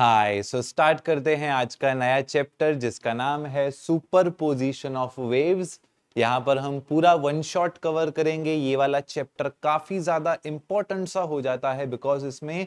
हाय so start करते हैं आज का नया चैप्टर जिसका नाम है सुपर पोजिशन ऑफ वेव्स यहाँ पर हम पूरा वन शॉट कवर करेंगे ये वाला चैप्टर काफी ज्यादा इंपॉर्टेंट सा हो जाता है बिकॉज इसमें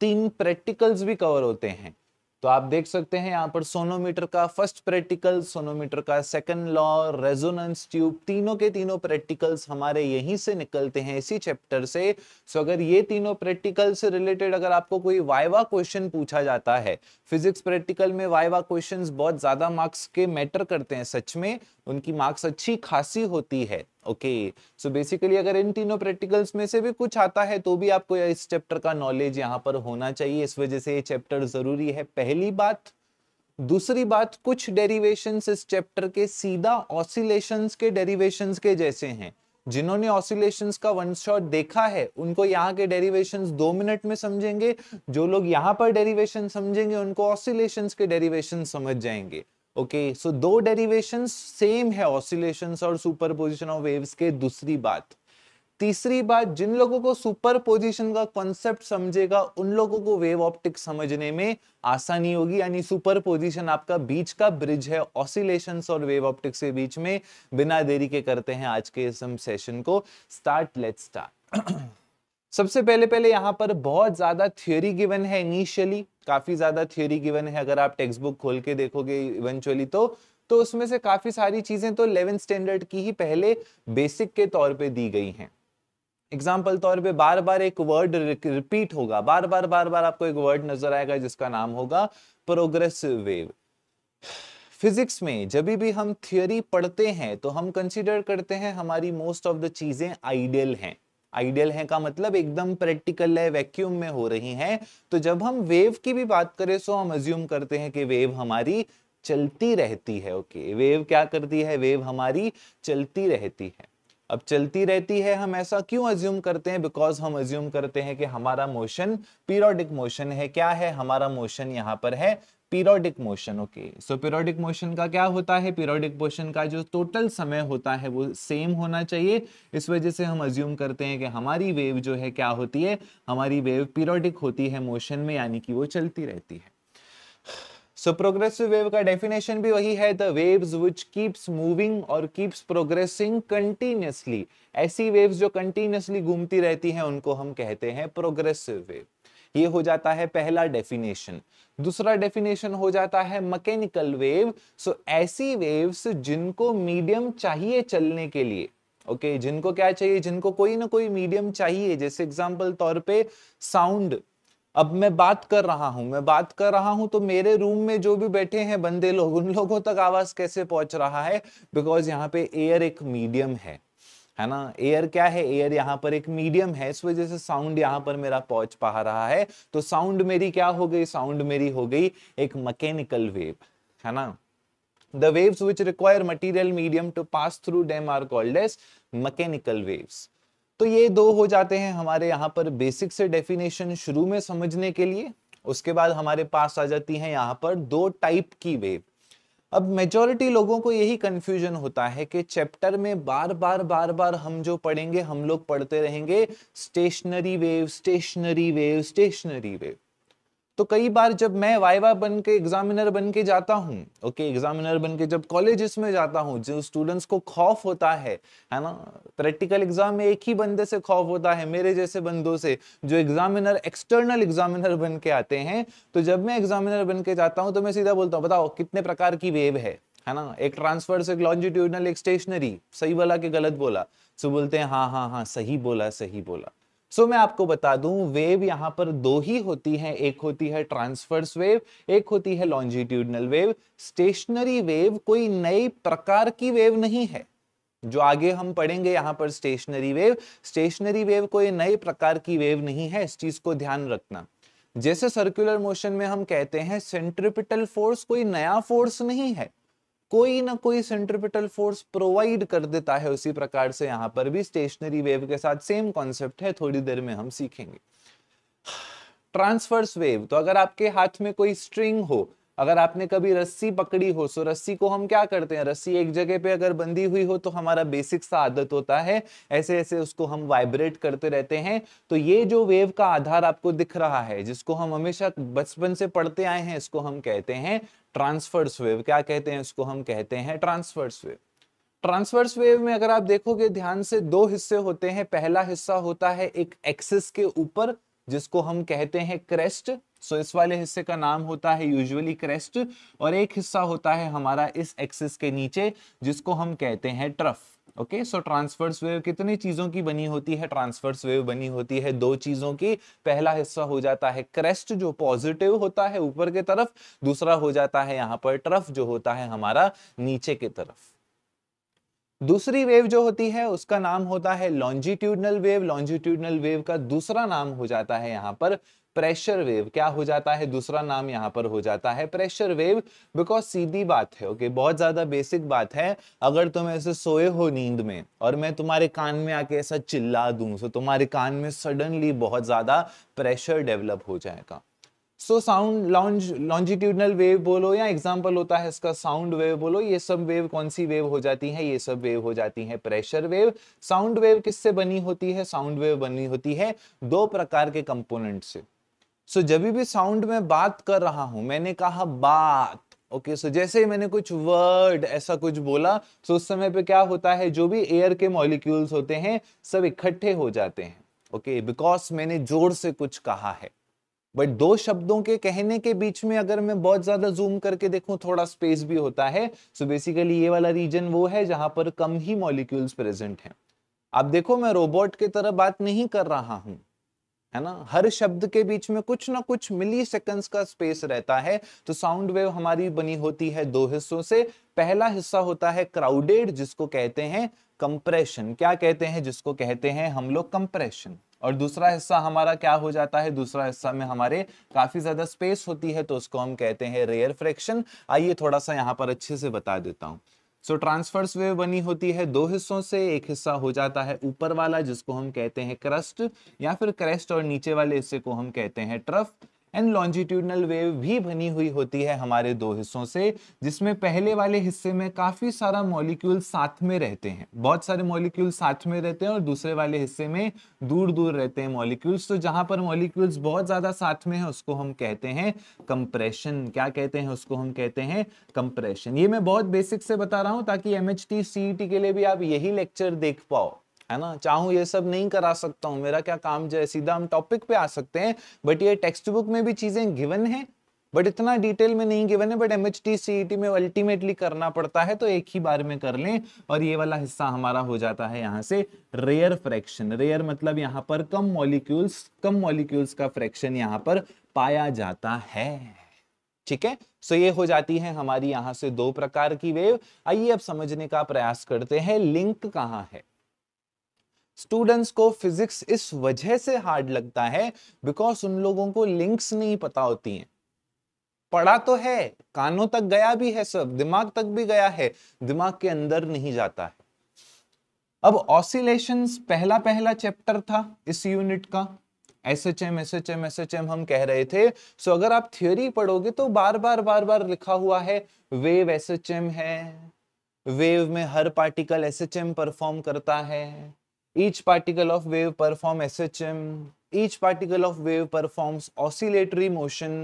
तीन प्रैक्टिकल्स भी कवर होते हैं तो आप देख सकते हैं यहाँ पर सोनोमीटर का फर्स्ट प्रैक्टिकल सोनोमीटर का सेकंड लॉ रेजोनेंस ट्यूब तीनों के तीनों प्रैक्टिकल्स हमारे यहीं से निकलते हैं इसी चैप्टर से सो अगर ये तीनों प्रैक्टिकल से रिलेटेड अगर आपको कोई वाइवा क्वेश्चन पूछा जाता है फिजिक्स प्रैक्टिकल में वाइवा क्वेश्चन बहुत ज्यादा मार्क्स के मैटर करते हैं सच में उनकी मार्क्स अच्छी खासी होती है ओके सो बेसिकली अगर इन तीनों प्रैक्टिकल्स में से भी कुछ आता है तो भी आपको इस चैप्टर का नॉलेज यहाँ पर होना चाहिए इस वजह से ये चैप्टर जरूरी है पहली बात दूसरी बात कुछ डेरिवेशन इस चैप्टर के सीधा ऑसिलेशन के डेरिवेशन के जैसे हैं जिन्होंने ऑसिलेशन का वन शॉट देखा है उनको यहाँ के डेरिवेशन दो मिनट में समझेंगे जो लोग यहाँ पर डेरिवेशन समझेंगे उनको ऑसिलेशन के डेरिवेशन समझ जाएंगे ओके सो दो डेरिवेशन सेम है ऑसिलेशन और पोजिशन ऑफ वेव के दूसरी बात तीसरी बात जिन लोगों को सुपर पोजिशन का कॉन्सेप्ट समझेगा उन लोगों को वेव ऑप्टिक्स समझने में आसानी होगी यानी सुपर पोजिशन आपका बीच का ब्रिज है ऑसिलेशन और वेव ऑप्टिक्स के बीच में बिना देरी के करते हैं आज के इस हम सेशन को स्टार्ट लेट स्टार्ट सबसे पहले पहले यहाँ पर बहुत ज्यादा थियोरी गिवन है इनिशियली काफ़ी ज़्यादा थ्योरी गिवन है अगर आप टेक्स्ट बुक खोल के देखोगे इवेंचुअली तो तो उसमें से काफ़ी सारी चीज़ें तो इलेवेंथ स्टैंडर्ड की ही पहले बेसिक के तौर पे दी गई हैं एग्जाम्पल तौर पे बार बार एक वर्ड रिपीट होगा बार बार बार बार आपको एक वर्ड नजर आएगा जिसका नाम होगा प्रोग्रेस वेव फिजिक्स में जब भी हम थ्योरी पढ़ते हैं तो हम कंसिडर करते हैं हमारी मोस्ट ऑफ द चीजें आइडियल हैं आइडियल है का मतलब एकदम प्रैक्टिकल है वैक्यूम में हो रही हैं तो जब हम वेव की भी बात करें सो हम अज्यूम करते हैं कि वेव हमारी चलती रहती है ओके okay. वेव क्या करती है वेव हमारी चलती रहती है अब चलती रहती है हम ऐसा क्यों अज्यूम करते हैं बिकॉज हम अज्यूम करते हैं कि हमारा मोशन पीरियोडिक मोशन है क्या है हमारा मोशन यहाँ पर है periodic motion okay so periodic motion का क्या होता है पीरियोडिक मोशन का जो टोटल समय होता है वो सेम होना चाहिए इस वजह से हम अज्यूम करते हैं कि हमारी वेव जो है क्या होती है हमारी वेव पीरियोडिक होती है मोशन में यानी कि वो चलती रहती है सो प्रोग्रेसिव वेव का डेफिनेशन भी वही है the waves which keeps moving और कीप्स प्रोग्रेसिंग कंटिन्यूसली ऐसी वेव्स जो कंटिन्यूसली घूमती रहती हैं उनको हम कहते हैं प्रोग्रेसिव वेव ये हो जाता है पहला डेफिनेशन दूसरा डेफिनेशन हो जाता है मैकेनिकल वेव सो ऐसी वेव्स जिनको मीडियम चाहिए चलने के लिए ओके okay, जिनको क्या चाहिए जिनको कोई ना कोई मीडियम चाहिए जैसे एग्जाम्पल तौर पे साउंड अब मैं बात कर रहा हूं मैं बात कर रहा हूं तो मेरे रूम में जो भी बैठे हैं बंदे लोग उन लोगों तक आवाज कैसे पहुंच रहा है बिकॉज यहाँ पे एयर एक मीडियम है है ना एयर क्या है एयर यहाँ पर एक मीडियम है इस वजह से साउंड यहाँ पर मेरा पहुंच पा रहा है तो साउंड मेरी क्या हो गई साउंड मेरी हो गई एक मैकेनिकल वेव है ना the waves which require material medium to pass through them are called as mechanical waves तो ये दो हो जाते हैं हमारे यहाँ पर बेसिक से डेफिनेशन शुरू में समझने के लिए उसके बाद हमारे पास आ जाती है यहाँ पर दो टाइप की वेव अब मेजोरिटी लोगों को यही कंफ्यूजन होता है कि चैप्टर में बार बार बार बार हम जो पढ़ेंगे हम लोग पढ़ते रहेंगे stationary wave stationary wave stationary wave तो कई बार जब मैं वाइवा बन के एग्जामिनर बन के जाता हूँ ओके एग्जामिनर बन के जब कॉलेजेस में जाता हूँ जो स्टूडेंट्स को खौफ होता है है ना प्रैक्टिकल एग्जाम में एक ही बंदे से खौफ होता है मेरे जैसे बंदों से जो एग्जामिनर एक्सटर्नल एग्जामिनर बन के आते हैं तो जब मैं एग्जामिनर बन के जाता हूँ तो मैं सीधा बोलता हूँ बताओ कितने प्रकार की वेव है है ना एक ट्रांसफर्स एक लॉन्जिट्यूडनल एक स्टेशनरी सही बोला कि गलत बोला सो तो बोलते हैं हाँ हाँ हाँ सही बोला सही बोला सो so, मैं आपको बता दूं वेव यहां पर दो ही होती हैं एक होती है ट्रांसफर्स वेव एक होती है लॉन्जिट्यूडनल वेव स्टेशनरी वेव कोई नई प्रकार की वेव नहीं है जो आगे हम पढ़ेंगे यहाँ पर स्टेशनरी वेव स्टेशनरी वेव कोई नए प्रकार की वेव नहीं है इस चीज को ध्यान रखना जैसे सर्कुलर मोशन में हम कहते हैं सेंट्रिपिटल फोर्स कोई नया फोर्स नहीं है कोई ना कोई सेंट्रिपिटल फोर्स प्रोवाइड कर देता है उसी प्रकार से यहां पर भी स्टेशनरी वेव के साथ सेम कॉन्सेप्ट है थोड़ी देर में हम सीखेंगे ट्रांसफर्स वेव तो अगर आपके हाथ में कोई स्ट्रिंग हो अगर आपने कभी रस्सी पकड़ी हो सो रस्सी को हम क्या करते हैं रस्सी एक जगह पे अगर बंधी हुई हो तो हमारा बेसिक सा आदत होता है ऐसे ऐसे उसको हम वाइब्रेट करते रहते हैं तो ये जो वेव का आधार आपको दिख रहा है जिसको हम हमेशा बचपन से पढ़ते आए हैं इसको हम कहते हैं ट्रांसफर्स वेव क्या कहते हैं इसको हम कहते हैं ट्रांसफर्स वेव ट्रांसवर्स वेव में अगर आप देखोगे ध्यान से दो हिस्से होते हैं पहला हिस्सा होता है एक एक्सिस के ऊपर जिसको हम कहते हैं क्रेस्ट सो so, इस वाले हिस्से का नाम होता है यूजुअली क्रेस्ट और एक हिस्सा होता है हमारा इस एक्सिस के नीचे जिसको हम कहते हैं trough okay so transverse wave कितनी चीजों की बनी होती है ट्रांसफर्स वेव बनी होती है दो चीजों की पहला हिस्सा हो जाता है क्रेस्ट जो पॉजिटिव होता है ऊपर की तरफ दूसरा हो जाता है यहाँ पर ट्रफ जो होता है हमारा नीचे की तरफ दूसरी वेव जो होती है उसका नाम होता है लॉन्जिट्यूडनल वेव लॉन्जिट्यूडनल वेव का दूसरा नाम हो जाता है यहाँ पर प्रेशर वेव क्या हो जाता है दूसरा नाम यहाँ पर हो जाता है प्रेशर वेव बिकॉज सीधी बात है ओके okay? बहुत ज्यादा बेसिक बात है अगर तुम ऐसे सोए हो नींद में और मैं तुम्हारे कान में आके ऐसा चिल्ला दू तो तुम्हारे कान में सडनली बहुत ज्यादा प्रेशर डेवलप हो जाएगा so sound long longitudinal wave बोलो या एग्जाम्पल होता है इसका साउंड वेव बोलो ये सब वेव कौन सी वेव हो जाती है ये सब वेव हो जाती है प्रेशर वेव साउंड वेव किससे बनी होती है साउंड वेव बनी होती है दो प्रकार के कंपोनेंट से सो so, जब भी साउंड में बात कर रहा हूं मैंने कहा बात ओके okay, सो so जैसे ही मैंने कुछ वर्ड ऐसा कुछ बोला सो so उस समय पे क्या होता है जो भी एयर के मॉलिक्यूल्स होते हैं सब इकट्ठे हो जाते हैं ओके okay, बिकॉज मैंने जोर से कुछ कहा है बट दो शब्दों के कहने के बीच में अगर मैं बहुत ज्यादा जूम करके देखूं थोड़ा स्पेस भी होता है सो so बेसिकली ये वाला रीजन वो है जहां पर कम ही मॉलिक्यूल्स प्रेजेंट हैं आप देखो मैं रोबोट की तरह बात नहीं कर रहा हूं है ना हर शब्द के बीच में कुछ ना कुछ मिली सेकंड्स का स्पेस रहता है तो साउंड वेव हमारी बनी होती है दो हिस्सों से पहला हिस्सा होता है क्राउडेड जिसको कहते हैं कंप्रेशन क्या कहते हैं जिसको कहते हैं हम लोग कंप्रेशन और दूसरा हिस्सा हमारा क्या हो जाता है दूसरा हिस्सा में हमारे काफी ज्यादा स्पेस होती है तो उसको हम कहते हैं रेयर फ्रैक्शन आइए थोड़ा सा यहाँ पर अच्छे से बता देता हूँ सो ट्रांसफर्स वेव बनी होती है दो हिस्सों से एक हिस्सा हो जाता है ऊपर वाला जिसको हम कहते हैं क्रस्ट या फिर क्रेस्ट और नीचे वाले हिस्से को हम कहते हैं ट्रफ एंड लॉन्जिट्यूडनल वेव भी बनी हुई होती है हमारे दो हिस्सों से जिसमें पहले वाले हिस्से में काफ़ी सारा मॉलिक्यूल साथ में रहते हैं बहुत सारे मॉलिक्यूल साथ में रहते हैं और दूसरे वाले हिस्से में दूर दूर रहते हैं मॉलिक्यूल्स तो जहां पर मॉलिक्यूल्स बहुत ज़्यादा साथ में है उसको हम कहते हैं कंप्रेशन क्या कहते हैं उसको हम कहते हैं कंप्रेशन ये मैं बहुत बेसिक से बता रहा हूँ ताकि एम एच e के लिए भी आप यही लेक्चर देख पाओ है ना चाहू ये सब नहीं करा सकता हूं मेरा क्या काम जो है सीधा हम टॉपिक पे आ सकते हैं बट ये टेक्स्ट बुक में भी चीज़ें गिवन है बट इतना डिटेल में नहीं गिवन है बट एम एच टी में अल्टीमेटली करना पड़ता है तो एक ही बार में कर लें और ये वाला हिस्सा हमारा हो जाता है यहाँ से रेयर फ्रैक्शन रेयर मतलब यहाँ पर कम मॉलिक्यूल्स कम मॉलिक्यूल्स का फ्रैक्शन यहाँ पर पाया जाता है ठीक है सो ये हो जाती है हमारी यहाँ से दो प्रकार की वेव आइए अब समझने का प्रयास करते हैं लिंक कहाँ है स्टूडेंट्स को फिजिक्स इस वजह से हार्ड लगता है बिकॉज उन लोगों को लिंक्स नहीं पता होती हैं पढ़ा तो है कानों तक गया भी है सब दिमाग तक भी गया है दिमाग के अंदर नहीं जाता है अब ऑसिलेशंस पहला पहला चैप्टर था इस यूनिट का S H M S H M S H M हम कह रहे थे सो so, अगर आप थ्योरी पढ़ोगे तो बार बार बार बार लिखा हुआ है वेव एस एच एम है वेव में हर particle S H M perform करता है Each particle of wave perform SHM. Each particle of wave performs oscillatory motion.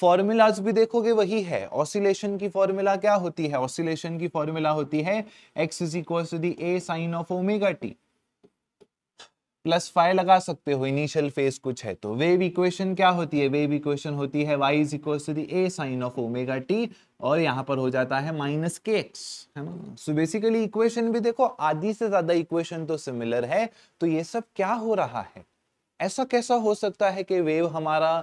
Formulas भी देखोगे वही है ऑसिलेशन की फॉर्मूला क्या होती है ऑसिलेशन की फॉर्मूला होती है X is equal to the A sine of omega T plus five लगा सकते हो इनिशियल फेज कुछ है तो वेव इक्वेशन क्या होती है वेव इक्वेशन होती है Y is equal to the A sine of omega T और यहाँ पर हो जाता है माइनस के एक्स है ना सो बेसिकली इक्वेशन भी देखो आधी से ज्यादा इक्वेशन तो सिमिलर है तो ये सब क्या हो रहा है ऐसा कैसा हो सकता है कि वेव हमारा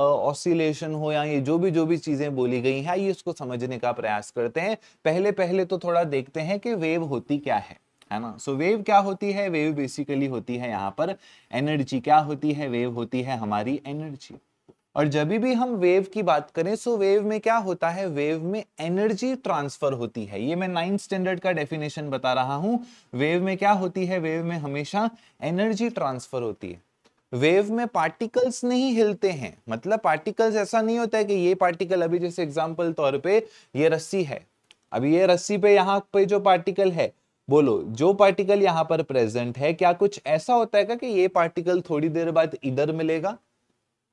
ऑसिलेशन हो या ये जो भी जो भी चीज़ें बोली गई हैं आइए इसको समझने का प्रयास करते हैं पहले पहले तो थोड़ा देखते हैं कि वेव होती क्या है है ना सो so, वेव क्या होती है वेव बेसिकली होती है यहाँ पर एनर्जी क्या होती है वेव होती है हमारी एनर्जी और जब भी हम वेव की बात करें सो वेव में क्या होता है वेव में एनर्जी ट्रांसफर होती है ये मैं नाइन्थ स्टैंडर्ड का डेफिनेशन बता रहा हूं वेव में क्या होती है वेव में हमेशा एनर्जी ट्रांसफर होती है वेव में पार्टिकल्स नहीं हिलते हैं मतलब पार्टिकल्स ऐसा नहीं होता है कि ये पार्टिकल अभी जैसे एग्जाम्पल तौर पर ये रस्सी है अभी ये रस्सी पे यहाँ पे जो पार्टिकल है बोलो जो पार्टिकल यहाँ पर प्रेजेंट है क्या कुछ ऐसा होता है का कि ये पार्टिकल थोड़ी देर बाद इधर मिलेगा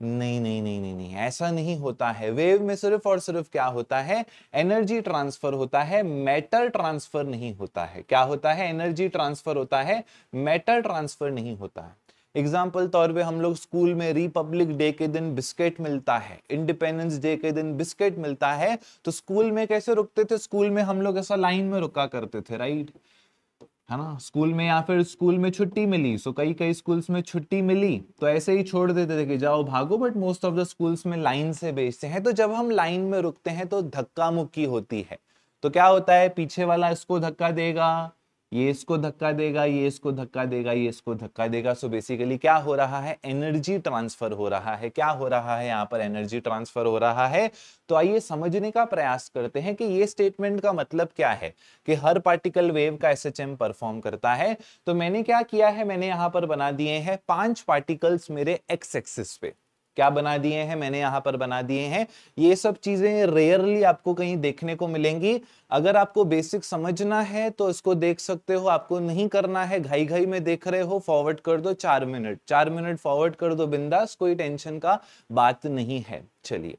नहीं नहीं नहीं नहीं नहीं ऐसा नहीं होता है वेव में सिर्फ और सिर्फ क्या होता है एनर्जी ट्रांसफर होता है मैटर ट्रांसफर नहीं होता है क्या होता है एनर्जी ट्रांसफर होता है मैटर ट्रांसफर नहीं होता है एग्जाम्पल तौर पे हम लोग स्कूल में रिपब्लिक डे के दिन बिस्किट मिलता है इंडिपेंडेंस डे के दिन बिस्किट मिलता है तो स्कूल में कैसे रुकते थे स्कूल में हम लोग ऐसा लाइन में रुका करते थे राइट right? है ना स्कूल में या फिर स्कूल में छुट्टी मिली सो कई कई स्कूल्स में छुट्टी मिली तो ऐसे ही छोड़ देते थे कि जाओ भागो but most of the schools में लाइन से भेजते हैं तो जब हम लाइन में रुकते हैं तो धक्का मुक्की होती है तो क्या होता है पीछे वाला इसको धक्का देगा ये इसको धक्का देगा ये इसको धक्का देगा ये इसको धक्का देगा सो बेसिकली क्या हो रहा है एनर्जी ट्रांसफर हो रहा है क्या हो रहा है यहाँ पर एनर्जी ट्रांसफर हो रहा है तो आइए समझने का प्रयास करते हैं कि ये स्टेटमेंट का मतलब क्या है कि हर पार्टिकल वेव का एस परफॉर्म करता है तो मैंने क्या किया है मैंने यहाँ पर बना दिए हैं पांच पार्टिकल्स मेरे एक्स एक्सिस पे क्या बना दिए हैं मैंने यहाँ पर बना दिए हैं ये सब चीजें रेयरली आपको कहीं देखने को मिलेंगी अगर आपको बेसिक समझना है तो इसको देख सकते हो आपको नहीं करना है घाई घाई में देख रहे हो फॉरवर्ड कर दो चार मिनट चार मिनट फॉरवर्ड कर दो बिंदास कोई टेंशन का बात नहीं है चलिए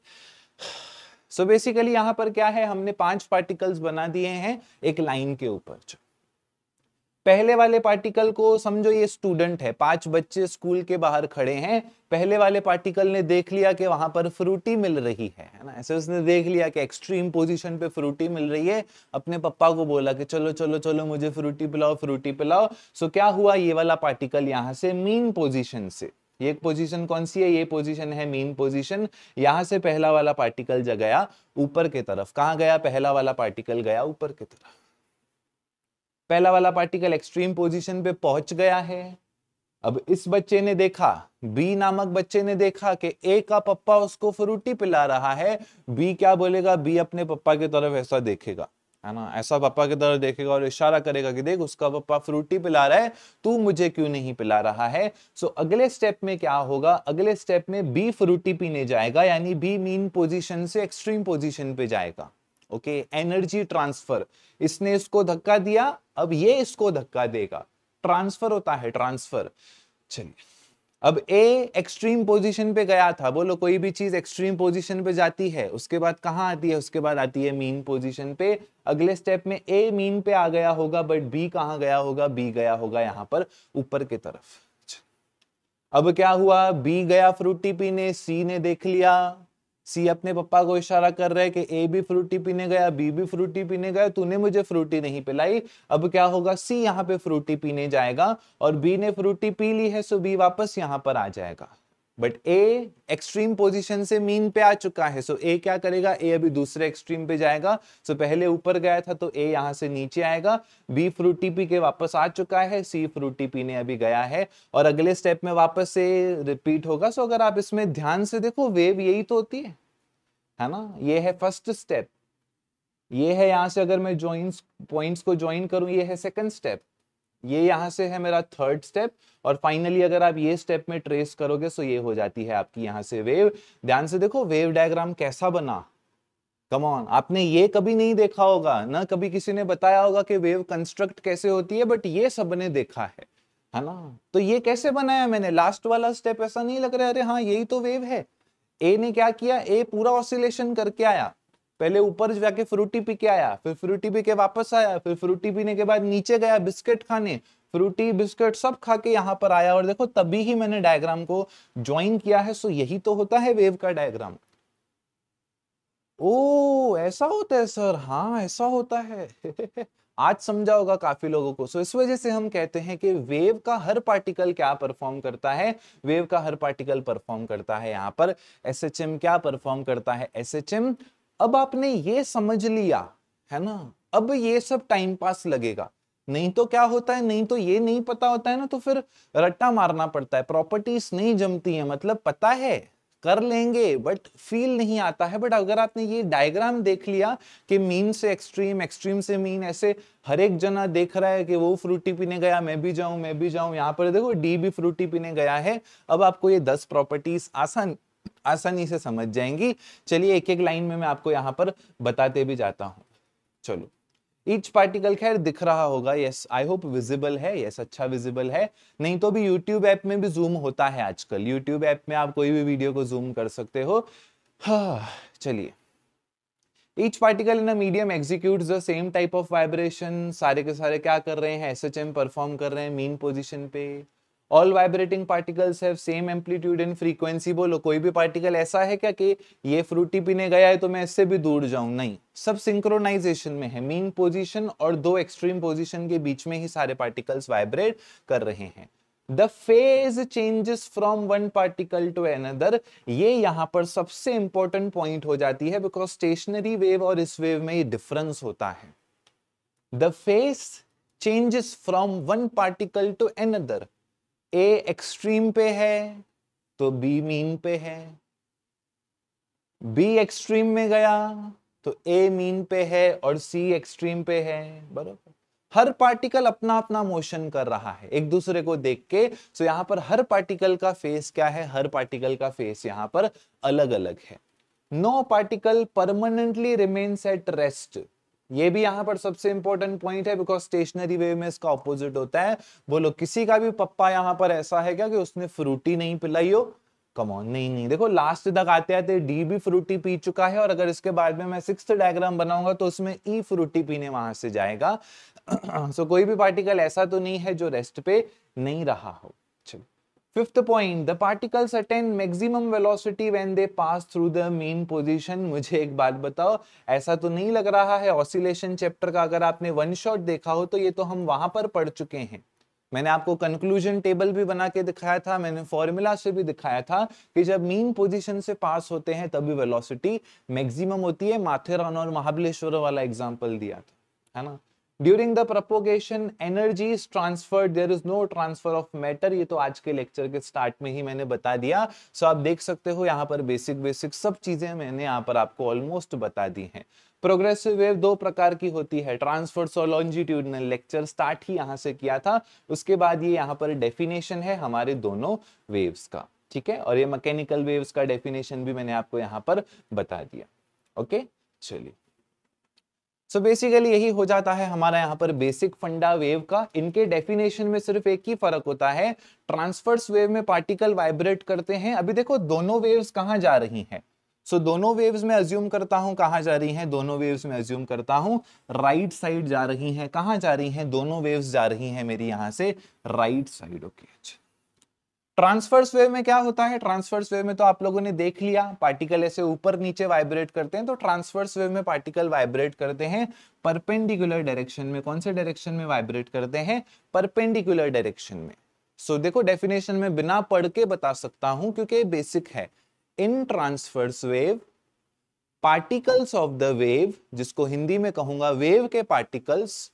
सो बेसिकली यहाँ पर क्या है हमने पांच पार्टिकल्स बना दिए हैं एक लाइन के ऊपर पहले वाले पार्टिकल को समझो ये स्टूडेंट है पांच बच्चे स्कूल के बाहर खड़े हैं पहले वाले पार्टिकल ने देख लिया कि वहां पर फ्रूटी मिल रही है ना ऐसे उसने देख लिया कि एक्सट्रीम पोजीशन पे फ्रूटी मिल रही है अपने पप्पा को बोला कि चलो चलो चलो मुझे फ्रूटी पिलाओ फ्रूटी पिलाओ सो क्या हुआ ये वाला पार्टिकल यहाँ से मीन पोजिशन से ये पोजीशन कौन सी है ये पोजीशन है मीन पोजीशन यहां से पहला वाला पार्टिकल गया ऊपर की तरफ कहाँ गया पहला वाला पार्टिकल गया ऊपर की तरफ पहला वाला पार्टिकल एक्सट्रीम पोजीशन पे पहुंच गया है अब इस बच्चे ने देखा बी नामक बच्चे ने देखा कि ए का पप्पा उसको फ्रूटी पिला रहा है बी क्या बोलेगा बी अपने पप्पा की तरफ ऐसा देखेगा है ना ऐसा पापा की तरफ देखेगा और इशारा करेगा कि देख उसका पापा फ्रूटी पिला रहा है तू मुझे क्यों नहीं पिला रहा है सो so, अगले स्टेप में क्या होगा अगले स्टेप में बी फ्रूटी पीने जाएगा यानी बी मीन पोजीशन से एक्सट्रीम पोजीशन पे जाएगा ओके एनर्जी ट्रांसफर इसने इसको धक्का दिया अब ये इसको धक्का देगा ट्रांसफर होता है ट्रांसफर चलिए अब ए एक्सट्रीम पोजीशन पे गया था बोलो कोई भी चीज एक्सट्रीम पोजीशन पे जाती है उसके बाद कहाँ आती है उसके बाद आती है मीन पोजीशन पे अगले स्टेप में ए मीन पे आ गया होगा बट बी कहाँ गया होगा बी गया होगा यहाँ पर ऊपर की तरफ अब क्या हुआ बी गया फ्रूटी पीने सी ने देख लिया सी अपने पप्पा को इशारा कर रहा है कि ए भी फ्रूटी पीने गया बी भी फ्रूटी पीने गया तूने मुझे फ्रूटी नहीं पिलाई अब क्या होगा सी यहाँ पे फ्रूटी पीने जाएगा और बी ने फ्रूटी पी ली है सो बी वापस यहाँ पर आ जाएगा बट ए एक्सट्रीम पोजीशन से मीन पे आ चुका है सो so, ए क्या करेगा ए अभी दूसरे एक्सट्रीम पे जाएगा सो so, पहले ऊपर गया था तो ए यहाँ से नीचे आएगा बी फ्रूटी पी के वापस आ चुका है सी फ्रूटी पीने अभी गया है और अगले स्टेप में वापस से रिपीट होगा सो so, अगर आप इसमें ध्यान से देखो वेव यही तो होती है है ना ये है फर्स्ट स्टेप ये है यहां से अगर मैं ज्वाइंस पॉइंट्स को ज्वाइन करूं ये है सेकंड स्टेप ये यहां से है मेरा थर्ड स्टेप और फाइनली अगर आप ये स्टेप में ट्रेस करोगे तो ये हो जाती है आपकी यहां से वेव ध्यान से देखो वेव डायग्राम कैसा बना कम ऑन आपने ये कभी नहीं देखा होगा ना कभी किसी ने बताया होगा कि वेव कंस्ट्रक्ट कैसे होती है बट ये सबने देखा है है ना तो ये कैसे बनाया मैंने लास्ट वाला स्टेप ऐसा नहीं लग रहा है अरे हाँ यही तो वेव है ए ने क्या किया ए पूरा ऑसिलेशन करके आया पहले ऊपर जाके फ्रूटी पी के आया फिर फ्रूटी पी के वापस आया फिर फ्रूटी पीने के बाद नीचे गया बिस्किट खाने फ्रूटी बिस्किट सब खा के यहाँ पर आया और देखो तभी ही मैंने डायग्राम को ज्वाइन किया है सो यही तो होता है वेव का डायग्राम ओ ऐसा होता है सर हाँ ऐसा होता है आज समझा होगा काफी लोगों को सो इस वजह से हम कहते हैं कि वेव का हर पार्टिकल क्या परफॉर्म करता है वेव का हर पार्टिकल परफॉर्म करता है यहां पर एस क्या परफॉर्म करता है एस अब आपने ये समझ लिया है ना अब ये सब टाइम पास लगेगा नहीं तो क्या होता है नहीं तो ये नहीं पता होता है ना तो फिर रट्टा मारना पड़ता है प्रॉपर्टीज नहीं जमती है मतलब पता है कर लेंगे बट फील नहीं आता है बट अगर आपने ये डायग्राम देख लिया कि मीन से एक्सट्रीम एक्सट्रीम से मीन ऐसे हर एक जना देख रहा है कि वो फ्रूटी पीने गया मैं भी जाऊं मैं भी जाऊं यहाँ पर देखो डी भी फ्रूटी पीने गया है अब आपको ये दस प्रॉपर्टीज आसान आसानी से समझ जाएंगी चलिए एक एक लाइन में मैं आपको यहाँ पर बताते भी जाता हूँ चलो ईच पार्टिकल खैर दिख रहा होगा यस आई होप विजिबल है यस अच्छा विजिबल है नहीं तो भी यूट्यूब ऐप में भी जूम होता है आजकल यूट्यूब ऐप में आप कोई भी वीडियो को जूम कर सकते हो हाँ चलिए each particle in a medium execute the same type of vibration सारे के सारे क्या कर रहे हैं एस एच एम परफॉर्म कर रहे हैं मीन पोजिशन पे all vibrating particles have same amplitude and frequency बोलो कोई भी पार्टिकल ऐसा है क्या कि ये फ्रूटी पीने गया है तो मैं इससे भी दूर जाऊं नहीं सब सिंक्रोनाइजेशन में है मीन पोजीशन और दो एक्सट्रीम पोजीशन के बीच में ही सारे पार्टिकल्स वाइब्रेट कर रहे हैं the phase changes from one particle to another ये यहां पर सबसे इंपॉर्टेंट पॉइंट हो जाती है बिकॉज स्टेशनरी वेव और इस वेव में ये डिफरेंस होता है the phase changes from one particle to another A extreme पे है तो बी मीन पे है बी एक्सट्रीम में गया तो ए मीन पे है और सी एक्सट्रीम पे है बरोबर हर पार्टिकल अपना अपना मोशन कर रहा है एक दूसरे को देख के सो यहां पर हर पार्टिकल का फेस क्या है हर पार्टिकल का फेस यहां पर अलग अलग है no particle permanently remains at rest ये भी यहां पर सबसे इंपॉर्टेंट पॉइंट है बिकॉज स्टेशनरी वेव में इसका ऑपोजिट होता है बोलो किसी का भी पप्पा यहां पर ऐसा है क्या कि उसने फ्रूटी नहीं पिलाई हो कमॉन नहीं नहीं देखो लास्ट तक आते आते डी भी फ्रूटी पी चुका है और अगर इसके बाद में मैं सिक्स डायग्राम बनाऊंगा तो उसमें ई e फ्रूटी पीने वहां से जाएगा सो so, कोई भी पार्टिकल ऐसा तो नहीं है जो रेस्ट पे नहीं रहा हो fifth point the particles attain maximum velocity when they pass through the mean position मुझे एक बात बताओ ऐसा तो नहीं लग रहा है ऑसिलेशन चैप्टर का अगर आपने वन शॉट देखा हो तो ये तो हम वहां पर पढ़ चुके हैं मैंने आपको कंक्लूजन टेबल भी बना के दिखाया था मैंने फॉर्मूला से भी दिखाया था कि जब मेन पोजीशन से पास होते हैं तभी वेलोसिटी मैक्सिमम होती है माथेरान और महाबलेश्वर वाला एग्जांपल दिया था है ना during the propagation energy is transferred there is no transfer of matter ये तो आज के लेक्चर के स्टार्ट में ही मैंने बता दिया सो so आप देख सकते हो यहाँ पर बेसिक बेसिक सब चीजें मैंने यहाँ पर आपको ऑलमोस्ट बता दी हैं प्रोग्रेसिव वेव दो प्रकार की होती है ट्रांसफर्स और लॉन्जिट्यूडनल लेक्चर स्टार्ट ही यहाँ से किया था उसके बाद ये यहाँ पर डेफिनेशन है हमारे दोनों वेव्स का ठीक है और ये मैकेनिकल वेव्स का डेफिनेशन भी मैंने आपको यहाँ पर बता दिया ओके चलिए सो so बेसिकली यही हो जाता है हमारा यहाँ पर बेसिक फंडा वेव का इनके डेफिनेशन में सिर्फ एक ही फर्क होता है ट्रांसफर्स वेव में पार्टिकल वाइब्रेट करते हैं अभी देखो दोनों वेव्स कहाँ जा रही हैं सो so, दोनों वेव्स में अज्यूम करता हूं कहाँ जा रही हैं दोनों वेव्स में अज्यूम करता हूं राइट साइड जा रही हैं कहाँ जा रही हैं दोनों वेव्स जा रही हैं मेरी यहाँ से राइट साइड ओके अच्छा ट्रांसफर्स वेव में क्या होता है ट्रांसफर्स वेव में तो आप लोगों ने देख लिया पार्टिकल ऐसे ऊपर नीचे वाइब्रेट करते हैं तो ट्रांसफर्स वेव में पार्टिकल वाइब्रेट करते हैं परपेंडिकुलर डायरेक्शन में कौन से डायरेक्शन में वाइब्रेट करते हैं परपेंडिकुलर डायरेक्शन में सो so, देखो डेफिनेशन में बिना पढ़ के बता सकता हूं क्योंकि बेसिक है in transverse wave particles of the wave जिसको हिंदी में कहूंगा वेव के particles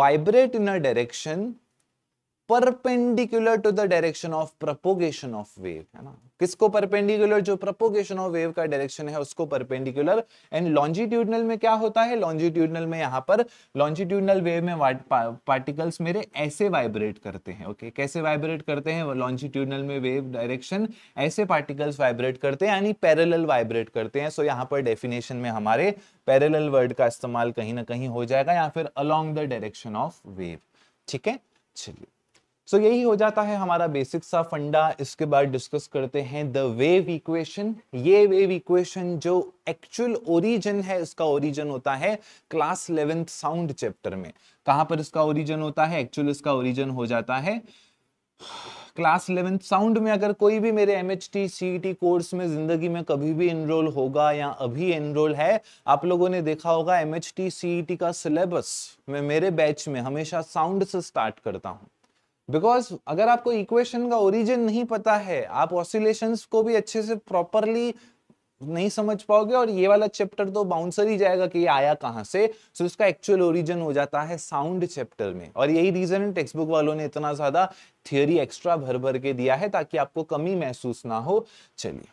vibrate in a direction perpendicular to the direction of propagation of wave है ना किसको परपेंडिकुलर जो प्रपोगेशन ऑफ वेव का डायरेक्शन है उसको परपेंडिकुलर एंड लॉन्जिट्यूडनल में क्या होता है लॉन्जिट्यूडनल में यहाँ पर लॉन्जिट्यूडनल वेव में पार्टिकल्स मेरे ऐसे वाइब्रेट करते हैं ओके कैसे वाइब्रेट करते हैं लॉन्जिट्यूडनल में वेव डायरेक्शन ऐसे पार्टिकल्स वाइब्रेट करते हैं यानी पैरेलल वाइब्रेट करते हैं सो so यहाँ पर डेफिनेशन में हमारे पैरेलल वर्ड का इस्तेमाल कहीं ना कहीं हो जाएगा या फिर along the direction of wave ठीक है चलिए सो so, यही हो जाता है हमारा बेसिक सा फंडा इसके बाद डिस्कस करते हैं द वेव इक्वेशन ये वेव इक्वेशन जो एक्चुअल ओरिजिन है इसका ओरिजिन होता है क्लास इलेवेंथ साउंड चैप्टर में कहां पर इसका ओरिजिन होता है एक्चुअल इसका ओरिजिन हो जाता है क्लास इलेवेंथ साउंड में अगर कोई भी मेरे M H T C T course में जिंदगी में कभी भी एनरोल होगा या अभी एनरोल है आप लोगों ने देखा होगा M H T C T का सिलेबस मैं मेरे बैच में हमेशा साउंड से स्टार्ट करता हूँ बिकॉज अगर आपको इक्वेशन का ओरिजिन नहीं पता है आप ऑसिलेशन को भी अच्छे से प्रॉपरली नहीं समझ पाओगे और ये वाला चैप्टर तो बाउंसर ही जाएगा कि ये आया कहां से सो so इसका एक्चुअल ओरिजिन हो जाता है साउंड चैप्टर में और यही रीजन टेक्स्ट बुक वालों ने इतना ज्यादा थियोरी एक्स्ट्रा भर भर के दिया है ताकि आपको कमी महसूस ना हो चलिए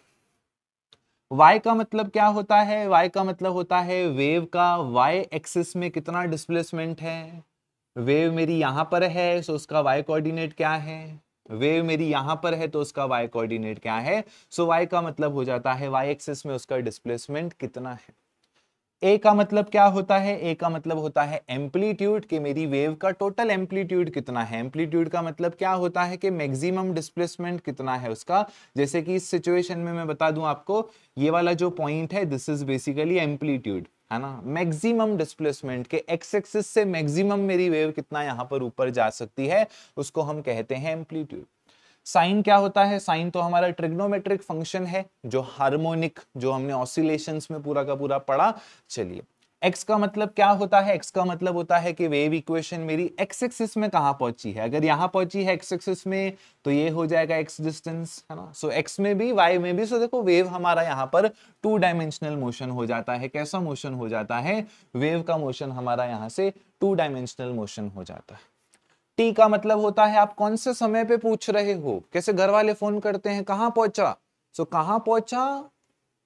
y का मतलब क्या होता है y का मतलब होता है वेव का y एक्सिस में कितना डिस्प्लेसमेंट है वेव मेरी यहाँ पर है सो उसका वाई कोऑर्डिनेट क्या है वेव मेरी यहाँ पर है तो उसका वाई कोऑर्डिनेट क्या है सो वाई का मतलब हो जाता है वाई एक्सिस में उसका डिस्प्लेसमेंट कितना है ए का मतलब क्या होता है ए का मतलब होता है एम्पलीट्यूड कि मेरी वेव का टोटल एम्पलीट्यूड कितना है एम्पलीट्यूड का मतलब क्या होता है कि मैक्सिमम डिस्प्लेसमेंट कितना है उसका जैसे कि इस सिचुएशन में मैं बता दूं आपको ये वाला जो पॉइंट है दिस इज बेसिकली एम्पलीट्यूड है ना मैक्सिमम डिस्प्लेसमेंट के एक्स एक्सिस से मैक्सिमम मेरी वेव कितना यहाँ पर ऊपर जा सकती है उसको हम कहते हैं एम्पलीट्यूड साइन क्या होता है साइन तो हमारा ट्रिग्नोमेट्रिक फंक्शन है जो हार्मोनिक जो हमने ऑसिलेशंस में पूरा का पूरा पढ़ा चलिए एक्स का मतलब क्या होता है एक्स का मतलब होता है कि वेव इक्वेशन मेरी एक्स एक्सिस में कहा पहुंची है अगर यहां पहुंची है x एक्सिस में तो ये हो जाएगा x डिस्टेंस है ना सो so, x में भी y में भी सो so, देखो वेव हमारा यहाँ पर टू डायमेंशनल मोशन हो जाता है कैसा मोशन हो जाता है वेव का मोशन हमारा यहाँ से टू डायमेंशनल मोशन हो जाता है टी का मतलब होता है आप कौन से समय पे पूछ रहे हो कैसे घर वाले फोन करते हैं कहाँ पहुंचा सो so, कहाँ पहुंचा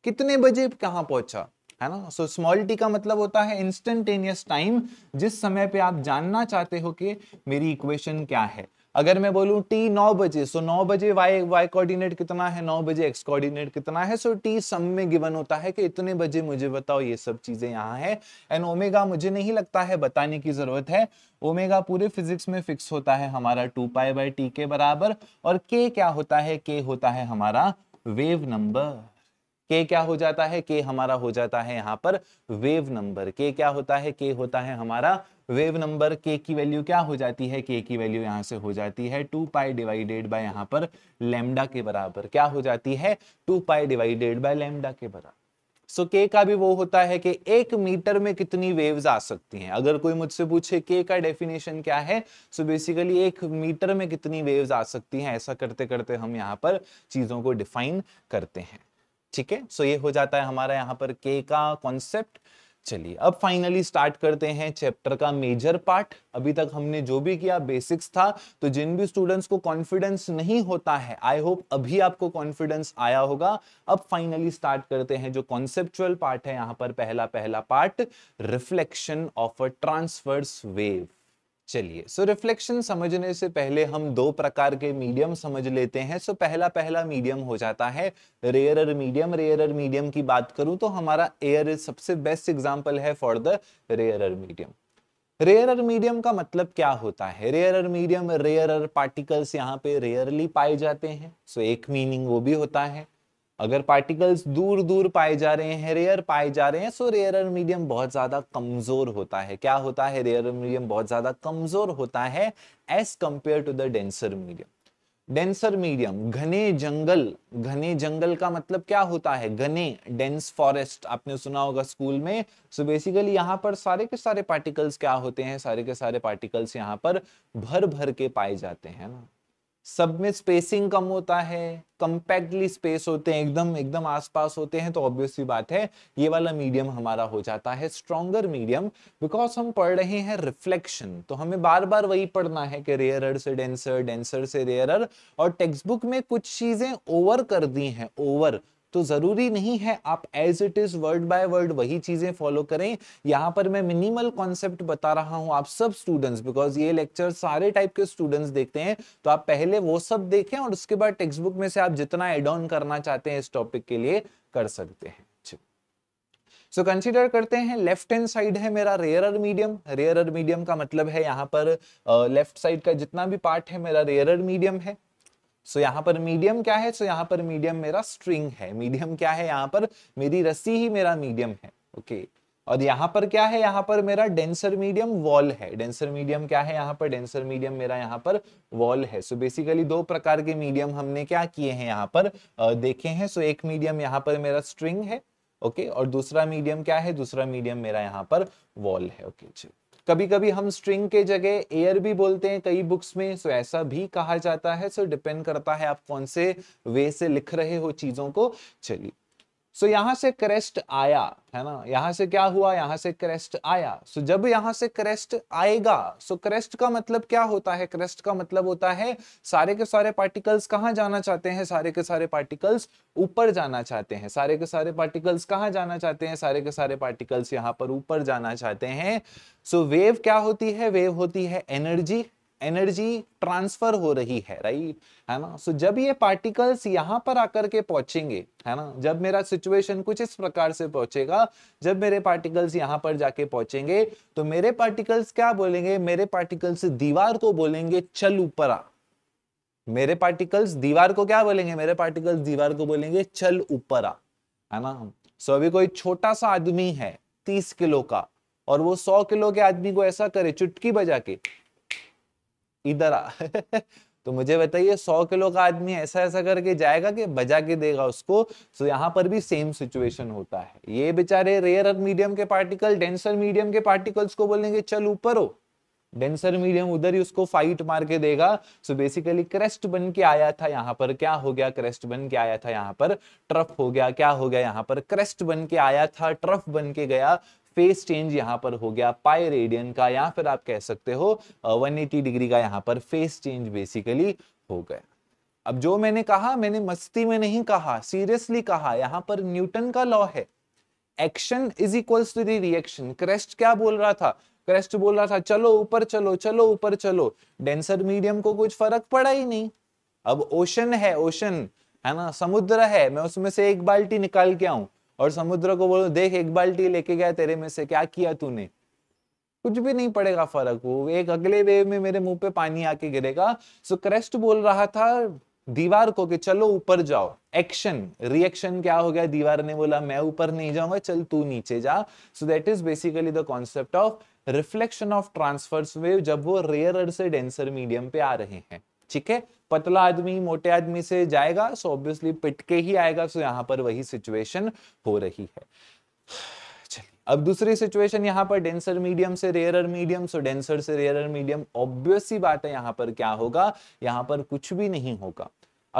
कितने बजे कहाँ पहुंचा है ना सो स्मॉल टी का मतलब होता है इंस्टेंटेनियस टाइम जिस समय पे आप जानना चाहते हो कि मेरी इक्वेशन क्या है अगर मैं बोलूं टी नौ बजे सो नौ बजे वाई वाई कोऑर्डिनेट कितना है नौ बजे एक्स कोऑर्डिनेट कितना है सो टी सम में गिवन होता है कि इतने बजे मुझे बताओ ये सब चीजें यहाँ है एंड ओमेगा मुझे नहीं लगता है बताने की जरूरत है ओमेगा पूरे फिजिक्स में फिक्स होता है हमारा टू पाई बाई टी के बराबर और के क्या होता है के होता है हमारा वेव नंबर के क्या हो जाता है के हमारा हो जाता है यहाँ पर वेव नंबर के क्या होता है के होता है हमारा वेव नंबर के की वैल्यू क्या हो जाती है के की वैल्यू यहाँ से हो जाती है टू पाई डिवाइडेड बाय यहाँ पर लेमडा के बराबर क्या हो जाती है two pi divided by lambda के बराबर सो so, के का भी वो होता है कि एक मीटर में कितनी वेव्स आ सकती हैं अगर कोई मुझसे पूछे के का डेफिनेशन क्या है सो so बेसिकली एक मीटर में कितनी वेव्स आ सकती हैं ऐसा करते करते हम यहाँ पर चीज़ों को डिफाइन करते हैं ठीक है सो ये हो जाता है हमारा यहाँ पर के का कॉन्सेप्ट चलिए अब फाइनली स्टार्ट करते हैं चैप्टर का मेजर पार्ट अभी तक हमने जो भी किया बेसिक्स था तो जिन भी स्टूडेंट्स को कॉन्फिडेंस नहीं होता है आई होप अभी आपको कॉन्फिडेंस आया होगा अब फाइनली स्टार्ट करते हैं जो कॉन्सेप्चुअल पार्ट है यहां पर पहला पहला part reflection of a transverse wave चलिए सो रिफ्लेक्शन समझने से पहले हम दो प्रकार के मीडियम समझ लेते हैं सो so, पहला पहला मीडियम हो जाता है रेयरर मीडियम रेयरर मीडियम की बात करूं तो हमारा एयर सबसे बेस्ट एग्जांपल है for the rarer medium rarer medium का मतलब क्या होता है रेयरर मीडियम रेयरर पार्टिकल्स यहाँ पे रेयरली पाए जाते हैं सो so, एक मीनिंग वो भी होता है अगर पार्टिकल्स दूर दूर पाए जा रहे हैं रेयर पाए जा रहे हैं सो रेयर मीडियम बहुत ज्यादा कमजोर होता है क्या होता है रेयर मीडियम बहुत ज्यादा कमजोर होता है as compare to the denser medium denser medium घने जंगल घने जंगल का मतलब क्या होता है घने डेंस फॉरेस्ट आपने सुना होगा स्कूल में सो बेसिकली यहाँ पर सारे के सारे पार्टिकल्स क्या होते हैं सारे के सारे पार्टिकल्स यहाँ पर भर भर के पाए जाते हैं ना सब में स्पेसिंग कम होता है कंपैक्टली स्पेस होते हैं एकदम एकदम आसपास होते हैं तो ऑब्वियसली बात है ये वाला मीडियम हमारा हो जाता है स्ट्रॉन्गर मीडियम बिकॉज हम पढ़ रहे हैं रिफ्लेक्शन तो हमें बार बार वही पढ़ना है कि रेयरर से डेंसर डेंसर से रेयरर और टेक्स्ट बुक में कुछ चीजें ओवर कर दी हैं ओवर तो जरूरी नहीं है आप as it is word by word वही चीजें फॉलो करें यहां पर मैं मिनिमल कॉन्सेप्ट बता रहा हूं आप सब स्टूडेंट्स बिकॉज ये लेक्चर सारे टाइप के स्टूडेंट्स देखते हैं तो आप पहले वो सब देखें और उसके बाद टेक्स्ट बुक में से आप जितना एड ऑन करना चाहते हैं इस टॉपिक के लिए कर सकते हैं सो so, कंसीडर करते हैं लेफ्ट हैंड साइड है मेरा रेयरर मीडियम रेयरर मीडियम का मतलब है यहाँ पर लेफ्ट uh, साइड का जितना भी पार्ट है मेरा रेयरर मीडियम है सो so, यहाँ पर मीडियम क्या है सो so, यहाँ पर मीडियम मेरा स्ट्रिंग है मीडियम क्या है यहाँ पर मेरी रस्सी ही मेरा मीडियम है ओके okay. और यहाँ पर क्या है यहाँ पर मेरा डेंसर मीडियम वॉल है डेंसर मीडियम क्या है यहाँ पर डेंसर मीडियम मेरा यहाँ पर वॉल है सो so बेसिकली दो प्रकार के मीडियम हमने क्या किए हैं यहाँ पर देखे हैं सो so एक मीडियम यहाँ पर मेरा स्ट्रिंग है ओके okay? और दूसरा मीडियम क्या है दूसरा मीडियम मेरा यहाँ पर वॉल है ओके okay, चलो कभी कभी हम स्ट्रिंग के जगह एयर भी बोलते हैं कई बुक्स में सो ऐसा भी कहा जाता है सो डिपेंड करता है आप कौन से वे से लिख रहे हो चीजों को चलिए सो so, यहां से क्रेस्ट आया है ना यहां से क्या हुआ यहां से क्रेस्ट आया सो so, जब यहां से क्रेस्ट आएगा सो so, क्रेस्ट का मतलब क्या होता है क्रेस्ट का मतलब होता है सारे के सारे पार्टिकल्स कहाँ जाना चाहते हैं सारे के सारे पार्टिकल्स ऊपर जाना चाहते हैं सारे के सारे पार्टिकल्स कहाँ जाना चाहते हैं सारे के सारे पार्टिकल्स यहाँ पर ऊपर जाना चाहते हैं सो so, वेव क्या होती है वेव होती है एनर्जी एनर्जी ट्रांसफर हो रही है राइट है ना सो so, जब ये पार्टिकल्स यहां पर आकर के पहुंचेंगे है ना जब मेरा सिचुएशन कुछ इस प्रकार से पहुंचेगा जब मेरे पार्टिकल्स यहां पर जाके पहुंचेंगे तो मेरे पार्टिकल्स क्या बोलेंगे मेरे पार्टिकल्स दीवार को बोलेंगे चल ऊपर आ मेरे पार्टिकल्स दीवार को क्या बोलेंगे मेरे पार्टिकल्स दीवार को बोलेंगे चल ऊपर आ है ना सो so, अभी कोई छोटा सा आदमी है तीस किलो का और वो सौ किलो के आदमी को ऐसा करे चुटकी बजा के इधर आ तो मुझे बताइए सौ किलो का आदमी ऐसा ऐसा करके जाएगा कि बजा के देगा उसको सो यहाँ पर भी सेम सिचुएशन होता है ये बेचारे रेयर और मीडियम के पार्टिकल डेंसर मीडियम के पार्टिकल्स को बोलेंगे चल ऊपर हो डेंसर मीडियम उधर ही उसको फाइट मार के देगा सो बेसिकली क्रेस्ट बन के आया था यहाँ पर क्या हो गया क्रेस्ट बन के आया था यहाँ पर ट्रफ हो गया क्या हो गया यहाँ पर क्रेस्ट बन के आया था ट्रफ बन के गया फेस चेंज यहां पर हो गया पाई रेडियन का या फिर आप कह सकते हो वन डिग्री का यहां पर फेस चेंज बेसिकली हो गया अब जो मैंने कहा मैंने मस्ती में नहीं कहा सीरियसली कहा यहाँ पर न्यूटन का लॉ है action is equals to the reaction crest क्या बोल रहा था क्रेस्ट बोल रहा था चलो ऊपर चलो चलो ऊपर चलो डेंसर मीडियम को कुछ फर्क पड़ा ही नहीं अब ओशन है ओशन है ना समुद्र है मैं उसमें से एक बाल्टी निकाल के आऊं और समुद्र को बोलो देख एक बाल्टी लेके गया तेरे में से क्या किया तूने कुछ भी नहीं पड़ेगा फर्क वो एक अगले वेव में मेरे मुंह पे पानी आके गिरेगा सो क्रेस्ट बोल रहा था दीवार को कि चलो ऊपर जाओ एक्शन रिएक्शन क्या हो गया दीवार ने बोला मैं ऊपर नहीं जाऊंगा चल तू नीचे जा so that is basically the concept of reflection of transverse wave जब वो रेयर से डेंसर मीडियम पे आ रहे हैं ठीक है पतला आदमी मोटे आदमी से जाएगा सो ऑब्वियसली पिटके ही आएगा सो यहाँ पर वही सिचुएशन हो रही है अब दूसरी सिचुएशन यहाँ पर डेंसर मीडियम से रेयरर मीडियम सो डेंसर से रेयरर मीडियम ऑब्वियस सी बात है यहाँ पर क्या होगा यहाँ पर कुछ भी नहीं होगा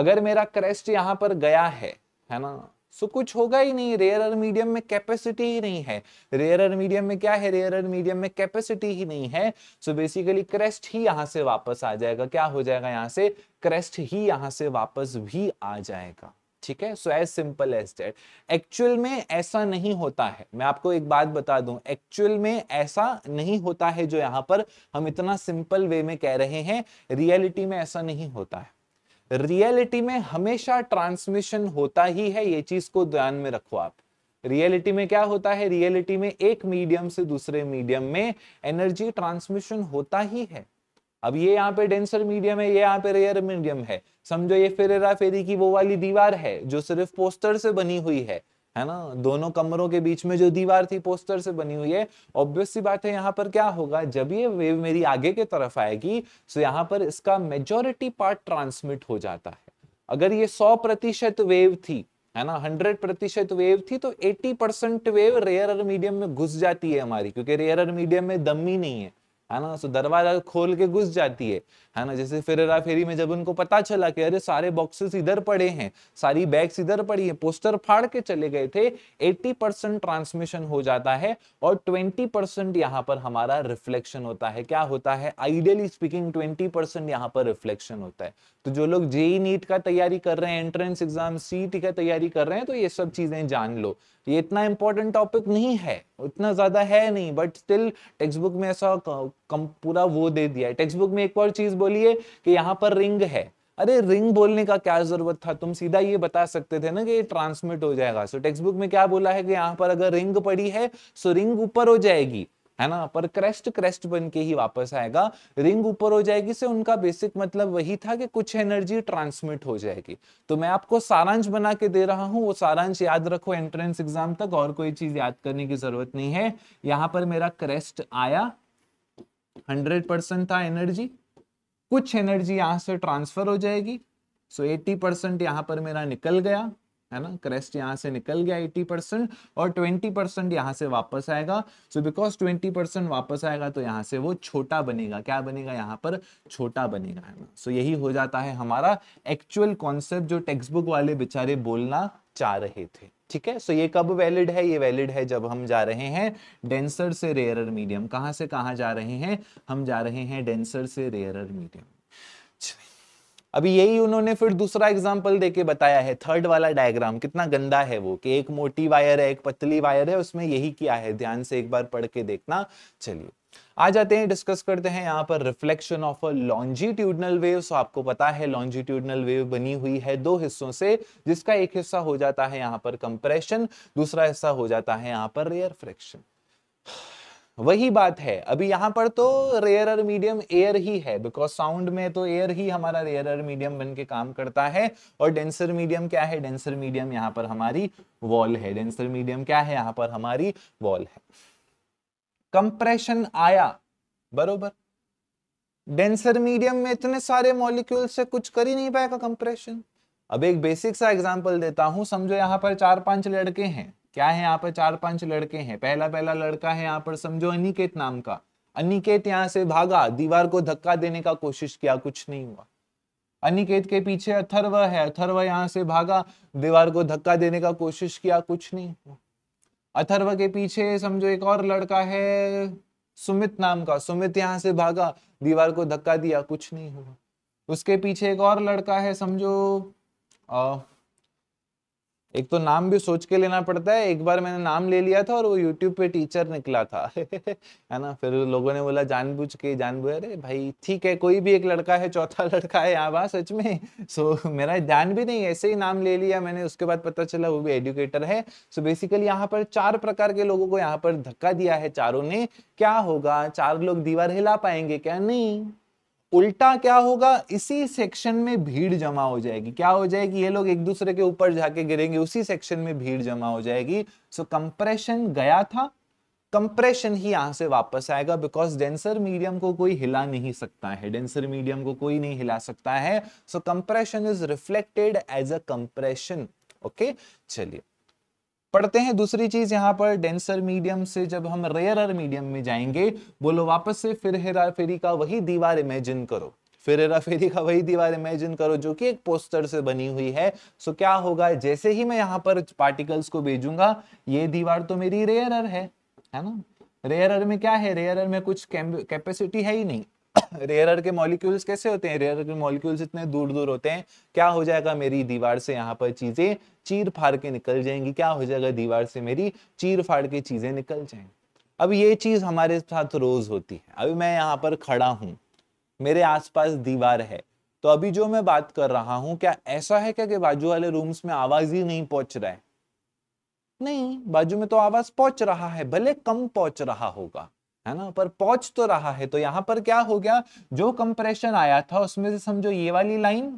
अगर मेरा क्रेस्ट यहाँ पर गया है है ना सो so, कुछ होगा ही नहीं रेयर मीडियम में कैपेसिटी ही नहीं है रेयर मीडियम में क्या है रेयर मीडियम में कैपेसिटी ही नहीं है सो so, बेसिकली क्रेस्ट ही यहां से वापस आ जाएगा क्या हो जाएगा यहां से क्रेस्ट ही यहां से वापस भी आ जाएगा ठीक है so as simple as that actual में ऐसा नहीं होता है मैं आपको एक बात बता दूं एक्चुअल में ऐसा नहीं होता है जो यहाँ पर हम इतना सिंपल वे में कह रहे हैं रियलिटी में ऐसा नहीं होता है रियलिटी में हमेशा ट्रांसमिशन होता ही है ये चीज को ध्यान में रखो आप रियलिटी में क्या होता है रियलिटी में एक मीडियम से दूसरे मीडियम में एनर्जी ट्रांसमिशन होता ही है अब ये यहाँ पे डेंसर मीडियम है ये यहाँ पे रेयर मीडियम है समझो ये फेरेरा फेरी की वो वाली दीवार है जो सिर्फ पोस्टर से बनी हुई है है ना दोनों कमरों के बीच में जो दीवार थी पोस्टर से बनी हुई है ऑब्वियसली बात है यहाँ पर क्या होगा जब ये वेव मेरी आगे के तरफ आएगी तो यहाँ पर इसका मेजोरिटी पार्ट ट्रांसमिट हो जाता है अगर ये सौ प्रतिशत वेव थी है ना हंड्रेड प्रतिशत वेव थी तो eighty percent wave rare medium में घुस जाती है हमारी क्योंकि रेयर मीडियम में दम ही नहीं है है ना सो दरवाजा खोल के घुस जाती है है ना जैसे फिर फेरी में जब उनको पता चला कि अरे सारे बॉक्सेस इधर पड़े हैं सारी बैग्स इधर पड़ी है पोस्टर फाड़ के चले गए थे 80 परसेंट ट्रांसमिशन हो जाता है और 20 परसेंट यहाँ पर हमारा रिफ्लेक्शन होता है क्या होता है आइडियली स्पीकिंग 20 परसेंट यहाँ पर रिफ्लेक्शन होता है तो जो लोग जेई नीट e e का तैयारी कर रहे हैं एंट्रेंस एग्जाम सी का तैयारी कर रहे हैं तो ये सब चीजें जान लो तो ये इतना इंपॉर्टेंट टॉपिक नहीं है इतना ज़्यादा है नहीं बट स्टिल टेक्स्ट बुक में ऐसा कम पूरा वो दे दिया है टेक्स्ट बुक में एक और चीज़ बोलिए कि यहाँ पर रिंग है अरे रिंग बोलने का क्या जरूरत था तुम सीधा ये बता सकते थे ना कि ये ट्रांसमिट हो जाएगा सो टेक्स्ट बुक में क्या बोला है कि यहाँ पर अगर रिंग पड़ी है सो रिंग ऊपर हो जाएगी है ना पर क्रेस्ट क्रेस्ट बन के ही वापस आएगा रिंग ऊपर हो जाएगी से उनका बेसिक मतलब वही था कि कुछ एनर्जी ट्रांसमिट हो जाएगी तो मैं आपको सारांश बना के दे रहा हूं वो सारांश याद रखो एंट्रेंस एग्जाम तक और कोई चीज याद करने की जरूरत नहीं है यहां पर मेरा क्रेस्ट आया हंड्रेड परसेंट था एनर्जी कुछ एनर्जी यहां से ट्रांसफर हो जाएगी सो एटी परसेंट यहां पर मेरा निकल गया है ना क्रेस्ट यहाँ से निकल गया 80 परसेंट और 20 परसेंट यहाँ से वापस आएगा सो बिकॉज 20 परसेंट वापस आएगा तो यहाँ से वो छोटा बनेगा क्या बनेगा यहाँ पर छोटा बनेगा है ना सो so यही हो जाता है हमारा एक्चुअल कॉन्सेप्ट जो टेक्स्ट बुक वाले बेचारे बोलना चाह रहे थे ठीक है सो ये कब वैलिड है ये वैलिड है जब हम जा रहे हैं डेंसर से रेयरर मीडियम कहाँ से कहाँ जा रहे हैं हम जा रहे हैं डेंसर से रेयरर मीडियम अभी यही उन्होंने फिर दूसरा एग्जाम्पल देके बताया है थर्ड वाला डायग्राम कितना गंदा है वो कि एक मोटी वायर है एक पतली वायर है उसमें यही किया है ध्यान से एक बार पढ़ के देखना चलिए आ जाते हैं डिस्कस करते हैं यहाँ पर reflection of a longitudinal wave so आपको पता है लॉन्जिट्यूडनल वेव बनी हुई है दो हिस्सों से जिसका एक हिस्सा हो जाता है यहाँ पर कंप्रेशन दूसरा हिस्सा हो जाता है यहाँ पर रेयर फ्रैक्शन वही बात है अभी यहाँ पर तो रेयरर मीडियम एयर ही है बिकॉज साउंड में तो एयर ही हमारा रेयरर मीडियम बन के काम करता है और डेंसर मीडियम क्या है डेंसर मीडियम यहाँ पर हमारी वॉल है डेंसर मीडियम क्या है यहाँ पर हमारी वॉल है कंप्रेशन आया बरोबर डेंसर मीडियम में इतने सारे मॉलिक्यूल से कुछ कर ही नहीं पाएगा कंप्रेशन अब एक बेसिक सा एग्जांपल देता हूं समझो यहाँ पर चार पांच लड़के हैं क्या है यहाँ पर चार पांच लड़के हैं पहला पहला लड़का है यहाँ पर समझो अनिकेत नाम का अनिकेत यहाँ से भागा दीवार को धक्का देने का कोशिश किया कुछ नहीं हुआ अनिकेत के पीछे अथर्व है अथर्व यहाँ से भागा दीवार को धक्का देने का कोशिश किया कुछ नहीं हुआ अथर्व के पीछे समझो एक और लड़का है सुमित नाम का सुमित यहाँ से भागा दीवार को धक्का दिया कुछ नहीं हुआ उसके पीछे एक और लड़का है समझो अः एक तो नाम भी सोच के लेना पड़ता है एक बार मैंने नाम ले लिया था और वो यूट्यूब पे टीचर निकला था है ना फिर लोगों ने बोला जानबूझ के जानबूझ अरे भाई ठीक है कोई भी एक लड़का है चौथा लड़का है यहाँ सच में सो so, मेरा ध्यान भी नहीं ऐसे ही नाम ले लिया मैंने उसके बाद पता चला वो भी एडुकेटर है सो so, बेसिकली यहाँ पर चार प्रकार के लोगों को यहाँ पर धक्का दिया है चारों ने क्या होगा चार लोग दीवार हिला पाएंगे क्या नहीं उल्टा क्या होगा इसी सेक्शन में भीड़ जमा हो जाएगी क्या हो जाएगी ये लोग एक दूसरे के ऊपर जाके गिरेंगे उसी सेक्शन में भीड़ जमा हो जाएगी सो so, कंप्रेशन गया था कंप्रेशन ही यहां से वापस आएगा बिकॉज डेंसर मीडियम को कोई हिला नहीं सकता है डेंसर मीडियम को कोई नहीं हिला सकता है so compression is reflected as a compression okay चलिए पढ़ते हैं दूसरी चीज यहाँ पर डेंसर मीडियम से जब हम रेयरर मीडियम में जाएंगे बोलो वापस से फिर हेरा फेरी का वही दीवार इमेजिन करो फिर हेरा फेरी का वही दीवार इमेजिन करो जो कि एक पोस्टर से बनी हुई है सो क्या होगा जैसे ही मैं यहाँ पर पार्टिकल्स को भेजूंगा ये दीवार तो मेरी रेयरर है है ना रेयरर में क्या है रेयरर में कुछ कैपेसिटी है ही नहीं रेयर के मॉलिक्यूल्स कैसे होते हैं रेयर के मॉलिक्यूल्स इतने दूर दूर होते हैं क्या हो जाएगा मेरी दीवार से यहाँ पर चीजें चीर फाड़ के निकल जाएंगी क्या हो जाएगा दीवार से मेरी चीर फाड़ के चीजें निकल जाएंगी अब ये चीज हमारे साथ रोज होती है अभी मैं यहाँ पर खड़ा हूँ मेरे आसपास दीवार है तो अभी जो मैं बात कर रहा हूँ क्या ऐसा है क्या कि बाजू वाले रूम्स में आवाज ही नहीं पहुंच रहा है नहीं बाजू में तो आवाज पहुंच रहा है भले कम पहुंच रहा होगा है ना पर पहुंच तो रहा है तो यहाँ पर क्या हो गया जो कंप्रेशन आया था उसमें से समझो ये वाली लाइन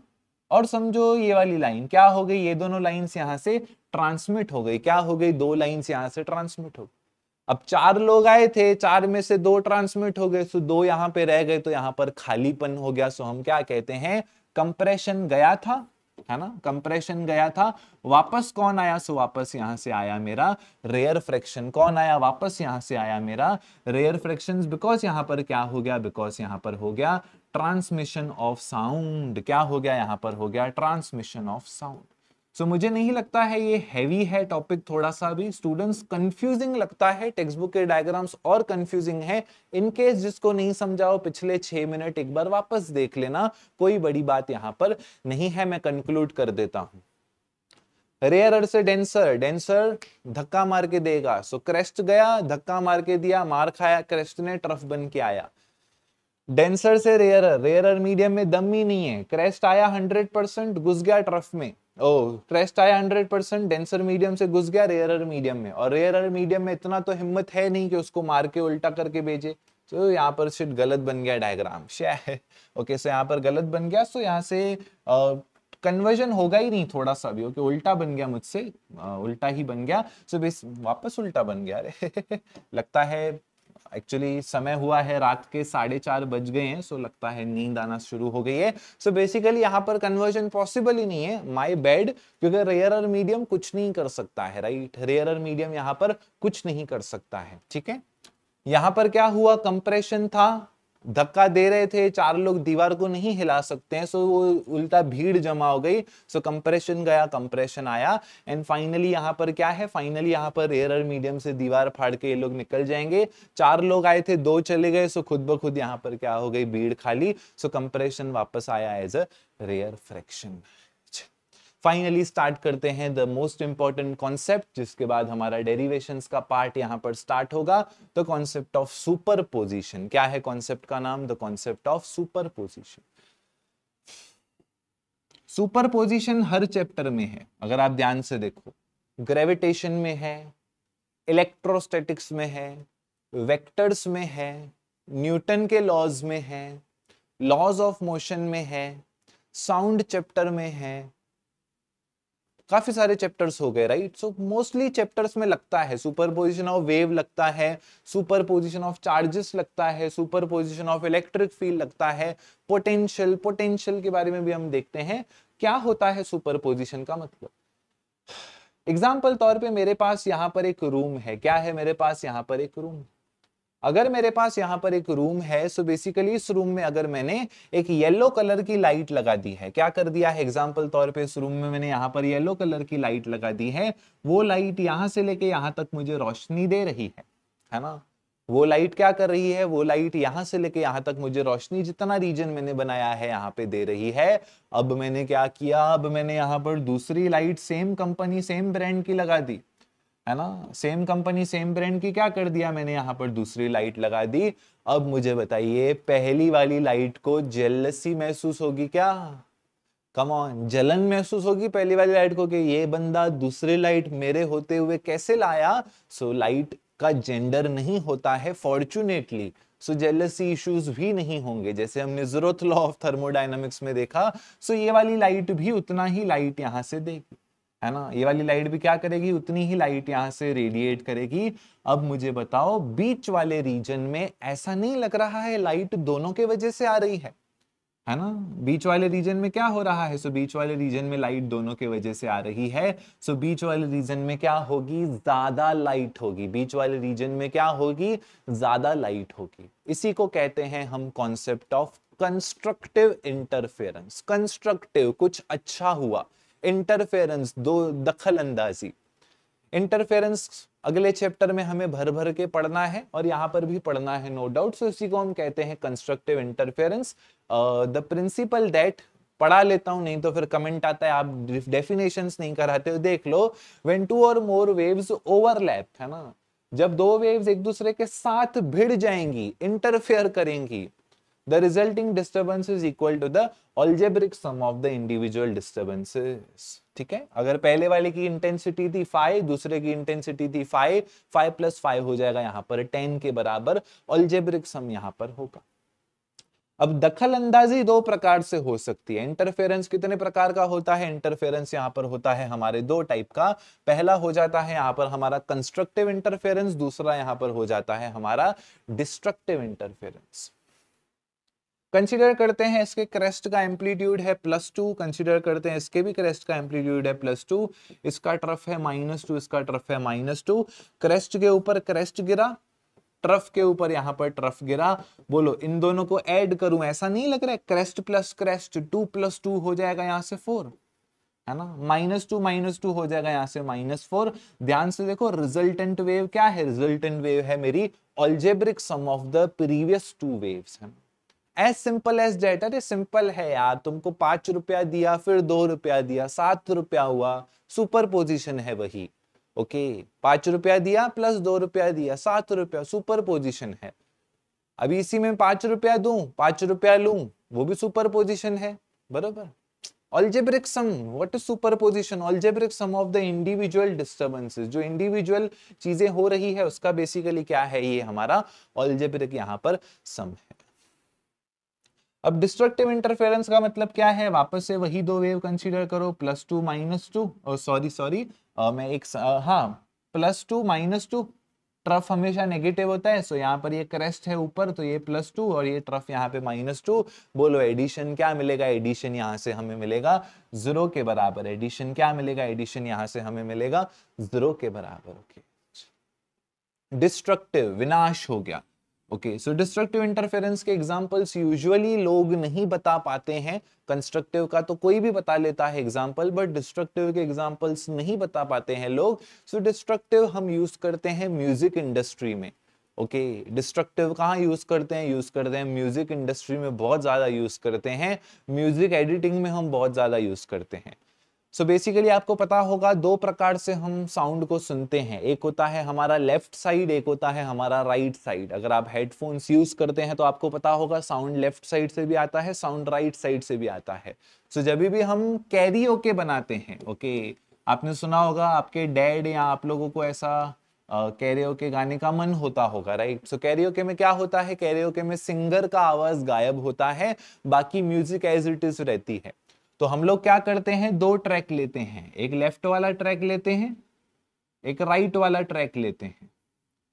और समझो ये वाली लाइन क्या हो गई ये दोनों लाइन यहाँ से ट्रांसमिट हो गई क्या हो गई दो लाइन्स यहाँ से ट्रांसमिट हो गई अब चार लोग आए थे चार में से दो ट्रांसमिट हो गए सो तो दो यहाँ पे रह गए तो यहाँ पर खालीपन हो गया सो हम क्या कहते हैं कंप्रेशन गया था है ना कंप्रेशन गया था वापस कौन आया सो वापस यहां से आया मेरा रेयर फ्रैक्शन कौन आया वापस यहां से आया मेरा रेयर फ्रैक्शन बिकॉज यहां पर क्या हो गया बिकॉज यहां पर हो गया ट्रांसमिशन ऑफ साउंड क्या हो गया यहां पर हो गया transmission of sound so so, मुझे नहीं लगता है ये हैवी है टॉपिक थोड़ा सा भी स्टूडेंट्स कंफ्यूजिंग लगता है टेक्स्ट बुक के डायग्राम्स और कंफ्यूजिंग है इन केस जिसको नहीं समझाओ पिछले छह मिनट एक बार वापस देख लेना कोई बड़ी बात यहाँ पर नहीं है मैं कंक्लूड कर देता हूं रेयर से डेंसर डेंसर धक्का मार के देगा सो क्रेस्ट गया धक्का मार के दिया मार खाया क्रेस्ट ने ट्रफ बन के आया डेंसर से रेयर रेयर मीडियम में दम ही नहीं है क्रेस्ट आया हंड्रेड परसेंट घुस गया ट्रफ में ओ oh, आया हंड्रेड परसेंट डेंसर मीडियम से घुस गया मीडियम में और मीडियम में इतना तो हिम्मत है नहीं कि उसको मार के उल्टा करके भेजे तो यहाँ पर सिर्फ गलत बन गया डायग्राम शायद ओके सो यहाँ पर गलत बन गया सो यहाँ से कन्वर्जन होगा ही नहीं थोड़ा सा भी ओके उल्टा बन गया मुझसे उल्टा ही बन गया सो बेस वापस उल्टा बन गया अरे लगता है एक्चुअली समय हुआ है रात के साढ़े चार बज गए हैं सो लगता है नींद आना शुरू हो गई है सो बेसिकली यहाँ पर कन्वर्जन पॉसिबल ही नहीं है माई बेड क्योंकि और मीडियम कुछ नहीं कर सकता है राइट और मीडियम यहाँ पर कुछ नहीं कर सकता है ठीक है यहाँ पर क्या हुआ कंप्रेशन था धक्का दे रहे थे चार लोग दीवार को नहीं हिला सकते हैं सो वो उल्टा भीड़ जमा हो गई सो कंप्रेशन गया कंप्रेशन आया एंड फाइनली यहाँ पर क्या है फाइनली यहाँ पर रेयर मीडियम से दीवार फाड़ के ये लोग निकल जाएंगे चार लोग आए थे दो चले गए सो खुद ब खुद यहाँ पर क्या हो गई भीड़ खाली सो कंप्रेशन वापस आया as a rarefaction finally start करते हैं द मोस्ट इंपॉर्टेंट कॉन्सेप्ट जिसके बाद हमारा डेरिवेशन का पार्ट यहाँ पर स्टार्ट होगा the concept of superposition क्या है कॉन्सेप्ट का नाम the concept of superposition superposition हर चैप्टर में है अगर आप ध्यान से देखो ग्रेविटेशन में है इलेक्ट्रोस्टेटिक्स में है वेक्टर्स में है न्यूटन के लॉज में है लॉज ऑफ मोशन में है साउंड चैप्टर में है काफी सारे चैप्टर्स हो गए राइट सो मोस्टली चैप्टर्स में लगता है सुपर पोजिशन ऑफ वेव लगता है सुपर पोजिशन ऑफ चार्जेस लगता है superposition of electric field लगता है पोटेंशियल पोटेंशियल के बारे में भी हम देखते हैं क्या होता है सुपर पोजिशन का मतलब एग्जाम्पल तौर पे मेरे पास यहाँ पर एक रूम है क्या है मेरे पास यहाँ पर एक रूम है अगर मेरे पास यहाँ पर एक रूम है सो बेसिकली इस रूम में अगर मैंने एक येलो कलर की लाइट लगा दी है क्या कर दिया है एग्जाम्पल तौर पे इस रूम में मैंने यहाँ पर येलो कलर की लाइट लगा दी है वो लाइट यहाँ से लेके यहाँ तक मुझे रोशनी दे रही है है ना वो लाइट क्या कर रही है वो लाइट यहाँ से लेके यहाँ तक मुझे रोशनी जितना रीजन मैंने बनाया है यहाँ पे दे रही है अब मैंने क्या किया अब मैंने यहाँ पर दूसरी light same company same brand की लगा दी है ना सेम कंपनी सेम ब्रांड की क्या कर दिया मैंने यहाँ पर दूसरी लाइट लगा दी अब मुझे बताइए पहली वाली लाइट को जेलसी महसूस होगी क्या कम ऑन जलन महसूस होगी पहली वाली लाइट को कि ये बंदा दूसरी लाइट मेरे होते हुए कैसे लाया सो so, लाइट का जेंडर नहीं होता है फॉर्चुनेटली सो जेलसी इश्यूज भी नहीं होंगे जैसे हमने जरूरत लॉ ऑफ थर्मोडाइनमिक्स में देखा सो so ये वाली लाइट भी उतना ही लाइट यहाँ से देगी है ना ये वाली लाइट भी क्या करेगी उतनी ही लाइट यहाँ से रेडिएट करेगी अब मुझे बताओ बीच वाले रीजन में ऐसा नहीं लग रहा है लाइट दोनों के वजह से आ रही है है ना बीच वाले रीजन में क्या हो रहा है सो बीच वाले रीजन में लाइट दोनों के वजह से आ रही है सो बीच वाले रीजन में क्या होगी ज्यादा लाइट होगी बीच वाले रीजन में क्या होगी ज्यादा लाइट होगी इसी को कहते हैं हम concept of constructive interference constructive कुछ अच्छा हुआ इंटरफेरेंस दो दखल अंदाजी इंटरफेरेंस अगले चैप्टर में हमें भर भर के पढ़ना है और यहाँ पर भी पढ़ना है नो डाउट सो इसी को हम कहते हैं constructive interference the principle that पढ़ा लेता हूं नहीं तो फिर कमेंट आता है आप डेफिनेशन नहीं कराते हो देख लो वेन टू और मोर वेव्स ओवरलैप है ना जब दो वेव्स एक दूसरे के साथ भिड़ जाएंगी इंटरफेयर करेंगी The resulting disturbance is equal to the algebraic sum of the individual disturbances. ठीक है अगर पहले वाले की इंटेंसिटी थी फाइव दूसरे की इंटेंसिटी थी फाइव फाइव प्लस फाइव हो जाएगा यहां पर टेन के बराबर ऑल्जेब्रिक सम यहां पर होगा अब दखल अंदाजी दो प्रकार से हो सकती है इंटरफेरेंस कितने प्रकार का होता है इंटरफेरेंस यहाँ पर होता है हमारे दो टाइप का पहला हो जाता है यहाँ पर हमारा कंस्ट्रक्टिव इंटरफेरेंस दूसरा यहाँ पर हो जाता है हमारा डिस्ट्रक्टिव इंटरफेरेंस कंसीडर करते हैं इसके क्रेस्ट का एम्पलीट्यूड है प्लस टू कंसीडर करते हैं इसके भी क्रेस्ट का एम्पलीट्यूड है प्लस टू इसका ट्रफ है माइनस टू इसका ट्रफ है माइनस टू क्रेस्ट के ऊपर क्रेस्ट गिरा ट्रफ के ऊपर यहां पर ट्रफ गिरा बोलो इन दोनों को ऐड करूं ऐसा नहीं लग रहा है crest plus crest two plus two हो जाएगा यहां से फोर है ना माइनस टू माइनस टू हो जाएगा यहां से माइनस फोर ध्यान से देखो रिजल्टेंट वेव क्या है रिजल्टेंट वेव है मेरी algebraic sum of the previous two waves है ना एज सिंपल एज डेट अरे सिंपल है यार तुमको पांच रुपया दिया फिर दो रुपया दिया सात रुपया हुआ सुपर पोजिशन है वही ओके पांच रुपया दिया प्लस दो रुपया दिया सात रुपया सुपर पोजिशन है अभी इसी में पांच रुपया दू पांच रुपया लू वो भी सुपर पोजिशन है बरोबर algebraic sum what is superposition algebraic sum of the individual disturbances जो इंडिविजुअल चीजें हो रही है उसका बेसिकली क्या है ये हमारा ऑल्जेब्रिक यहाँ पर सम है अब डिस्ट्रक्टिव इंटरफेरेंस का मतलब क्या है वापस से वही दो वेव कंसीडर करो plus two minus two sorry sorry मैं एक uh, हाँ plus two minus two trough हमेशा नेगेटिव होता है सो यहाँ पर ये क्रेस्ट है ऊपर तो ये प्लस टू और ये ट्रफ यहाँ पे माइनस टू बोलो एडिशन क्या मिलेगा एडिशन यहाँ से हमें मिलेगा जीरो के बराबर एडिशन क्या मिलेगा एडिशन यहाँ से हमें मिलेगा जीरो के बराबर ओके डिस्ट्रक्टिव विनाश हो गया ओके सो डिस्ट्रक्टिव इंटरफेरेंस के एग्जांपल्स यूजुअली लोग नहीं बता पाते हैं कंस्ट्रक्टिव का तो कोई भी बता लेता है एग्जांपल बट डिस्ट्रक्टिव के एग्जांपल्स नहीं बता पाते हैं लोग सो so, डिस्ट्रक्टिव हम यूज करते हैं म्यूजिक इंडस्ट्री में ओके डिस्ट्रक्टिव कहाँ यूज करते हैं यूज करते हैं म्यूजिक इंडस्ट्री में बहुत ज्यादा यूज करते हैं म्यूजिक एडिटिंग में हम बहुत ज्यादा यूज करते हैं सो so बेसिकली आपको पता होगा दो प्रकार से हम साउंड को सुनते हैं एक होता है हमारा लेफ्ट साइड एक होता है हमारा राइट साइड अगर आप हेडफोन्स यूज करते हैं तो आपको पता होगा साउंड लेफ्ट साइड से भी आता है साउंड राइट साइड से भी आता है सो so जब भी हम कैरी ओके बनाते हैं ओके okay, आपने सुना होगा आपके डैड या आप लोगों को ऐसा कैरियो uh, के गाने का मन होता होगा राइट सो कैरियो के में क्या होता है कैरियो के में सिंगर का आवाज गायब होता है बाकी म्यूजिक एज इट इज रहती है तो हम लोग क्या करते हैं दो ट्रैक लेते हैं एक लेफ्ट वाला ट्रैक लेते हैं एक राइट वाला ट्रैक लेते हैं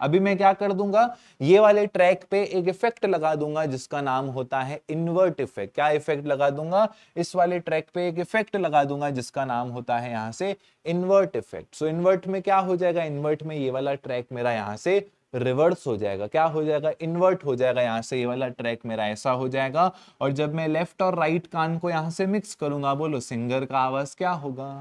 अभी मैं क्या कर दूंगा ये वाले ट्रैक पे एक इफेक्ट लगा दूंगा जिसका नाम होता है इन्वर्ट इफेक्ट क्या इफेक्ट लगा दूंगा इस वाले ट्रैक पे एक इफेक्ट लगा दूंगा जिसका नाम होता है यहां से इन्वर्ट इफेक्ट सो इन्वर्ट में क्या हो जाएगा इन्वर्ट में ये वाला ट्रैक मेरा यहाँ से रिवर्स हो जाएगा क्या हो जाएगा इन्वर्ट हो जाएगा यहाँ से ये वाला ट्रैक मेरा ऐसा हो जाएगा और जब मैं लेफ्ट और राइट कान को यहाँ से मिक्स करूंगा बोलो सिंगर का आवाज क्या होगा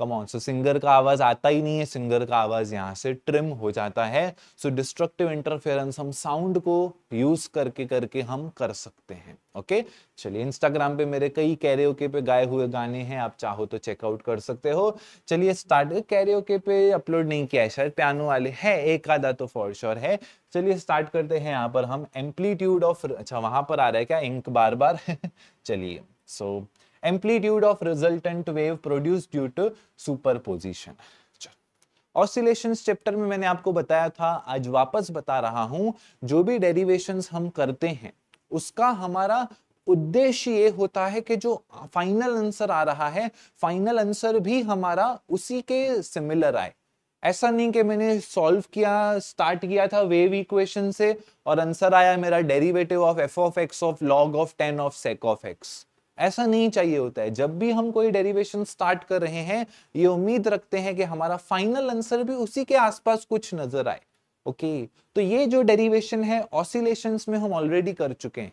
कमॉन सो सिंगर का आवाज आता ही नहीं है सिंगर का आवाज यहाँ से ट्रिम हो जाता है सो डिस्ट्रक्टिव इंटरफेरेंस हम साउंड को यूज करके करके हम कर सकते हैं ओके okay? चलिए इंस्टाग्राम पे मेरे कई कैरियोके पे गाए हुए गाने हैं आप चाहो तो चेकआउट कर सकते हो चलिए स्टार्ट कैरियोके पे अपलोड नहीं किया है शायद पियानो वाले है एक आधा तो फॉर श्योर है चलिए स्टार्ट करते हैं यहाँ पर हम एम्पलीट्यूड ऑफ अच्छा वहां पर आ रहा है क्या इंक बार बार चलिए so so, amplitude of resultant wave produce due to superposition oscillations chapter में मैंने आपको बताया था आज वापस बता रहा हूं जो भी डेरिवेशंस हम करते हैं उसका हमारा उद्देश्य ये होता है कि जो फाइनल आंसर आ रहा है फाइनल आंसर भी हमारा उसी के सिमिलर आए ऐसा नहीं कि मैंने सॉल्व किया स्टार्ट किया था वेव इक्वेशन से और आंसर आया मेरा derivative of f of x of log of ten of sec of x ऐसा नहीं चाहिए होता है जब भी हम कोई डेरिवेशन स्टार्ट कर रहे हैं ये उम्मीद रखते हैं कि हमारा फाइनल आंसर भी उसी के आसपास कुछ नजर आए ओके तो ये जो डेरिवेशन है ऑसिलेशन में हम ऑलरेडी कर चुके हैं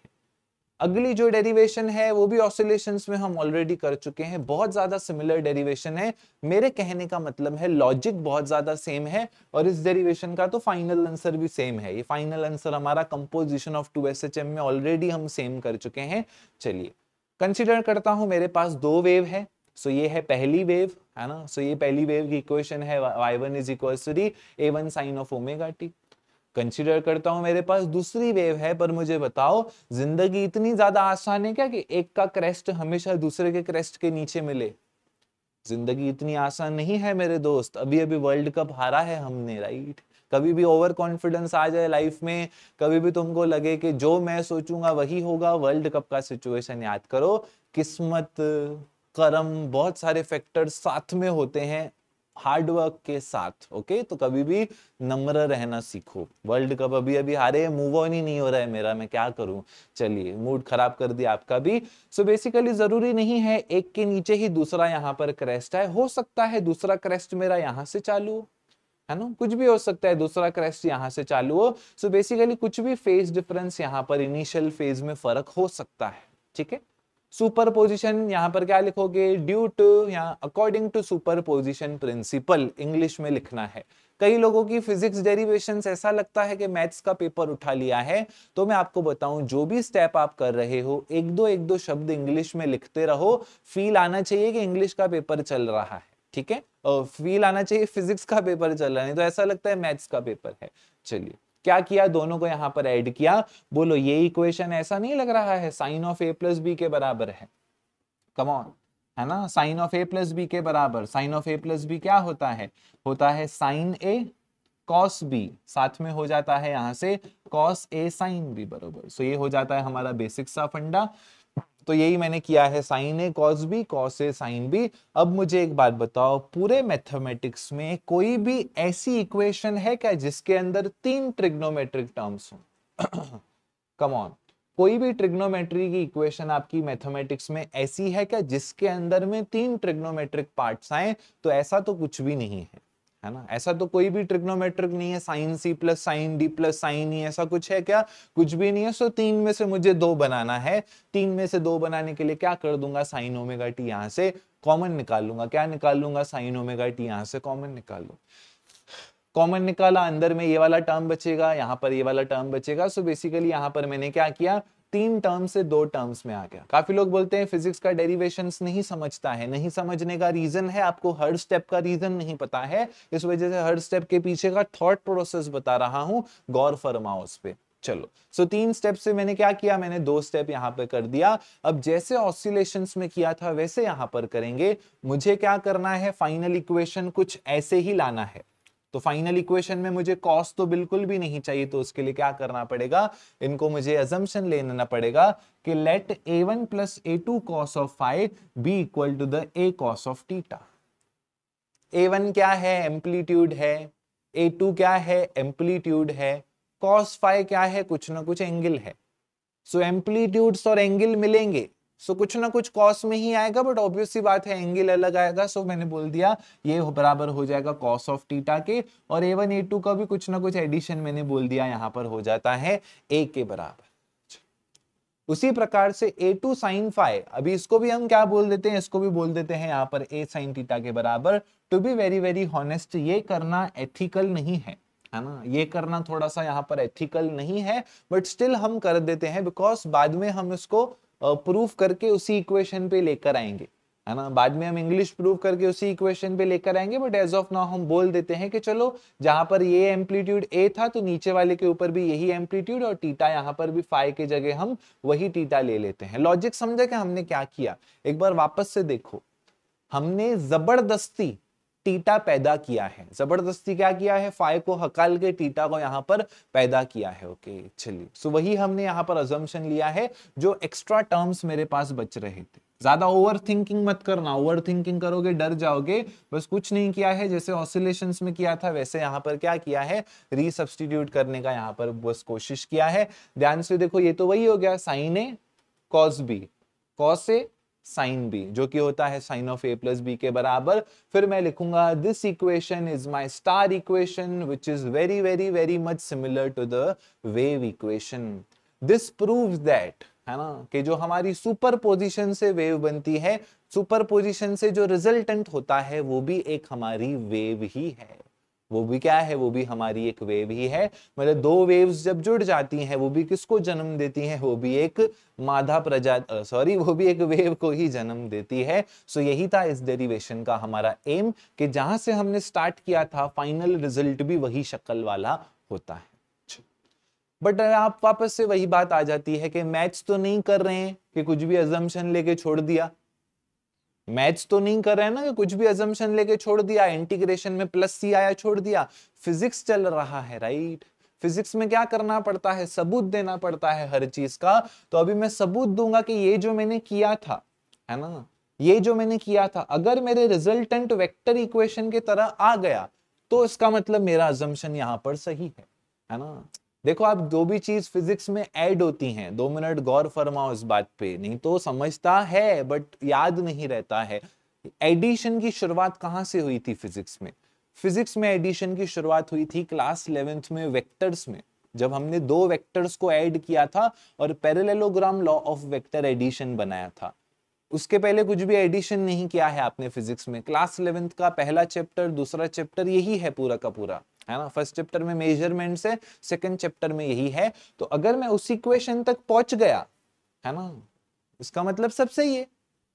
अगली जो डेरिवेशन है वो भी ऑसिलेशन में हम ऑलरेडी कर चुके हैं बहुत ज्यादा सिमिलर डेरिवेशन है मेरे कहने का मतलब है लॉजिक बहुत ज्यादा सेम है और इस डेरिवेशन का तो फाइनल आंसर भी सेम है ये फाइनल आंसर हमारा composition of two S H M में ऑलरेडी हम सेम कर चुके हैं चलिए कंसिडर करता हूं मेरे पास दो वेव है सो so ये है पहली वेव है ना सो so ये पहली वेव की इक्वेशन है y one is equal to the A one sine of omega t consider करता हूं मेरे पास दूसरी वेव है पर मुझे बताओ जिंदगी इतनी ज्यादा आसान है क्या कि एक का क्रेस्ट हमेशा दूसरे के क्रेस्ट के नीचे मिले जिंदगी इतनी आसान नहीं है मेरे दोस्त अभी अभी वर्ल्ड कप हारा है हमने राइट कभी भी ओवर कॉन्फिडेंस आ जाए लाइफ में कभी भी तुमको लगे कि जो मैं सोचूंगा वही होगा वर्ल्ड कप का सिचुएशन याद करो किस्मत कर्म बहुत सारे फैक्टर साथ में होते हैं हार्डवर्क के साथ ओके तो कभी भी नम्र रहना सीखो वर्ल्ड कप अभी अभी हारे मूव ऑन ही नहीं हो रहा है मेरा मैं क्या करूं चलिए मूड खराब कर दिया आपका भी सो so बेसिकली जरूरी नहीं है एक के नीचे ही दूसरा यहाँ पर क्रेस्ट है हो सकता है दूसरा क्रेस्ट मेरा यहाँ से चालू है ना कुछ भी हो सकता है दूसरा क्रेस्ट यहाँ से चालू हो सो बेसिकली कुछ भी फेज डिफरेंस यहाँ पर इनिशियल फेज में फर्क हो सकता है ठीक है सुपर पोजिशन यहाँ पर क्या लिखोगे ड्यू टू यहाँ according to superposition principle English में लिखना है कई लोगों की फिजिक्स डेरिवेशन ऐसा लगता है कि मैथ्स का पेपर उठा लिया है तो मैं आपको बताऊं जो भी स्टेप आप कर रहे हो एक दो एक दो शब्द इंग्लिश में लिखते रहो फील आना चाहिए कि इंग्लिश का पेपर चल रहा है ठीक है फील आना चाहिए फिजिक्स का पेपर चल रहा है नहीं तो ऐसा लगता है मैथ्स का पेपर है चलिए क्या किया दोनों को यहाँ पर ऐड किया बोलो ये इक्वेशन ऐसा नहीं लग रहा है sine of A plus B के बराबर है कमॉन है ना sine of A plus B के बराबर sine of A plus B क्या होता है होता है साइन ए कॉस बी साथ में हो जाता है यहां से कॉस ए साइन बी बरोबर सो ये हो जाता है हमारा बेसिक सा फंडा तो यही मैंने किया है sine A cos B cos A sine B अब मुझे एक बात बताओ पूरे मैथमेटिक्स में कोई भी ऐसी इक्वेशन है क्या जिसके अंदर तीन ट्रिग्नोमेट्रिक टर्म्स हो कम ऑन कोई भी ट्रिग्नोमेट्री की इक्वेशन आपकी मैथमेटिक्स में ऐसी है क्या जिसके अंदर में तीन ट्रिग्नोमेट्रिक पार्ट्स आए तो ऐसा तो कुछ भी नहीं है है ना ऐसा तो कोई भी ट्रिग्नोमेट्रिक नहीं है साइन सी plus sine D plus sine ही ऐसा कुछ है क्या कुछ भी नहीं है सो तीन में से मुझे दो बनाना है तीन में से दो बनाने के लिए क्या कर दूंगा साइन ओमेगा टी यहाँ से कॉमन निकाल लूंगा क्या निकाल लूंगा साइन ओमेगा टी यहां से कॉमन निकाल लू कॉमन निकाला अंदर में ये वाला टर्म बचेगा यहाँ पर ये वाला टर्म बचेगा सो बेसिकली यहाँ पर मैंने क्या किया तीन टर्म से दो टर्म्स में आ गया काफी लोग बोलते हैं फिजिक्स का डेरिवेशन नहीं समझता है नहीं समझने का रीजन है आपको हर स्टेप का रीजन नहीं पता है इस वजह से हर स्टेप के पीछे का थॉट प्रोसेस बता रहा हूं गौर फरमा उस पर चलो सो so, तीन स्टेप से मैंने क्या किया मैंने दो स्टेप यहां पे कर दिया अब जैसे ऑसिलेशन में किया था वैसे यहां पर करेंगे मुझे क्या करना है फाइनल इक्वेशन कुछ ऐसे ही लाना है तो फाइनल इक्वेशन में मुझे कॉस तो बिल्कुल भी नहीं चाहिए तो उसके लिए क्या करना पड़ेगा इनको मुझे एजम्पन लेना पड़ेगा कि let A one plus A two cos of phi B equal to the A cos of theta A one क्या है एम्पलीट्यूड है ए टू क्या है एम्पलीट्यूड है कॉस फाइव क्या है कुछ ना कुछ एंगल है सो so, एम्पलीट्यूड्स और एंगल मिलेंगे सो so, कुछ ना कुछ कॉस में ही आएगा बट ऑब्वियसली बात है एंगल अलग आएगा सो so, मैंने बोल दिया ये बराबर हो जाएगा कॉस ऑफ टीटा के और ए वन ए टू का भी कुछ ना कुछ एडिशन मैंने बोल दिया यहाँ पर हो जाता है ए के बराबर उसी प्रकार से ए टू साइन फाइव अभी इसको भी हम क्या बोल देते हैं इसको भी बोल देते हैं यहाँ पर ए साइन टीटा के बराबर to be very very honest ये करना एथिकल नहीं है है ना ये करना थोड़ा सा यहाँ पर एथिकल नहीं है बट स्टिल हम कर देते हैं बिकॉज बाद में हम इसको प्रूफ करके उसी इक्वेशन पे लेकर आएंगे है ना बाद में हम इंग्लिश प्रूफ करके उसी इक्वेशन पे लेकर आएंगे बट एज ऑफ नाउ हम बोल देते हैं कि चलो जहां पर ये एम्पलीट्यूड ए था तो नीचे वाले के ऊपर भी यही एम्पलीट्यूड और टीटा यहाँ पर भी फाइव के जगह हम वही टीटा ले लेते हैं लॉजिक समझा कि हमने क्या किया एक बार वापस से देखो हमने जबरदस्ती टीटा पैदा किया है जबरदस्ती क्या किया है फाइव को हकाल के टीटा को यहाँ पर पैदा किया है ओके चलिए सो वही हमने यहाँ पर अजम्पन लिया है जो एक्स्ट्रा टर्म्स मेरे पास बच रहे थे ज्यादा ओवर थिंकिंग मत करना ओवर थिंकिंग करोगे डर जाओगे बस कुछ नहीं किया है जैसे ऑसिलेशन में किया था वैसे यहाँ पर क्या किया है रीसब्सटीट्यूट करने का यहाँ पर बस कोशिश किया है ध्यान से देखो ये तो वही हो गया sine A cos B cos A sine B जो कि होता है sine of A plus B के बराबर फिर मैं लिखूंगा this equation is my star equation which is very very very much similar to the wave equation this proves that है ना कि जो हमारी सुपर पोजिशन से वेव बनती है सुपर पोजिशन से जो रिजल्टेंट होता है वो भी एक हमारी वेव ही है वो भी क्या है वो भी हमारी एक वेव ही है मतलब दो वेव्स जब जुड़ जाती हैं वो भी किसको जन्म देती हैं वो भी एक माधा प्रजा सॉरी वो भी एक वेव को ही जन्म देती है सो so, यही था इस डेरिवेशन का हमारा एम कि जहां से हमने स्टार्ट किया था फाइनल रिजल्ट भी वही शक्ल वाला होता है बट अच्छा। आप वापस से वही बात आ जाती है कि मैच तो नहीं कर रहे हैं कि कुछ भी एजम्पन लेके छोड़ दिया मैच तो नहीं कर रहे हैं ना कि कुछ भी एजम्पन लेके छोड़ दिया इंटीग्रेशन में प्लस सी आया छोड़ दिया फिजिक्स चल रहा है राइट फिजिक्स में क्या करना पड़ता है सबूत देना पड़ता है हर चीज का तो अभी मैं सबूत दूंगा कि ये जो मैंने किया था है ना ये जो मैंने किया था अगर मेरे रिजल्टेंट वेक्टर इक्वेशन के तरह आ गया तो इसका मतलब मेरा अजम्पन यहाँ पर सही है है ना देखो आप जो भी चीज फिजिक्स में ऐड होती हैं दो मिनट गौर फरमाओ इस बात पे नहीं तो समझता है बट याद नहीं रहता है एडिशन की शुरुआत कहाँ से हुई थी फिजिक्स में फिजिक्स में एडिशन की शुरुआत हुई थी क्लास इलेवेंथ में वेक्टर्स में जब हमने दो वेक्टर्स को ऐड किया था और parallelogram law of vector addition बनाया था उसके पहले कुछ भी एडिशन नहीं किया है आपने फिजिक्स में क्लास इलेवेंथ का पहला चैप्टर दूसरा चैप्टर यही है पूरा का पूरा है ना फर्स्ट चैप्टर में मेजरमेंट है सेकेंड चैप्टर में यही है तो अगर मैं उसी क्वेश्चन तक पहुंच गया है ना इसका मतलब सबसे ये है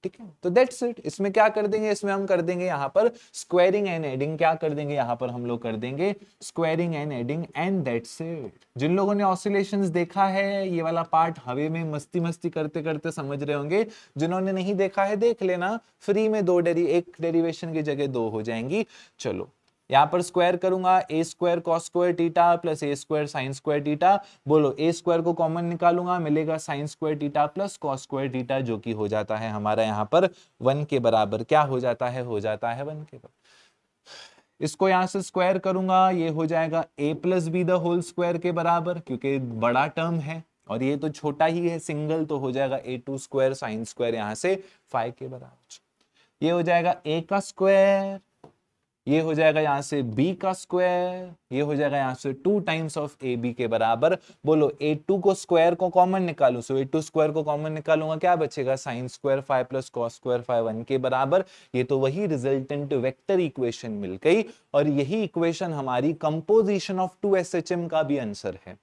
ठीक है तो दैट्स इट इसमें क्या कर देंगे इसमें हम कर देंगे यहाँ पर स्क्वायरिंग एंड एडिंग क्या कर देंगे यहाँ पर हम लोग कर देंगे squaring and adding and that's it जिन लोगों ने ऑसिलेशन देखा है ये वाला पार्ट हवे में मस्ती मस्ती करते करते समझ रहे होंगे जिन्होंने नहीं देखा है देख लेना फ्री में दो डेरी एक डेरिवेशन की जगह दो हो जाएंगी चलो यहाँ पर स्क्वायर करूंगा A square cos square theta plus A square sine square theta बोलो ए स्क्वायर को कॉमन निकालूंगा मिलेगा sine square theta plus cos square theta जो कि हो जाता है हमारा यहाँ पर वन के बराबर क्या हो जाता है हो जाता है वन के बराबर इसको यहां से स्क्वायर करूंगा ये हो जाएगा A plus B the whole square के बराबर क्योंकि बड़ा टर्म है और ये तो छोटा ही है सिंगल तो हो जाएगा A two square sine square यहां से फाइव के बराबर ये हो जाएगा ए का स्क्वायर ये हो जाएगा यहाँ से b का स्क्वायर ये हो जाएगा यहां से two times of A B के बराबर बोलो ए टू को स्क्वायर को कॉमन निकालू सो ए टू स्क्वायर को कॉमन निकालूंगा क्या बचेगा sine square phi plus cos square phi one के बराबर ये तो वही रिजल्टेंट वेक्टर इक्वेशन मिल गई और यही इक्वेशन हमारी कंपोजिशन ऑफ टू एस का भी आंसर है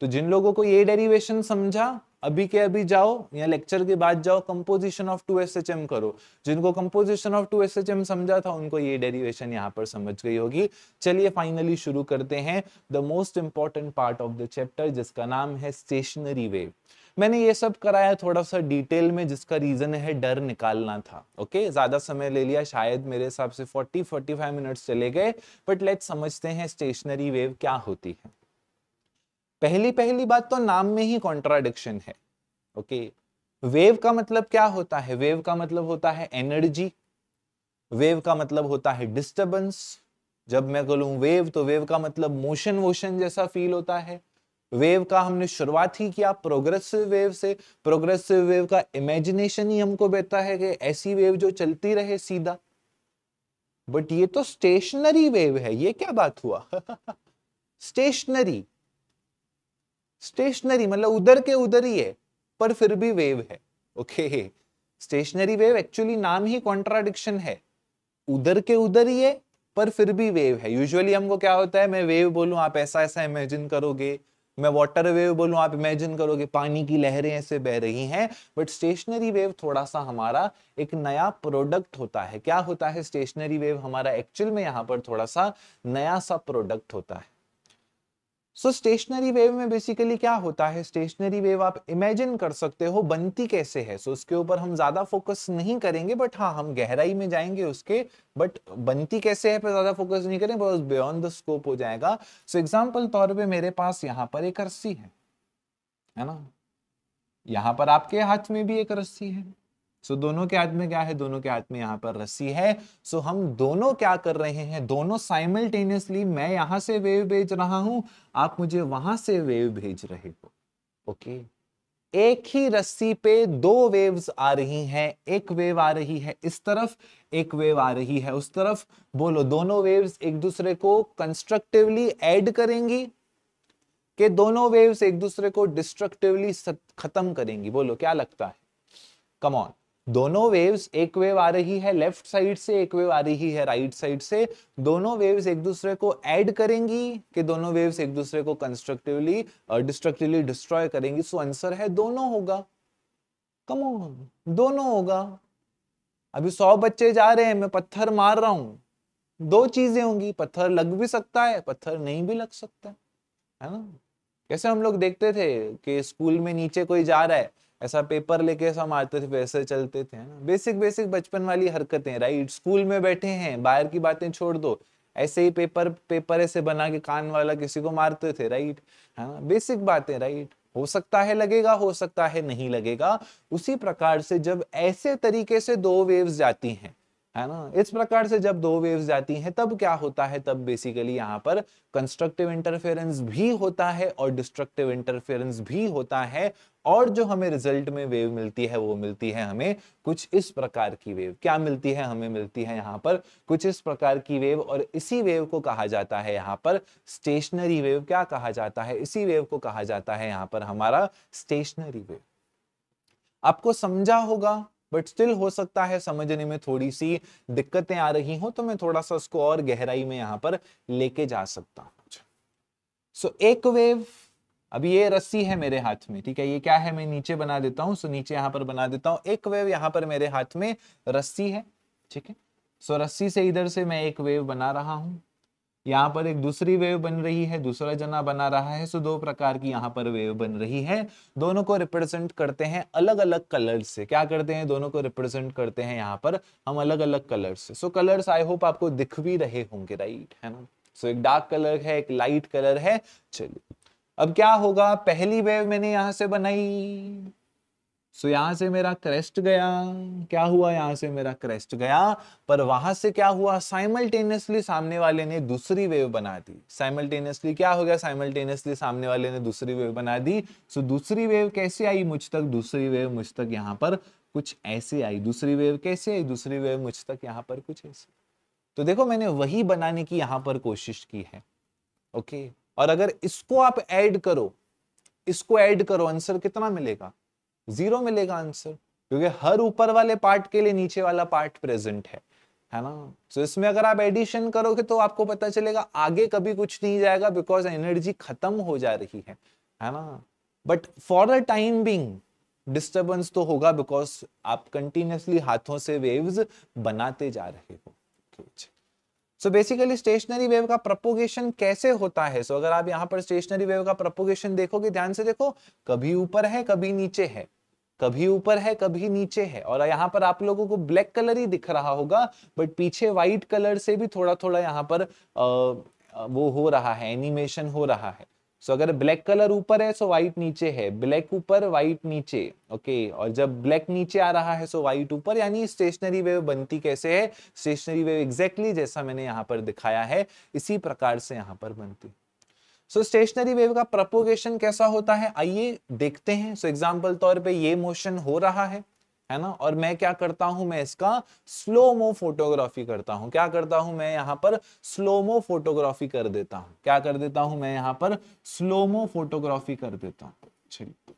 तो जिन लोगों को ये डेरिवेशन समझा अभी के अभी जाओ या लेक्चर के बाद जाओ कंपोजिशन ऑफ टू एस करो जिनको कंपोजिशन ऑफ टू एस समझा था उनको ये डेरिवेशन यहाँ पर समझ गई होगी चलिए फाइनली शुरू करते हैं the most important part of the chapter जिसका नाम है स्टेशनरी वेव मैंने ये सब कराया थोड़ा सा डिटेल में जिसका रीजन है डर निकालना था ओके ज्यादा समय ले लिया शायद मेरे हिसाब से 40 45 मिनट्स चले गए बट लेट समझते हैं स्टेशनरी वेव क्या होती है पहली पहली बात तो नाम में ही कॉन्ट्राडिक्शन है ओके वेव का मतलब क्या होता है वेव का मतलब होता है एनर्जी वेव का मतलब होता है डिस्टर्बेंस जब मैं बोलूं वेव तो वेव का मतलब मोशन वोशन जैसा फील होता है वेव का हमने शुरुआत ही किया प्रोग्रेसिव वेव से प्रोग्रेसिव वेव का इमेजिनेशन ही हमको बेहता है कि ऐसी वेव जो चलती रहे सीधा बट ये तो स्टेशनरी वेव है ये क्या बात हुआ स्टेशनरी स्टेशनरी मतलब उधर के उधर ही है पर फिर भी वेव है ओके स्टेशनरी वेव एक्चुअली नाम ही कॉन्ट्राडिक्शन है उधर के उधर ही है पर फिर भी वेव है यूजुअली हमको क्या होता है मैं वेव बोलूं आप ऐसा ऐसा इमेजिन करोगे मैं वाटर वेव बोलूँ आप इमेजिन करोगे पानी की लहरें ऐसे बह रही हैं बट स्टेशनरी वेव थोड़ा सा हमारा एक नया प्रोडक्ट होता है क्या होता है स्टेशनरी वेव हमारा एक्चुअल में यहाँ पर थोड़ा सा नया सा प्रोडक्ट होता है सो स्टेशनरी वेव में बेसिकली क्या होता है स्टेशनरी वेव आप इमेजिन कर सकते हो बनती कैसे है सो so, उसके ऊपर हम ज्यादा फोकस नहीं करेंगे बट हाँ हम गहराई में जाएंगे उसके बट बनती कैसे है पर ज्यादा फोकस नहीं करेंगे बस बियॉन्ड द स्कोप हो जाएगा सो so, एग्जाम्पल तौर पे मेरे पास यहाँ पर एक रस्सी है है ना यहाँ पर आपके हाथ में भी एक रस्सी है सो दोनों के हाथ में क्या है दोनों के हाथ में यहाँ पर रस्सी है सो हम दोनों क्या कर रहे हैं दोनों साइमल्टेनियसली मैं यहां से वेव भेज रहा हूं आप मुझे वहां से वेव भेज रहे हो ओके एक ही रस्सी पे दो वेव्स आ रही हैं एक वेव आ रही है इस तरफ एक वेव आ रही है उस तरफ बोलो दोनों वेव्स एक दूसरे को कंस्ट्रक्टिवली ऐड करेंगी के दोनों वेव्स एक दूसरे को डिस्ट्रक्टिवली खत्म करेंगी बोलो क्या लगता है कमॉन दोनों वेव्स एक वेव आ रही है लेफ्ट साइड से एक वेव आ रही है राइट right साइड से दोनों वेव्स एक दूसरे को ऐड करेंगी कि दोनों वेव्स एक दूसरे को कंस्ट्रक्टिवली डिस्ट्रक्टिवली डिस्ट्रॉय करेंगी सो so आंसर है दोनों होगा कम ऑन दोनों होगा अभी सौ बच्चे जा रहे हैं मैं पत्थर मार रहा हूं दो चीजें होंगी पत्थर लग भी सकता है पत्थर नहीं भी लग सकता है ना कैसे हम लोग देखते थे कि स्कूल में नीचे कोई जा रहा है ऐसा पेपर लेके हम आते थे वैसे चलते थे ना बेसिक बेसिक बचपन वाली हरकतें राइट स्कूल में बैठे हैं बाहर की बातें छोड़ दो ऐसे ही पेपर पेपर ऐसे बना के कान वाला किसी को मारते थे राइट है ना बेसिक बातें राइट हो सकता है लगेगा हो सकता है नहीं लगेगा उसी प्रकार से जब ऐसे तरीके से दो वेव्स जाती हैं है ना इस प्रकार से जब दो वेव्स जाती हैं तब क्या होता है तब बेसिकली यहाँ पर कंस्ट्रक्टिव इंटरफेरेंस भी होता है और डिस्ट्रक्टिव इंटरफेरेंस भी होता है और जो हमें रिजल्ट में वेव मिलती है वो मिलती है हमें कुछ इस प्रकार की वेव क्या मिलती है हमें मिलती है यहाँ पर कुछ इस प्रकार की वेव और इसी वेव को कहा जाता है यहाँ पर स्टेशनरी वेव क्या कहा जाता है इसी वेव को कहा जाता है यहाँ पर हमारा स्टेशनरी वेव आपको समझा होगा बट स्टिल हो सकता है समझने में थोड़ी सी दिक्कतें आ रही हो तो मैं थोड़ा सा उसको और गहराई में यहां पर लेके जा सकता हूं सो so, एक वेव अब ये रस्सी है मेरे हाथ में ठीक है ये क्या है मैं नीचे बना देता हूँ सो नीचे यहाँ पर बना देता हूँ एक वेव यहाँ पर मेरे हाथ में रस्सी है ठीक है सो रस्सी से इधर से मैं एक वेव बना रहा हूँ यहाँ पर एक दूसरी वेव बन रही है दूसरा जना बना रहा है सो दो प्रकार की यहाँ पर वेव बन रही है दोनों को रिप्रेजेंट करते हैं अलग अलग कलर से क्या करते हैं दोनों को रिप्रेजेंट करते हैं यहाँ पर हम अलग अलग कलर से सो कलर्स आई होप आपको दिख भी रहे होंगे राइट है ना सो एक डार्क कलर है एक लाइट कलर है चलिए अब क्या होगा पहली वेव मैंने यहां से बनाई सो so, यहां से मेरा क्रेस्ट गया क्या हुआ यहां से मेरा क्रेस्ट गया पर वहां से क्या हुआ साइमल्टेनियसली सामने वाले ने दूसरी वेव बना दी साइमल्टेनियसली क्या हो गया साइमल्टेनियसली सामने वाले ने दूसरी वेव बना दी सो so, दूसरी वेव कैसे आई मुझ तक दूसरी वेव मुझ तक यहाँ पर कुछ ऐसे आई दूसरी वेव कैसे आई दूसरी वेव मुझ तक यहाँ पर कुछ ऐसे तो देखो मैंने वही बनाने की यहाँ पर कोशिश की है ओके okay. और अगर इसको आप ऐड करो इसको ऐड करो आंसर कितना मिलेगा जीरो मिलेगा आंसर क्योंकि हर ऊपर वाले पार्ट के लिए नीचे वाला पार्ट प्रेजेंट है है ना तो इसमें अगर आप एडिशन करोगे तो आपको पता चलेगा आगे कभी कुछ नहीं जाएगा बिकॉज एनर्जी खत्म हो जा रही है है ना but for the time being disturbance तो होगा बिकॉज आप कंटिन्यूसली हाथों से वेव्स बनाते जा रहे हो सो बेसिकली स्टेशनरी वेव का प्रपोगेशन कैसे होता है सो so, अगर आप यहाँ पर स्टेशनरी वेव का प्रपोगेशन देखोगे ध्यान से देखो कभी ऊपर है कभी नीचे है कभी ऊपर है कभी नीचे है और यहाँ पर आप लोगों को ब्लैक कलर ही दिख रहा होगा बट पीछे व्हाइट कलर से भी थोड़ा थोड़ा यहाँ पर आ, वो हो रहा है एनिमेशन हो रहा है सो so, अगर ब्लैक कलर ऊपर है सो व्हाइट नीचे है ब्लैक ऊपर व्हाइट नीचे ओके okay, और जब ब्लैक नीचे आ रहा है सो व्हाइट ऊपर यानी स्टेशनरी वेव बनती कैसे है स्टेशनरी वेव एग्जैक्टली जैसा मैंने यहाँ पर दिखाया है इसी प्रकार से यहाँ पर बनती सो स्टेशनरी वेव का प्रपोगेशन कैसा होता है आइए देखते हैं सो एग्जाम्पल तौर पर ये मोशन हो रहा है है ना और मैं क्या करता हूं मैं इसका स्लोमो फोटोग्राफी करता हूं क्या करता हूं मैं यहां पर स्लोमो फोटोग्राफी कर देता हूं क्या कर देता हूं मैं यहां पर स्लोमो फोटोग्राफी कर देता हूं चलिए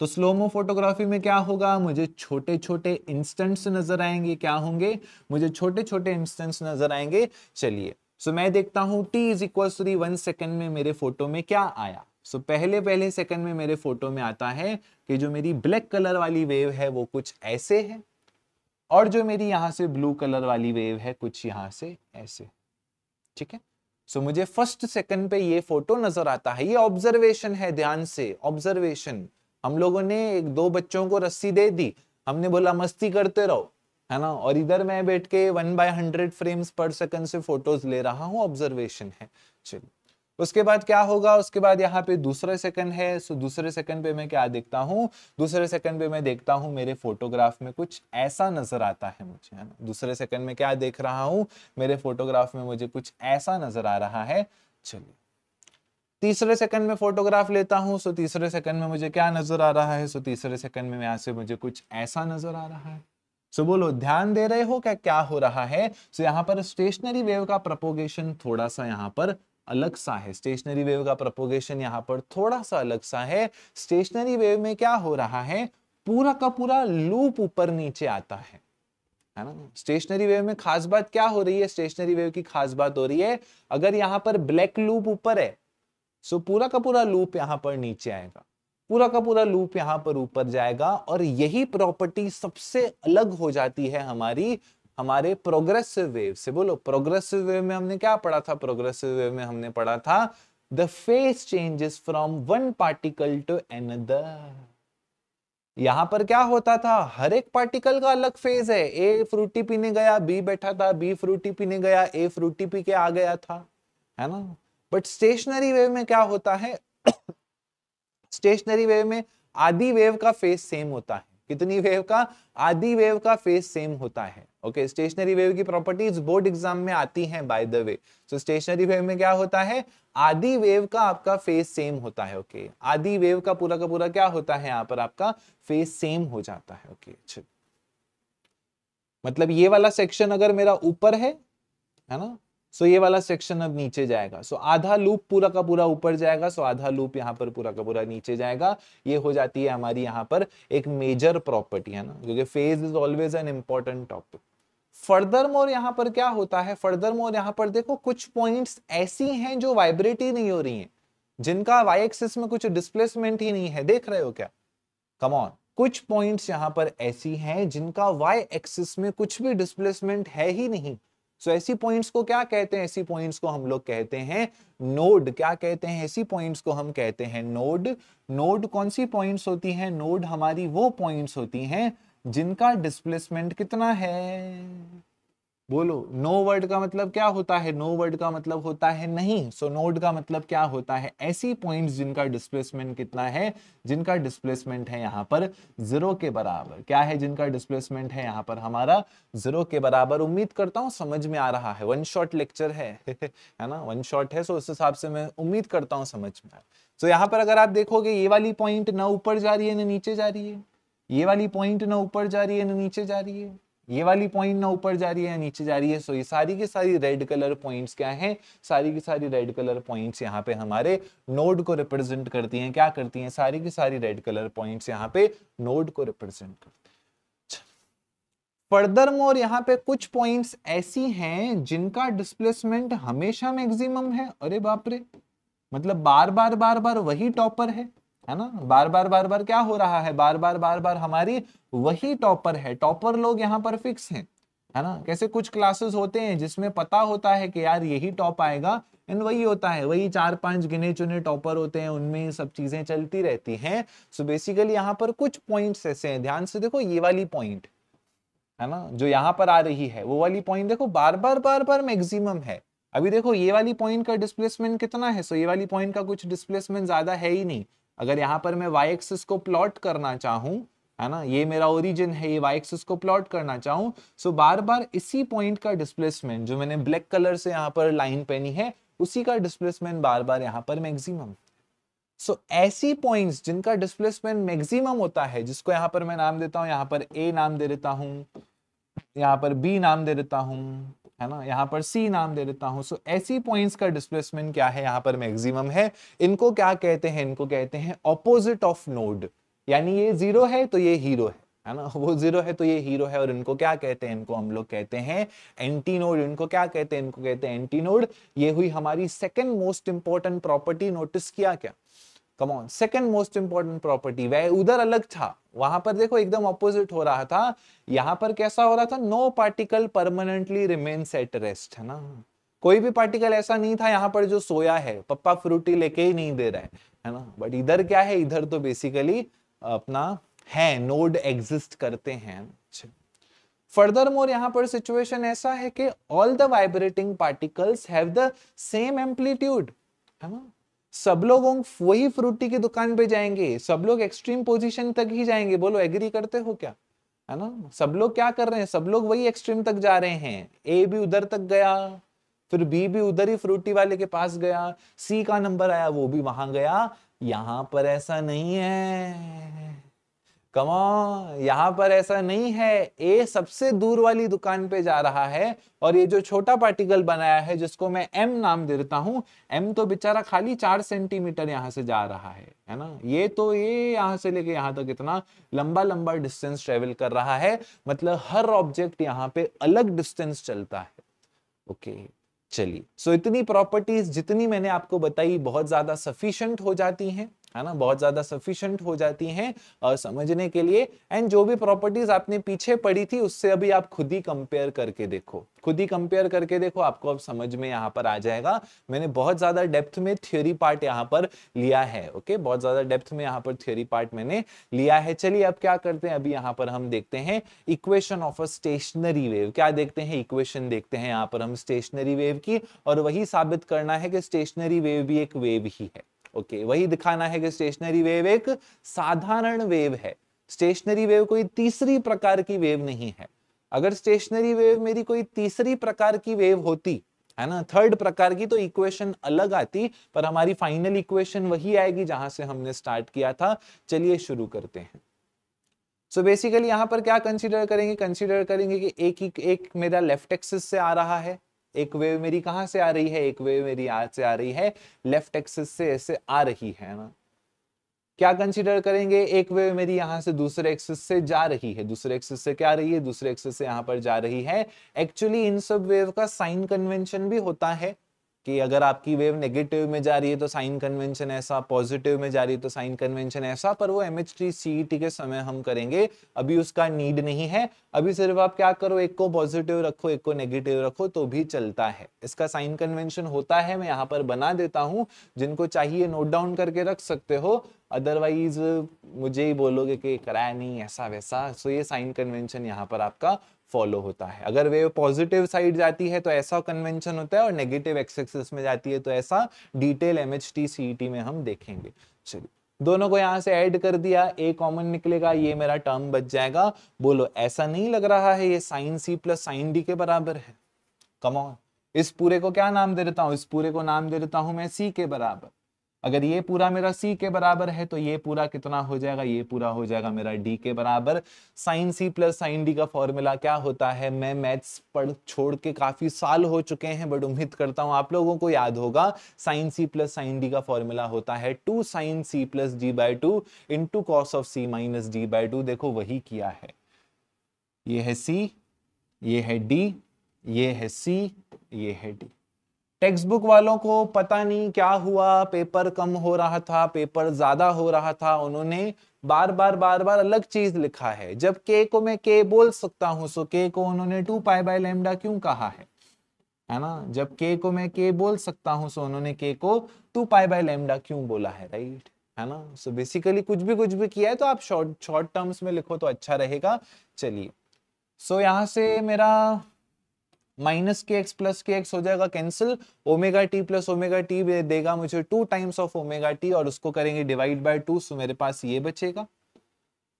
तो स्लोमो फोटोग्राफी में क्या होगा मुझे छोटे छोटे इंस्टेंट्स नजर आएंगे क्या होंगे मुझे छोटे छोटे इंस्टेंट्स नजर आएंगे चलिए सो मैं देखता हूं T is equal three one second में मेरे फोटो में क्या आया सो so, पहले पहले सेकंड में मेरे फोटो में आता है कि जो मेरी ब्लैक कलर वाली वेव है वो कुछ ऐसे है और जो मेरी यहां से ब्लू कलर वाली वेव है कुछ यहां से ऐसे ठीक है सो so, मुझे फर्स्ट सेकंड पे ये फोटो नजर आता है ये ऑब्जर्वेशन है ध्यान से ऑब्जर्वेशन हम लोगों ने एक दो बच्चों को रस्सी दे दी हमने बोला मस्ती करते रहो है ना और इधर मैं बैठ के one by hundred frames per second से फोटोज ले रहा हूँ ऑब्जर्वेशन है चलो उसके बाद क्या होगा उसके बाद यहाँ पे दूसरे सेकंड है सो दूसरे सेकंड पे मैं क्या देखता हूँ दूसरे सेकंड पे मैं देखता हूँ मेरे फोटोग्राफ में कुछ ऐसा नजर आता है मुझे है ना दूसरे सेकंड में क्या देख रहा हूँ मेरे फोटोग्राफ में मुझे कुछ ऐसा नजर आ रहा है चलिए तीसरे सेकंड में फोटोग्राफ लेता हूँ सो तीसरे सेकंड में मुझे क्या नजर आ रहा है सो तीसरे सेकंड में यहाँ से मुझे कुछ ऐसा नजर आ रहा है सो बोलो ध्यान दे रहे हो क्या क्या हो रहा है सो यहाँ पर स्टेशनरी वेव का प्रपोगेशन थोड़ा सा यहाँ पर अलग सा है स्टेशनरी वेव का प्रपोगेशन यहाँ पर थोड़ा सा अलग सा है स्टेशनरी वेव में क्या हो रहा है पूरा का पूरा लूप ऊपर नीचे आता है है ना स्टेशनरी वेव में खास बात क्या हो रही है स्टेशनरी वेव की खास बात हो रही है अगर यहाँ पर ब्लैक लूप ऊपर है सो पूरा का पूरा लूप यहाँ पर नीचे आएगा पूरा का पूरा लूप यहाँ पर ऊपर जाएगा और यही प्रॉपर्टी सबसे अलग हो जाती है हमारी हमारे प्रोग्रेसिव वेव से बोलो प्रोग्रेसिव वेव में हमने क्या पढ़ा था प्रोग्रेसिव वेव में हमने पढ़ा था the phase changes from one particle to another यहां पर क्या होता था हर एक पार्टिकल का अलग फेज है ए फ्रूटी पीने गया बी बैठा था बी फ्रूटी पीने गया ए फ्रूटी पी के आ गया था है ना बट स्टेशनरी वेव में क्या होता है स्टेशनरी वेव में आदि वेव का फेज सेम होता है कितनी वेव का आदि वेव का फेज सेम होता है ओके स्टेशनरी वेव की प्रॉपर्टीज बोर्ड एग्जाम में आती हैं by the way so stationary wave में क्या होता है आदि वेव का आपका फेस सेम होता है ओके okay? आदि वेव का पूरा का पूरा क्या होता है यहाँ पर आपका फेस सेम हो जाता है ओके okay? अच्छा। मतलब ये वाला सेक्शन अगर मेरा ऊपर है है ना सो so ये वाला सेक्शन अब नीचे जाएगा सो so आधा लूप पूरा का पूरा ऊपर जाएगा सो so आधा लूप यहाँ पर पूरा का पूरा नीचे जाएगा ये हो जाती है हमारी यहाँ पर एक मेजर प्रॉपर्टी है ना क्योंकि phase is always an important topic furthermore यहां पर क्या होता है फर्दर मोर यहां पर देखो कुछ पॉइंट्स ऐसी हैं जो वाइब्रेट ही नहीं हो रही हैं जिनका वाई एक्सिस में कुछ डिस्प्लेसमेंट ही नहीं है देख रहे हो क्या कमॉन कुछ पॉइंट्स यहां पर ऐसी हैं जिनका वाई एक्सिस में कुछ भी डिस्प्लेसमेंट है ही नहीं सो so, ऐसी पॉइंट्स को क्या कहते हैं ऐसी पॉइंट्स को हम लोग कहते हैं नोड क्या कहते हैं ऐसी पॉइंट्स को हम कहते हैं नोड नोड कौन सी पॉइंट्स होती हैं नोड हमारी वो पॉइंट्स होती हैं जिनका डिस्प्लेसमेंट कितना है बोलो नो no वर्ड का मतलब क्या होता है नो no वर्ड का मतलब होता है नहीं सो so, नोड का मतलब क्या होता है ऐसी पॉइंट्स जिनका डिस्प्लेसमेंट कितना है जिनका डिस्प्लेसमेंट है यहाँ पर जीरो के बराबर क्या है जिनका डिस्प्लेसमेंट है यहाँ पर हमारा जीरो के बराबर उम्मीद करता हूँ समझ में आ रहा है वन शॉर्ट लेक्चर है है ना वन शॉर्ट है सो so उस हिसाब से मैं उम्मीद करता हूँ समझ में आए so, सो यहाँ पर अगर आप देखोगे ये वाली पॉइंट ना ऊपर जा रही है ना नीचे जा रही है ये वाली पॉइंट ना ऊपर जा रही है ना नीचे जा रही है ये वाली पॉइंट ना ऊपर जा रही है नीचे जा रही है सो ये सारी की सारी रेड कलर पॉइंट्स क्या हैं सारी की सारी रेड कलर पॉइंट्स यहाँ पे हमारे नोड को रिप्रेजेंट करती हैं क्या करती हैं सारी की सारी रेड कलर पॉइंट्स यहाँ पे नोड को रिप्रेजेंट करती फर्दर मोर यहाँ पे कुछ पॉइंट्स ऐसी हैं जिनका डिस्प्लेसमेंट हमेशा मैक्सिमम है अरे बापरे मतलब बार बार बार बार वही टॉपर है है ना बार बार बार बार क्या हो रहा है बार बार बार बार हमारी वही टॉपर है टॉपर लोग यहाँ पर फिक्स हैं है ना कैसे कुछ क्लासेस होते हैं जिसमें पता होता है कि यार यही टॉप आएगा इन वही होता है वही चार पांच गिने चुने टॉपर होते हैं उनमें सब चीजें चलती रहती हैं सो बेसिकली यहाँ पर कुछ पॉइंट ऐसे हैं ध्यान से देखो ये वाली पॉइंट है ना जो यहाँ पर आ रही है वो वाली पॉइंट देखो बार बार बार बार मैक्सिमम है अभी देखो ये वाली पॉइंट का डिस्प्लेसमेंट कितना है सो ये वाली पॉइंट का कुछ डिस्प्लेसमेंट ज्यादा है ही नहीं अगर यहाँ पर मैं वाई एक्सिस को प्लॉट करना चाहूँ है ना ये मेरा ओरिजिन है ये वाई एक्सिस को प्लॉट करना चाहूँ सो बार बार इसी पॉइंट का डिस्प्लेसमेंट जो मैंने ब्लैक कलर से यहाँ पर लाइन पहनी है उसी का डिस्प्लेसमेंट बार बार यहाँ पर मैक्सिमम सो so, ऐसी पॉइंट्स जिनका डिस्प्लेसमेंट मैक्सिमम होता है जिसको यहाँ पर मैं नाम देता हूँ यहाँ पर ए नाम दे देता हूँ यहाँ पर बी नाम दे देता हूँ है ना यहाँ पर सी नाम दे देता हूँ सो ऐसी पॉइंट्स का डिस्प्लेसमेंट क्या है यहाँ पर मैक्सिमम है इनको क्या कहते हैं इनको कहते हैं ऑपोजिट ऑफ नोड यानी ये जीरो है तो ये हीरो है है ना वो जीरो है तो ये हीरो है और इनको क्या कहते हैं इनको हम लोग कहते हैं एंटी नोड इनको क्या कहते हैं इनको कहते हैं एंटी नोड ये हुई हमारी second most important property notice किया क्या come on second most important property वह उधर अलग था वहां पर देखो एकदम अपोजिट हो रहा था यहां पर कैसा हो रहा था no particle permanently remain set rest है ना कोई भी पार्टिकल ऐसा नहीं था यहाँ पर जो सोया है पप्पा फ्रूटी लेके ही नहीं दे रहा है है ना बट इधर क्या है इधर तो बेसिकली अपना है नोड एग्जिस्ट करते हैं फर्दर अच्छा। मोर यहाँ पर सिचुएशन ऐसा है कि all the vibrating particles have the same amplitude है ना सब लोग वही फ्रूटी की दुकान पे जाएंगे सब लोग एक्सट्रीम पोजीशन तक ही जाएंगे बोलो एग्री करते हो क्या है ना सब लोग क्या कर रहे हैं सब लोग वही एक्सट्रीम तक जा रहे हैं ए भी उधर तक गया फिर बी भी उधर ही फ्रूटी वाले के पास गया सी का नंबर आया वो भी वहां गया यहां पर ऐसा नहीं है कमा यहाँ पर ऐसा नहीं है ए सबसे दूर वाली दुकान पे जा रहा है और ये जो छोटा पार्टिकल बनाया है जिसको मैं एम नाम दे देता हूँ एम तो बेचारा खाली चार सेंटीमीटर यहाँ से जा रहा है है ना ये तो ये यहाँ से लेके यहाँ तक इतना लंबा लंबा डिस्टेंस ट्रेवल कर रहा है मतलब हर ऑब्जेक्ट यहाँ पे अलग डिस्टेंस चलता है ओके चलिए सो so, इतनी प्रॉपर्टीज जितनी मैंने आपको बताई बहुत ज्यादा सफिशियंट हो जाती हैं है ना बहुत ज्यादा सफिशियंट हो जाती हैं और समझने के लिए एंड जो भी प्रॉपर्टीज आपने पीछे पढ़ी थी उससे अभी आप खुद ही कंपेयर करके देखो खुद ही कंपेयर करके देखो आपको अब समझ में यहाँ पर आ जाएगा मैंने बहुत ज्यादा डेप्थ में थ्योरी पार्ट यहाँ पर लिया है ओके बहुत ज्यादा डेप्थ में यहाँ पर थ्योरी पार्ट मैंने लिया है चलिए अब क्या करते हैं अभी यहाँ पर हम देखते हैं equation of a stationary wave क्या देखते हैं इक्वेशन देखते हैं यहाँ पर हम स्टेशनरी वेव की और वही साबित करना है कि स्टेशनरी वेव भी एक वेव ही है ओके okay, वही दिखाना है कि स्टेशनरी वेव एक साधारण वेव है स्टेशनरी वेव कोई तीसरी प्रकार की वेव नहीं है अगर स्टेशनरी वेव मेरी कोई तीसरी प्रकार की वेव होती है ना थर्ड प्रकार की तो इक्वेशन अलग आती पर हमारी फाइनल इक्वेशन वही आएगी जहां से हमने स्टार्ट किया था चलिए शुरू करते हैं सो so बेसिकली यहाँ पर क्या कंसिडर करेंगे कंसिडर करेंगे कि एक, एक मेरा लेफ्ट एक्सिस से आ रहा है एक वेव मेरी कहां से आ रही है एक वेव मेरी आज से आ रही है लेफ्ट एक्सिस से ऐसे आ रही है ना क्या कंसिडर करेंगे एक वेव मेरी यहां से दूसरे एक्सिस से जा रही है दूसरे एक्सिस से क्या रही है दूसरे एक्सिस से यहाँ पर जा रही है एक्चुअली इन सब वेव का साइन कन्वेंशन भी होता है कि अगर आपकी वेव नेगेटिव में जा रही है तो साइन कन्वेंशन ऐसा पॉजिटिव में जा रही है तो साइन कन्वेंशन ऐसा पर वो एम एच e के समय हम करेंगे अभी उसका नीड नहीं है अभी सिर्फ आप क्या करो एक को पॉजिटिव रखो एक को नेगेटिव रखो तो भी चलता है इसका साइन कन्वेंशन होता है मैं यहाँ पर बना देता हूँ जिनको चाहिए नोट डाउन करके रख सकते हो अदरवाइज मुझे ही बोलोगे कि कराया नहीं ऐसा वैसा सो तो ये साइन कन्वेंशन यहाँ पर आपका फॉलो होता है अगर वेव पॉजिटिव साइड जाती है तो ऐसा कन्वेंशन होता है और नेगेटिव एक्सेक्सिस में जाती है तो ऐसा detail M H T C T में हम देखेंगे चलिए दोनों को यहाँ से ऐड कर दिया ए कॉमन निकलेगा ये मेरा टर्म बच जाएगा बोलो ऐसा नहीं लग रहा है ये साइन सी प्लस साइन डी के बराबर है कमॉन इस पूरे को क्या नाम दे देता हूँ इस पूरे को नाम दे देता हूँ मैं सी के बराबर अगर ये पूरा मेरा सी के बराबर है तो ये पूरा कितना हो जाएगा ये पूरा हो जाएगा मेरा डी के बराबर साइन सी प्लस साइन डी का फॉर्मूला क्या होता है मैं मैथ्स पढ़ छोड़ के काफी साल हो चुके हैं बट उम्मीद करता हूं आप लोगों को याद होगा साइन सी प्लस साइन डी का फॉर्मूला होता है two sine C plus D by two into cos of C minus D by two देखो वही किया है ये है सी ये है डी ये है सी ये है डी टेक्स्ट बुक वालों को पता नहीं क्या हुआ पेपर कम हो रहा था पेपर ज्यादा हो रहा था उन्होंने बार बार बार बार अलग चीज लिखा है जब के को मैं के बोल सकता हूँ सो के को उन्होंने टू पाई बाय लेमडा क्यों कहा है है ना जब के को मैं के बोल सकता हूँ सो उन्होंने के को टू पाई बाय लेमडा क्यों बोला है राइट है ना सो बेसिकली कुछ भी कुछ भी किया है तो आप शॉर्ट शॉर्ट टर्म्स में लिखो तो अच्छा रहेगा चलिए सो यहाँ से मेरा माइनस के एक्स प्लस के एक्स हो जाएगा cancel omega T plus omega T देगा मुझे two times of omega T और उसको करेंगे डिवाइड बाय टू सो मेरे पास ये बचेगा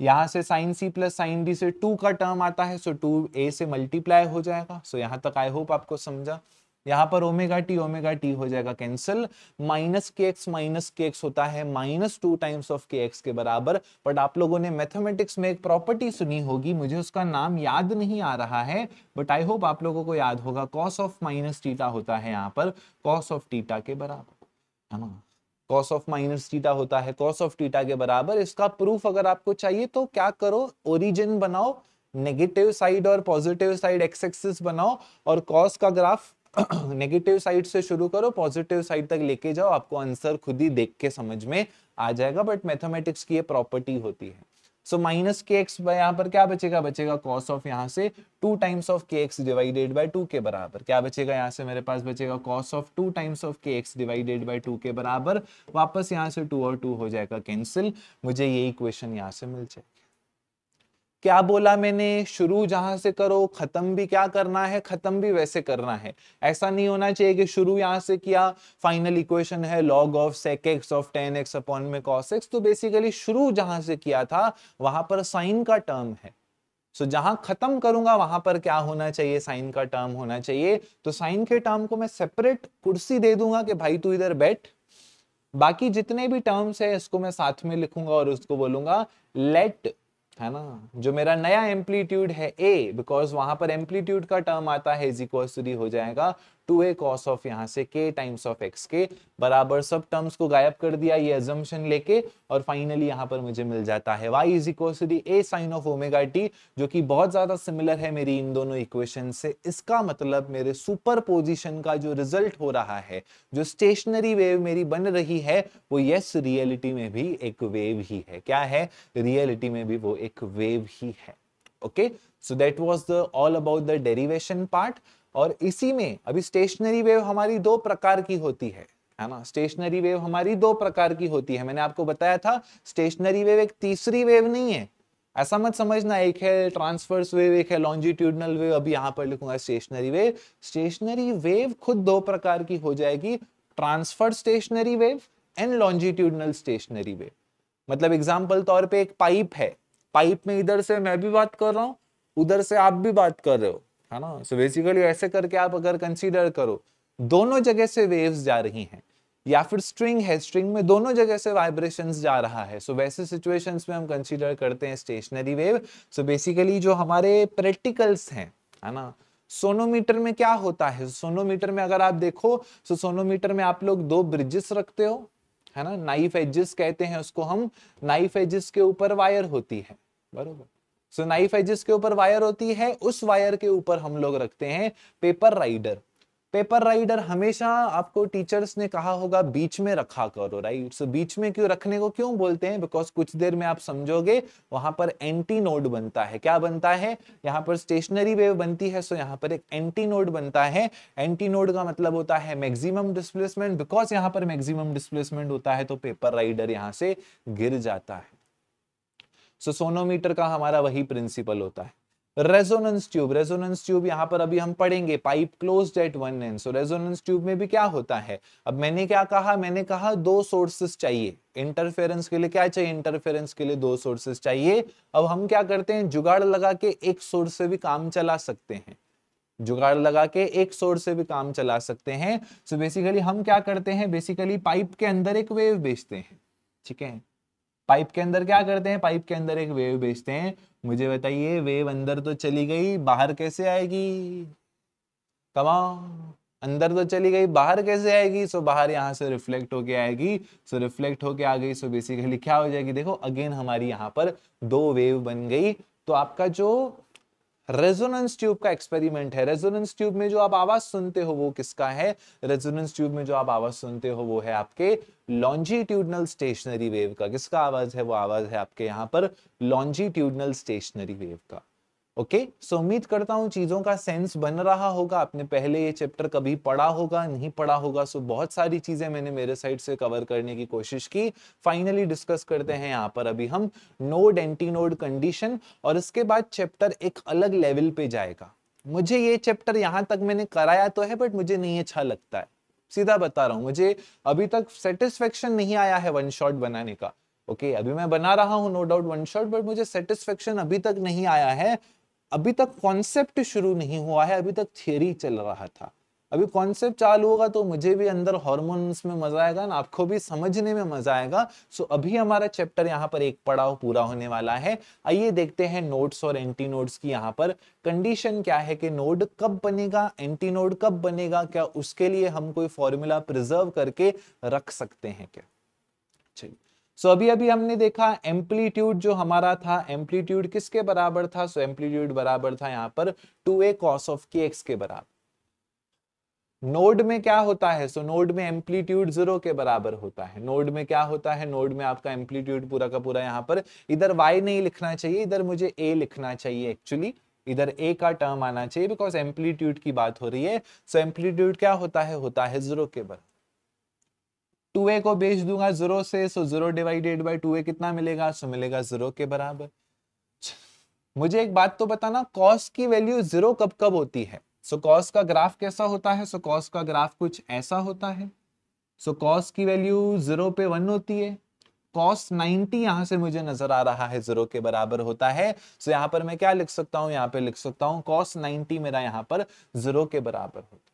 यहाँ से साइन सी प्लस साइन डी से टू का टर्म आता है सो टू ए से मल्टीप्लाई हो जाएगा सो यहाँ तक आई होप आपको समझा यहाँ पर ओमेगा टी ओमेगा टी हो जाएगा cancel minus K X minus K X होता है minus two times of K X के बराबर बट आप लोगों ने मैथमेटिक्स में एक प्रॉपर्टी सुनी होगी मुझे उसका नाम याद नहीं आ रहा है बट आई होप आप लोगों को याद होगा कॉस ऑफ माइनस टीटा होता है यहाँ पर कॉस ऑफ टीटा के बराबर है ना कॉस ऑफ माइनस टीटा होता है कॉस ऑफ टीटा के बराबर इसका प्रूफ अगर आपको चाहिए तो क्या करो ओरिजिन बनाओ नेगेटिव साइड और पॉजिटिव साइड एक्स एक्सिस बनाओ और कॉस का ग्राफ नेगेटिव साइड से शुरू करो पॉजिटिव साइड तक लेके जाओ आपको आंसर खुद ही देख के समझ में आ जाएगा बट मैथमेटिक्स की ये प्रॉपर्टी होती है सो माइनस के एक्स यहाँ पर क्या बचेगा बचेगा कॉस ऑफ यहाँ से two times of K X divided by two के बराबर क्या बचेगा यहाँ से मेरे पास बचेगा cos of two times of K X divided by two के बराबर वापस यहाँ से टू और टू हो जाएगा कैंसिल मुझे ये इक्वेशन यहाँ से मिल जाएगी क्या बोला मैंने शुरू जहां से करो खत्म भी क्या करना है खत्म भी वैसे करना है ऐसा नहीं होना चाहिए कि शुरू यहां से किया फाइनल इक्वेशन है log of sec X of tan X upon में कॉस एक्स तो बेसिकली शुरू जहां से किया था वहां पर साइन का टर्म है सो so, जहां खत्म करूंगा वहां पर क्या होना चाहिए साइन का टर्म होना चाहिए तो साइन के टर्म को मैं सेपरेट कुर्सी दे दूंगा कि भाई तू इधर बैठ बाकी जितने भी टर्म्स है इसको मैं साथ में लिखूंगा और उसको बोलूंगा लेट है ना जो मेरा नया एम्पलीट्यूड है ए बिकॉज वहां पर एम्पलीट्यूड का टर्म आता है इज इक्वल टू हो जाएगा टू ए कॉस ऑफ यहाँ से के टाइम्स ऑफ एक्स के बराबर सब टर्म्स को गायब कर दिया ये एजम्पन लेके और फाइनली यहाँ पर मुझे मिल जाता है Y is equal to the A sine of omega T जो कि बहुत ज़्यादा सिमिलर है मेरी इन दोनों इक्वेशन से इसका मतलब मेरे सुपर पोजिशन का जो रिजल्ट हो रहा है जो स्टेशनरी वेव मेरी बन रही है वो यस रियलिटी में भी एक वेव ही है क्या है रियलिटी में भी वो एक वेव ही है okay so that was the all about the derivation part और इसी में अभी स्टेशनरी वेव हमारी दो प्रकार की होती है है ना स्टेशनरी वेव हमारी दो प्रकार की होती है मैंने आपको बताया था स्टेशनरी वेव एक तीसरी वेव नहीं है ऐसा मत समझना एक है ट्रांसफर्स वेव एक है लॉन्जिट्यूडनल वेव अभी यहाँ पर लिखूंगा स्टेशनरी वेव स्टेशनरी वेव खुद दो प्रकार की हो जाएगी transverse stationary wave and longitudinal stationary wave मतलब एग्जाम्पल तौर पे एक पाइप है पाइप में इधर से मैं भी बात कर रहा हूँ उधर से आप भी बात कर रहे हो है ना सो बेसिकली ऐसे करके आप अगर कंसीडर करो दोनों जगह से वेव्स जा रही हैं या फिर स्ट्रिंग है स्ट्रिंग में दोनों जगह से वाइब्रेशंस जा रहा है सो so, वैसे सिचुएशंस में हम कंसीडर करते हैं स्टेशनरी वेव सो बेसिकली जो हमारे प्रैक्टिकल्स हैं है ना सोनोमीटर में क्या होता है सोनोमीटर में अगर आप देखो सो so सोनोमीटर में आप लोग दो ब्रिजेस रखते हो है ना नाइफ एजिस कहते हैं उसको हम नाइफ एजिस के ऊपर वायर होती है बरोबर सो नाइफ एजिस के ऊपर वायर होती है उस वायर के ऊपर हम लोग रखते हैं पेपर राइडर पेपर राइडर हमेशा आपको टीचर्स ने कहा होगा बीच में रखा करो राइट सो so, बीच में क्यों रखने को क्यों बोलते हैं बिकॉज कुछ देर में आप समझोगे वहां पर एंटी नोड बनता है क्या बनता है यहाँ पर स्टेशनरी वेव बनती है सो so यहाँ पर एक एंटी नोड बनता है एंटी नोड का मतलब होता है मैक्सिमम डिस्प्लेसमेंट बिकॉज यहाँ पर मैक्सिमम डिस्प्लेसमेंट होता है तो पेपर राइडर यहाँ से गिर जाता है सो सोनोमीटर का हमारा वही प्रिंसिपल होता है रेजोनेंस ट्यूब रेजोनेंस ट्यूब यहां पर अभी हम पढ़ेंगे pipe close at one end so resonance tube में भी क्या होता है अब मैंने क्या कहा मैंने कहा दो सोर्सेस चाहिए इंटरफेरेंस के लिए क्या चाहिए इंटरफेरेंस के लिए दो सोर्सेस चाहिए अब हम क्या करते हैं जुगाड़ लगा के एक सोर्स से भी काम चला सकते हैं जुगाड़ लगा के एक सोर्स से भी काम चला सकते हैं सो so बेसिकली हम क्या करते हैं बेसिकली पाइप के अंदर एक वेव बेचते हैं ठीक है पाइप के अंदर क्या करते हैं पाइप के अंदर एक वेव भेजते हैं मुझे बताइए वेव अंदर तो चली गई बाहर कैसे आएगी कमाओ अंदर तो चली गई बाहर कैसे आएगी सो बाहर यहाँ से रिफ्लेक्ट होके आएगी सो रिफ्लेक्ट होके आ गई सो बेसिकली क्या हो जाएगी देखो अगेन हमारी यहाँ पर दो वेव बन गई तो आपका जो रेजोनेंस ट्यूब का एक्सपेरिमेंट है रेजोनेंस ट्यूब में जो आप आवाज सुनते हो वो किसका है रेजोनेंस ट्यूब में जो आप आवाज सुनते हो वो है आपके लॉन्जीट्यूडनल स्टेशनरी वेव का किसका आवाज है वो आवाज है आपके यहाँ पर लॉन्जीट्यूडनल स्टेशनरी वेव का ओके okay? सो so, उम्मीद करता हूँ चीजों का सेंस बन रहा होगा आपने पहले ये चैप्टर कभी पढ़ा होगा नहीं पढ़ा होगा सो so, बहुत सारी चीजें मैंने मेरे साइड से कवर करने की कोशिश की फाइनली डिस्कस करते हैं यहाँ पर अभी हम नोड एंटी नोड कंडीशन और इसके बाद चैप्टर एक अलग लेवल पे जाएगा मुझे ये चैप्टर यहाँ तक मैंने कराया तो है बट मुझे नहीं अच्छा लगता है सीधा बता रहा हूँ मुझे अभी तक सेटिस्फेक्शन नहीं आया है वन शॉट बनाने का ओके okay, अभी मैं बना रहा हूँ no doubt one shot but मुझे सेटिस्फेक्शन अभी तक नहीं आया है अभी तक कॉन्सेप्ट शुरू नहीं हुआ है अभी तक थियरी चल रहा था अभी कॉन्सेप्ट चालू होगा तो मुझे भी अंदर हॉर्मोन्स में मजा आएगा ना आपको भी समझने में मजा आएगा सो अभी हमारा चैप्टर यहाँ पर एक पड़ाव पूरा होने वाला है आइए देखते हैं नोड्स और एंटी नोड्स की यहाँ पर कंडीशन क्या है कि नोड कब बनेगा एंटी नोड कब बनेगा क्या उसके लिए हम कोई फॉर्मूला प्रिजर्व करके रख सकते हैं क्या चलिए सो अभी अभी हमने देखा एम्पलीट्यूड जो हमारा था एम्पलीट्यूड किसके बराबर था सो एम्पलीट्यूड बराबर था यहाँ पर two A cos of K X के बराबर नोड में क्या होता है सो so, नोड में एम्पलीट्यूड जीरो के बराबर होता है नोड में क्या होता है नोड में आपका एम्पलीट्यूड पूरा का पूरा यहाँ पर इधर वाई नहीं लिखना चाहिए इधर मुझे ए लिखना चाहिए एक्चुअली इधर ए का टर्म आना चाहिए बिकॉज एम्पलीट्यूड की बात हो रही है सो so, एम्पलीट्यूड क्या होता है होता है जीरो के बराबर टू ए को बेच दूंगा जीरो से so zero divided by two A कितना मिलेगा सो मिलेगा जीरो के बराबर मुझे एक बात तो बताना कॉस की वैल्यू जीरो कब कब होती है सो so, कॉस का ग्राफ कैसा होता है सो so, कॉस का ग्राफ कुछ ऐसा होता है सो so, कॉस की वैल्यू जीरो पे वन होती है कॉस नाइनटी यहां से मुझे नजर आ रहा है जीरो के बराबर होता है सो so, यहां पर मैं क्या लिख सकता हूं यहां पे लिख सकता हूं कॉस नाइनटी मेरा यहां पर जीरो के बराबर होता है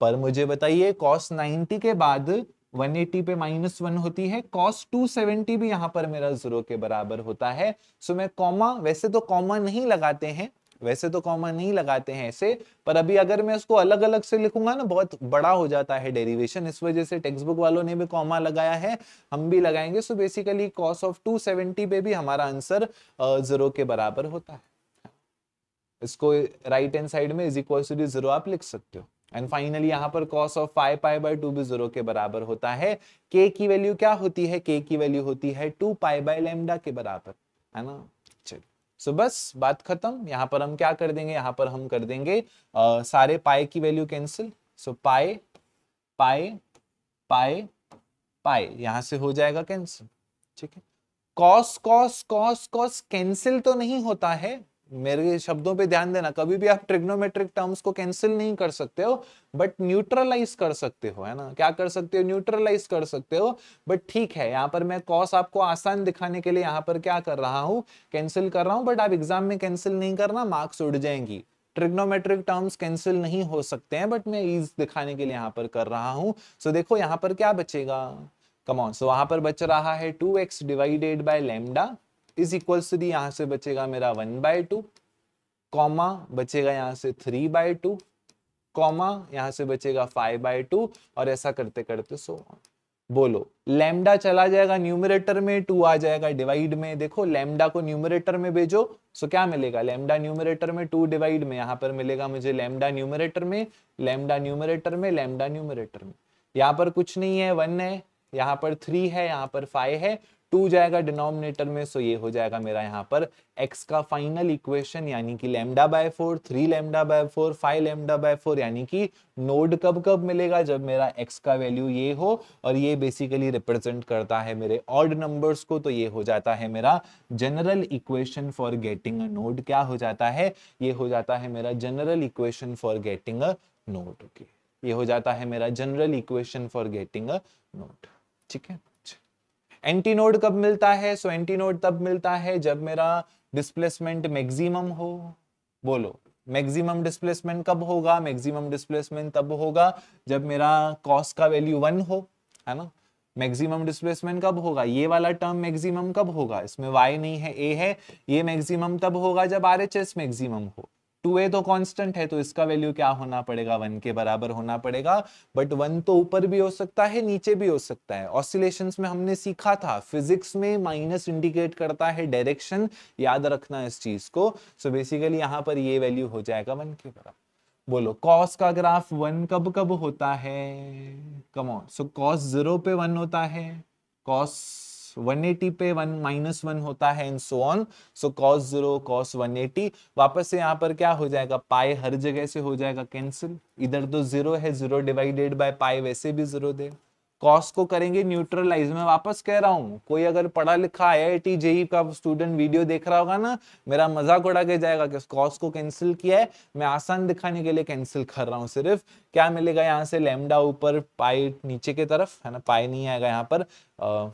पर मुझे बताइए कॉस नाइनटी के बाद 180 पे माइनस वन होती है कॉस 270 भी यहाँ पर मेरा जीरो के बराबर होता है सो मैं कॉमा वैसे तो कॉमा नहीं लगाते हैं वैसे तो कॉमा नहीं लगाते हैं ऐसे पर अभी अगर मैं उसको अलग अलग से लिखूंगा ना बहुत बड़ा हो जाता है डेरिवेशन इस वजह से टेक्स्ट बुक वालों ने भी कॉमा लगाया है हम भी लगाएंगे सो बेसिकली कॉस ऑफ 270 पे भी हमारा आंसर जीरो के बराबर होता है इसको राइट हैंड साइड में इज इक्वल टू जीरो आप लिख सकते हो एंड फाइनली यहाँ पर cos of five pi by two भी जीरो के बराबर होता है के की वैल्यू क्या होती है के की वैल्यू होती है टू पाई बाई लेमडा के बराबर है ना चलिए सो so, बस बात खत्म यहाँ पर हम क्या कर देंगे यहाँ पर हम कर देंगे आ, सारे पाए की वैल्यू कैंसिल सो पाए पाए पाए पाए यहां से हो जाएगा कैंसिल ठीक है cos cos cos cos cancel तो नहीं होता है मेरे शब्दों पे ध्यान देना कभी भी आप ट्रिग्नोमेट्रिक टर्म्स को कैंसिल नहीं कर सकते हो बट न्यूट्रलाइज कर सकते हो है ना क्या कर सकते हो न्यूट्रलाइज कर सकते हो बट ठीक है यहाँ पर मैं कॉस आपको आसान दिखाने के लिए यहाँ पर क्या कर रहा हूँ कैंसिल कर रहा हूँ बट आप एग्जाम में कैंसिल नहीं करना मार्क्स उड़ जाएंगी ट्रिग्नोमेट्रिक टर्म्स कैंसिल नहीं हो सकते हैं बट मैं ईज दिखाने के लिए यहाँ पर कर रहा हूँ सो so, देखो यहाँ पर क्या बचेगा कमॉन सो so, वहां पर बच रहा है two X divided by lambda is equal to the यहां से बचेगा मेरा वन बाय टू कॉमा बचेगा यहां से थ्री बाय टू कॉमा यहां से बचेगा फाइव बाय टू और ऐसा करते करते सो so बोलो लेमडा चला जाएगा न्यूमिरेटर में टू आ जाएगा डिवाइड में देखो लेमडा को न्यूमिरेटर में भेजो सो क्या मिलेगा लेमडा न्यूमिरेटर में टू डिवाइड में यहां पर मिलेगा मुझे लेमडा न्यूमिरेटर में लेमडा न्यूमिरेटर में लेमडा न्यूमिरेटर में यहां पर कुछ नहीं है वन है यहां पर थ्री है यहां पर फाइव है टू जाएगा डिनोमिनेटर में सो ये हो जाएगा मेरा यहाँ पर एक्स का फाइनल इक्वेशन यानी कि lambda by four three lambda by four five lambda by four यानी कि नोड कब कब मिलेगा जब मेरा एक्स का वैल्यू ये हो और ये बेसिकली रिप्रेजेंट करता है मेरे ऑर्ड नंबर्स को तो ये हो जाता है मेरा general equation for getting a node क्या हो जाता है ये हो जाता है मेरा general equation for getting a node okay ये हो जाता है मेरा general equation for getting a node ठीक है एंटीनोड कब मिलता है सो so, एंटीनोड तब मिलता है जब मेरा डिस्प्लेसमेंट मैक्सिमम हो बोलो मैक्सिमम डिस्प्लेसमेंट कब होगा मैक्सिमम डिस्प्लेसमेंट तब होगा जब मेरा कॉस का वैल्यू वन हो है ना मैक्सिमम डिस्प्लेसमेंट कब होगा ये वाला टर्म मैक्सिमम कब होगा इसमें वाई नहीं है ए है ये मैक्सिमम तब होगा जब आर एच एस मैक्सिमम हो टू ए तो कांस्टेंट है तो इसका वैल्यू क्या होना पड़ेगा वन के बराबर होना पड़ेगा बट वन तो ऊपर भी हो सकता है नीचे भी हो सकता है ऑसिलेशन में हमने सीखा था फिजिक्स में माइनस इंडिकेट करता है डायरेक्शन याद रखना इस चीज को सो बेसिकली यहाँ पर ये वैल्यू हो जाएगा वन के बराबर बोलो कॉस का ग्राफ वन कब कब होता है कमॉन सो कॉस जीरो पे वन होता है कॉस 180 पे वन माइनस वन होता है and so on so cos zero cos 180 वापस से यहाँ पर क्या हो जाएगा पाए हर जगह से हो जाएगा कैंसिल इधर तो जीरो है जीरो डिवाइडेड बाय पाए वैसे भी जीरो दे कॉस को करेंगे न्यूट्रलाइज मैं वापस कह रहा हूँ कोई अगर पढ़ा लिखा आई आई टी जेई का स्टूडेंट वीडियो देख रहा होगा ना मेरा मजाक उड़ा के जाएगा कि कॉस को कैंसिल किया है मैं आसान दिखाने के लिए कैंसिल कर रहा हूँ सिर्फ क्या मिलेगा यहाँ से लेमडा ऊपर पाई नीचे की तरफ है ना पाई नहीं आएगा यहाँ पर आ,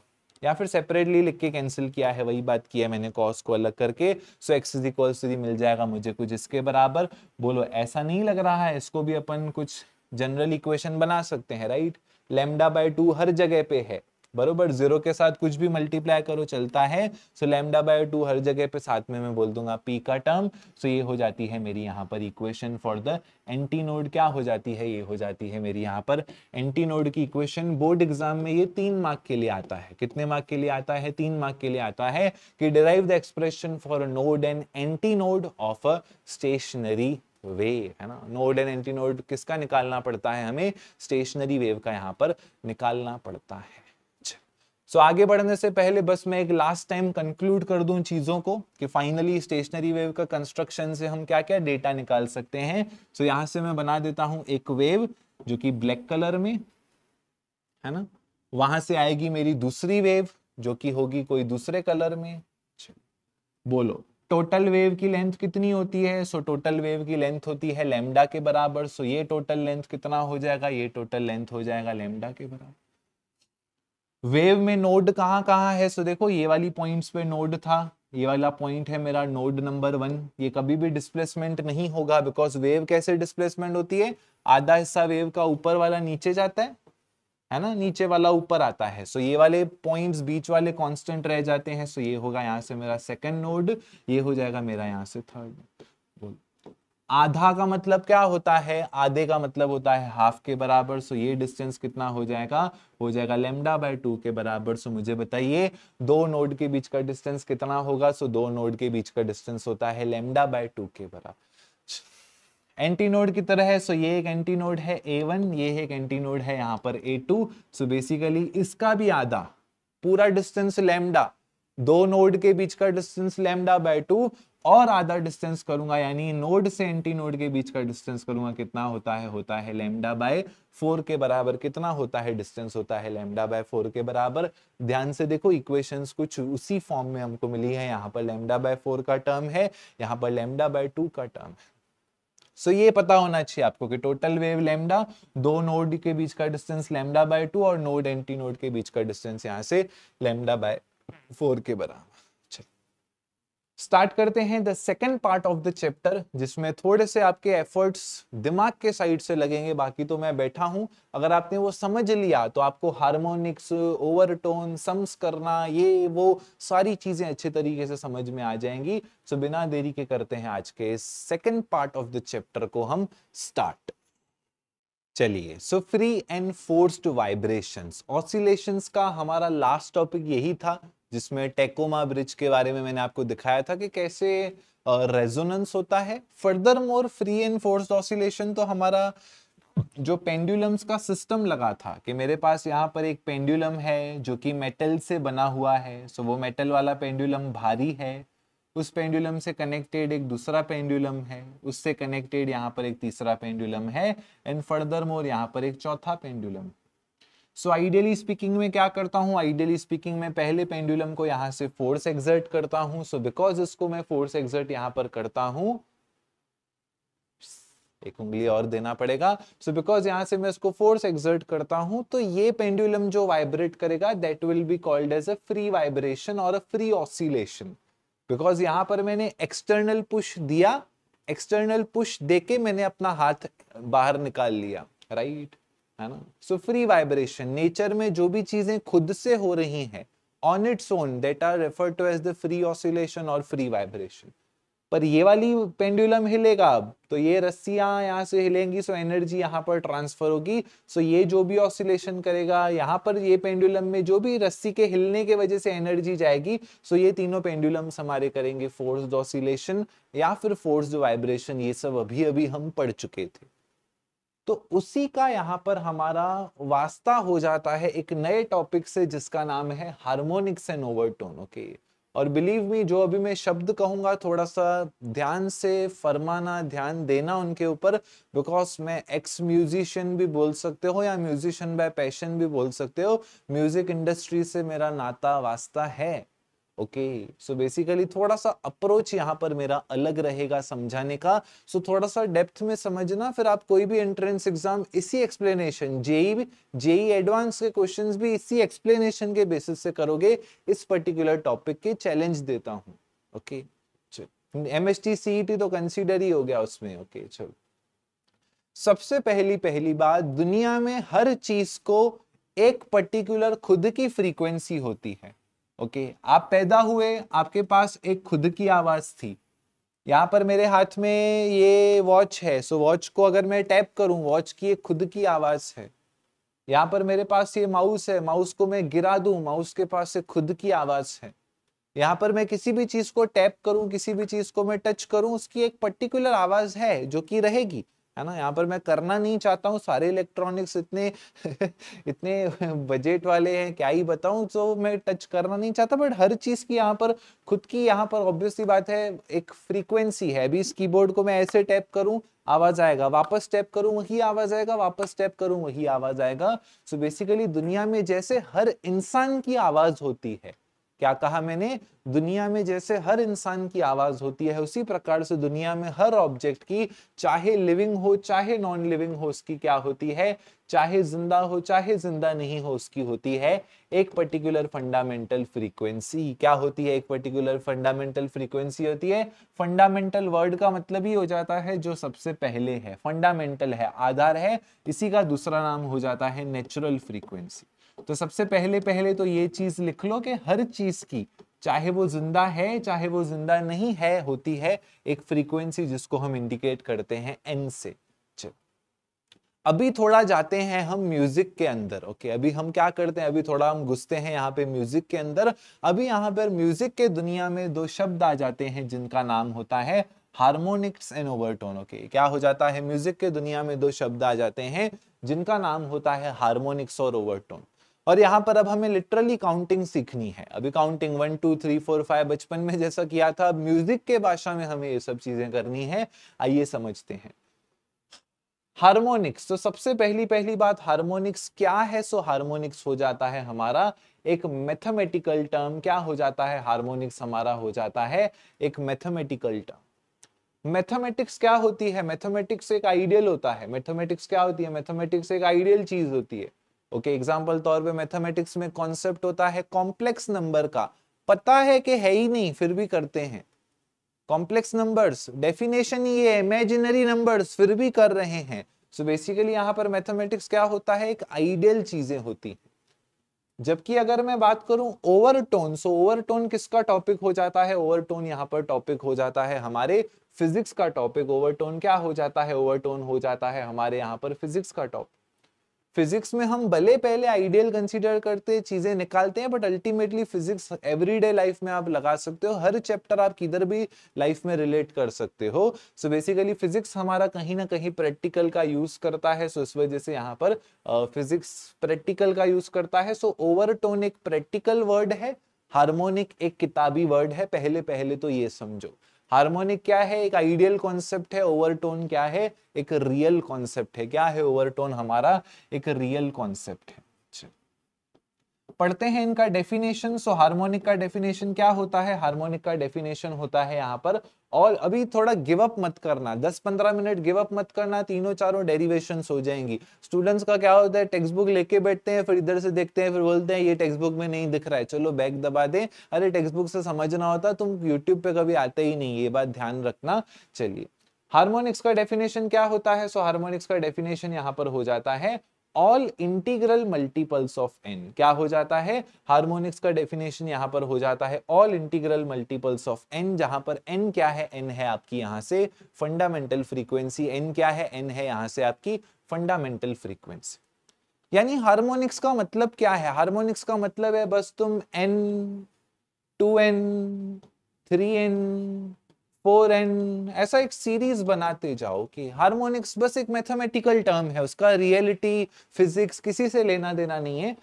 या फिर सेपरेटली लिख के कैंसिल किया है वही बात किया मैंने कॉस को अलग करके so X is equal to मिल जाएगा मुझे कुछ इसके बराबर बोलो ऐसा नहीं लग रहा है इसको भी अपन कुछ जनरल इक्वेशन बना सकते हैं राइट लेमडा बाय टू हर जगह पे है बरोबर जीरो के साथ कुछ भी मल्टीप्लाई करो चलता है सो लेमडा बाय टू हर जगह पे साथ में मैं बोल दूंगा पी का टर्म सो ये हो जाती है मेरी यहाँ पर equation for the antinode क्या हो जाती है ये हो जाती है मेरी यहाँ पर एंटी नोड की इक्वेशन बोर्ड एग्जाम में ये तीन मार्क के लिए आता है कितने मार्क के लिए आता है तीन मार्क के लिए आता है कि derive the expression for node and antinode of a stationary wave है ना नोड एंड एंटी नोड किसका निकालना पड़ता है हमें स्टेशनरी वेव का यहाँ पर निकालना पड़ता है सो so, आगे बढ़ने से पहले बस मैं एक लास्ट टाइम कंक्लूड कर दूं चीजों को कि फाइनली स्टेशनरी वेव का कंस्ट्रक्शन से हम क्या क्या डेटा निकाल सकते हैं सो so, यहां से मैं बना देता हूं एक वेव जो कि ब्लैक कलर में है ना वहां से आएगी मेरी दूसरी वेव जो कि होगी कोई दूसरे कलर में अच्छा, बोलो टोटल वेव की लेंथ कितनी होती है सो टोटल वेव की लेंथ होती है लेमडा के बराबर सो ये टोटल लेंथ कितना हो जाएगा ये टोटल लेंथ हो जाएगा लेमडा के बराबर वेव में नोड कहाँ कहाँ है सो देखो ये वाली पॉइंट्स पे नोड था ये वाला पॉइंट है मेरा नोड नंबर वन ये कभी भी डिस्प्लेसमेंट नहीं होगा बिकॉज वेव कैसे डिस्प्लेसमेंट होती है आधा हिस्सा वेव का ऊपर वाला नीचे जाता है है ना नीचे वाला ऊपर आता है सो so, ये वाले पॉइंट्स बीच वाले कांस्टेंट रह जाते हैं सो so, ये होगा यहाँ से मेरा सेकंड नोड ये हो जाएगा मेरा यहाँ से थर्ड नोड आधा का मतलब क्या होता है आधे का मतलब होता है हाफ के बराबर सो ये डिस्टेंस कितना हो जाएगा हो जाएगा लेमडा बाय टू के बराबर सो मुझे बताइए दो नोड के बीच का डिस्टेंस कितना होगा सो दो नोड के बीच का डिस्टेंस होता है लेमडा बाय टू के बराबर एंटी नोड की तरह है सो ये एक एंटी नोड है ए वन ये एक एंटी नोड है यहाँ पर ए टू सो बेसिकली इसका भी आधा पूरा डिस्टेंस लेमडा दो नोड के बीच का डिस्टेंस लेमडा बाय टू और आधा डिस्टेंस करूंगा यानी नोड से एंटी नोड के बीच का डिस्टेंस करूंगा कितना होता है होता है लेमडा बाय फोर के बराबर कितना होता है डिस्टेंस होता है लेमडा बाय फोर के बराबर ध्यान से देखो इक्वेशंस कुछ उसी फॉर्म में हमको मिली है यहाँ पर लेमडा बाय फोर का टर्म है यहाँ पर लेमडा बाय टू का टर्म है सो so, ये पता होना चाहिए आपको कि टोटल वेव लेमडा दो नोड के बीच का डिस्टेंस लेमडा बाय टू और नोड एंटी नोड के बीच का डिस्टेंस यहाँ से लेमडा बाय फोर के बराबर स्टार्ट करते हैं the second part of the chapter जिसमें थोड़े से आपके एफर्ट्स दिमाग के साइड से लगेंगे बाकी तो मैं बैठा हूं अगर आपने वो समझ लिया तो आपको हारमोनिक्स ओवरटोन सम्स करना ये वो सारी चीजें अच्छे तरीके से समझ में आ जाएंगी सो so, बिना देरी के करते हैं आज के second part of the chapter को हम स्टार्ट चलिए so free and forced vibrations oscillations का हमारा लास्ट टॉपिक यही था जिसमें टेकोमा ब्रिज के बारे में मैंने आपको दिखाया था कि कैसे रेजोनेंस होता है furthermore free and force oscillation तो हमारा जो पेंडुलम्स का सिस्टम लगा था कि मेरे पास यहाँ पर एक पेंडुलम है जो कि मेटल से बना हुआ है सो वो मेटल वाला पेंडुलम भारी है उस पेंडुलम से कनेक्टेड एक दूसरा पेंडुलम है उससे कनेक्टेड यहाँ पर एक तीसरा पेंडुलम है एंड फर्दर मोर यहाँ पर एक चौथा पेंडुलम है सो आइडियली स्पीकिंग में क्या करता हूँ आइडियली स्पीकिंग में पहले पेंडुलम को यहां से फोर्स एग्जर्ट करता हूं सो बिकॉज इसको मैं फोर्स एग्जर्ट यहां पर करता हूं एक उंगली और देना पड़ेगा सो बिकॉज यहां से मैं इसको फोर्स एग्जर्ट करता हूं तो ये पेंडुलम जो वाइब्रेट करेगा that will be called as a free vibration और अ फ्री ऑसिलेशन बिकॉज यहां पर मैंने एक्सटर्नल पुश दिया एक्सटर्नल पुश देके मैंने अपना हाथ बाहर निकाल लिया राइट right? है ना सो फ्री वाइब्रेशन नेचर में जो भी चीजें खुद से हो रही हैं on its own that are refer to as the free oscillation और फ्री वाइब्रेशन पर ये वाली पेंडुलम हिलेगा अब तो ये रस्सियां यहाँ से हिलेंगी सो एनर्जी यहाँ पर ट्रांसफर होगी सो ये जो भी ऑसिलेशन करेगा यहाँ पर ये पेंडुलम में जो भी रस्सी के हिलने के वजह से एनर्जी जाएगी सो ये तीनों पेंडुलम्स हमारे करेंगे फोर्स ऑसिलेशन या फिर फोर्स वाइब्रेशन ये सब अभी अभी हम पढ़ चुके थे तो उसी का यहाँ पर हमारा वास्ता हो जाता है एक नए टॉपिक से जिसका नाम है हारमोनिक्स एंड ओवरटोन ओके और बिलीव मी जो अभी मैं शब्द कहूंगा थोड़ा सा ध्यान से फरमाना ध्यान देना उनके ऊपर बिकॉज मैं एक्स म्यूजिशियन भी बोल सकते हो या म्यूजिशियन बाय पैशन भी बोल सकते हो म्यूजिक इंडस्ट्री से मेरा नाता वास्ता है ओके सो बेसिकली थोड़ा सा अप्रोच यहाँ पर मेरा अलग रहेगा समझाने का सो so, थोड़ा सा डेप्थ में समझना फिर आप कोई भी एंट्रेंस एग्जाम इसी एक्सप्लेनेशन जेई जेई एडवांस के क्वेश्चंस भी इसी एक्सप्लेनेशन के बेसिस से करोगे इस पर्टिकुलर टॉपिक के चैलेंज देता हूँ okay M S T C तो कंसिडर ही हो गया उसमें ओके चलो सबसे पहली पहली बात दुनिया में हर चीज को एक पर्टिकुलर खुद की फ्रीक्वेंसी होती है ओके आप पैदा हुए आपके पास एक खुद की आवाज थी यहाँ पर मेरे हाथ में ये वॉच है सो वॉच को अगर मैं टैप करूं वॉच की एक खुद की आवाज है यहाँ पर मेरे पास ये माउस है माउस को मैं गिरा दूं माउस के पास एक खुद की आवाज है यहाँ पर मैं किसी भी चीज को टैप करूं किसी भी चीज को मैं टच करूं उसकी एक पर्टिकुलर आवाज है जो कि रहेगी है ना यहाँ पर मैं करना नहीं चाहता हूँ सारे इलेक्ट्रॉनिक्स इतने इतने बजट वाले हैं क्या ही बताऊँ तो मैं टच करना नहीं चाहता बट हर चीज़ की यहाँ पर खुद की यहाँ पर ऑब्वियसली बात है एक फ्रीक्वेंसी है अभी इस कीबोर्ड को मैं ऐसे टैप करूँ आवाज आएगा वापस टैप करूं वही आवाज आएगा वापस टैप करूं वही आवाज आएगा सो so बेसिकली दुनिया में जैसे हर इंसान की आवाज होती है क्या कहा मैंने दुनिया में जैसे हर इंसान की आवाज होती है उसी प्रकार से दुनिया में हर ऑब्जेक्ट की चाहे लिविंग हो चाहे नॉन लिविंग हो उसकी क्या होती है चाहे जिंदा हो चाहे जिंदा नहीं हो उसकी होती है एक पर्टिकुलर फंडामेंटल फ्रीक्वेंसी क्या होती है एक पर्टिकुलर फंडामेंटल फ्रीक्वेंसी होती है फंडामेंटल वर्ड का मतलब ही हो जाता है जो सबसे पहले है फंडामेंटल है आधार है इसी का दूसरा नाम हो जाता है नेचुरल फ्रीक्वेंसी तो सबसे पहले पहले तो ये चीज लिख लो कि हर चीज की चाहे वो जिंदा है चाहे वो जिंदा नहीं है होती है एक फ्रीक्वेंसी जिसको हम इंडिकेट करते हैं एन से अभी थोड़ा जाते हैं हम म्यूजिक के अंदर ओके अभी हम क्या करते हैं अभी थोड़ा हम घुसते हैं यहाँ पे म्यूजिक के अंदर अभी यहाँ पर म्यूजिक के दुनिया में दो शब्द आ जाते हैं जिनका नाम होता है हार्मोनिक्स एंड ओवरटोन ओके क्या हो जाता है म्यूजिक के दुनिया में दो शब्द आ जाते हैं जिनका नाम होता है हारमोनिक्स और ओवरटोन और यहाँ पर अब हमें लिटरली काउंटिंग सीखनी है अभी counting one two three four five बचपन में जैसा किया था अब म्यूजिक के भाषा में हमें ये सब चीजें करनी है आइए समझते हैं हार्मोनिक्स तो सबसे पहली पहली बात हार्मोनिक्स क्या है सो हार्मोनिक्स हो जाता है हमारा एक मैथमेटिकल टर्म क्या हो जाता है हार्मोनिक्स हमारा हो जाता है एक मैथमेटिकल टर्म मैथमेटिक्स क्या होती है मैथमेटिक्स एक आइडियल होता है मैथमेटिक्स क्या होती है मैथमेटिक्स एक आइडियल चीज होती है ओके एग्जाम्पल तौर पे मैथमेटिक्स में कॉन्सेप्ट होता है कॉम्प्लेक्स नंबर का पता है कि है ही नहीं फिर भी करते हैं कॉम्प्लेक्स नंबर्स डेफिनेशन ये इमेजिनरी नंबर्स फिर भी कर रहे हैं सो बेसिकली यहाँ पर मैथमेटिक्स क्या होता है एक आइडियल चीजें होती हैं जबकि अगर मैं बात करूं ओवरटोन सो ओवरटोन किसका टॉपिक हो जाता है ओवरटोन यहाँ पर टॉपिक हो जाता है हमारे फिजिक्स का टॉपिक ओवरटोन क्या हो जाता है ओवरटोन हो जाता है हमारे यहाँ पर फिजिक्स का टॉपिक फिजिक्स में हम भले पहले आइडियल कंसीडर करते चीजें निकालते हैं but ultimately physics everyday life में आप लगा सकते हो हर चैप्टर आप किधर भी लाइफ में रिलेट कर सकते हो सो बेसिकली फिजिक्स हमारा कहीं ना कहीं प्रैक्टिकल का यूज करता है सो so इस वजह से यहाँ पर फिजिक्स uh, प्रैक्टिकल का यूज करता है सो ओवरटोन एक प्रैक्टिकल वर्ड है हार्मोनिक एक किताबी वर्ड है पहले पहले तो ये समझो हार्मोनिक क्या है एक आइडियल कॉन्सेप्ट है ओवरटोन क्या है एक रियल कॉन्सेप्ट है क्या है ओवरटोन हमारा एक रियल कॉन्सेप्ट है पढ़ते हैं इनका डेफिनेशन सो हार्मोनिक का डेफिनेशन क्या होता है हार्मोनिक का डेफिनेशन होता है यहाँ पर और अभी थोड़ा गिव अप मत करना 10-15 मिनट गिव अप मत करना तीनों चारों डेरिवेशन हो जाएंगी स्टूडेंट्स का क्या होता है टेक्स्ट बुक लेके बैठते हैं फिर इधर से देखते हैं फिर बोलते हैं ये टेक्स्ट बुक में नहीं दिख रहा है चलो बैग दबा दें अरे टेक्स्ट बुक से समझना होता तुम यूट्यूब पे कभी आते ही नहीं ये बात ध्यान रखना चलिए हार्मोनिक्स का डेफिनेशन क्या होता है सो so, हार्मोनिक्स का डेफिनेशन यहाँ पर हो जाता है all integral multiples of n क्या हो जाता है हार्मोनिक्स का डेफिनेशन यहां पर हो जाता है all integral multiples of n जहां पर एन क्या है एन है आपकी यहां से फंडामेंटल फ्रीक्वेंसी एन क्या है एन है यहां से आपकी फंडामेंटल फ्रीक्वेंसी यानी हार्मोनिक्स का मतलब क्या है हार्मोनिक्स का मतलब है बस तुम n two n three n four n ऐसा एक सीरीज बनाते जाओ कि हार्मोनिक्स बस एक मैथमेटिकल टर्म है उसका रियलिटी फिजिक्स किसी से लेना देना नहीं है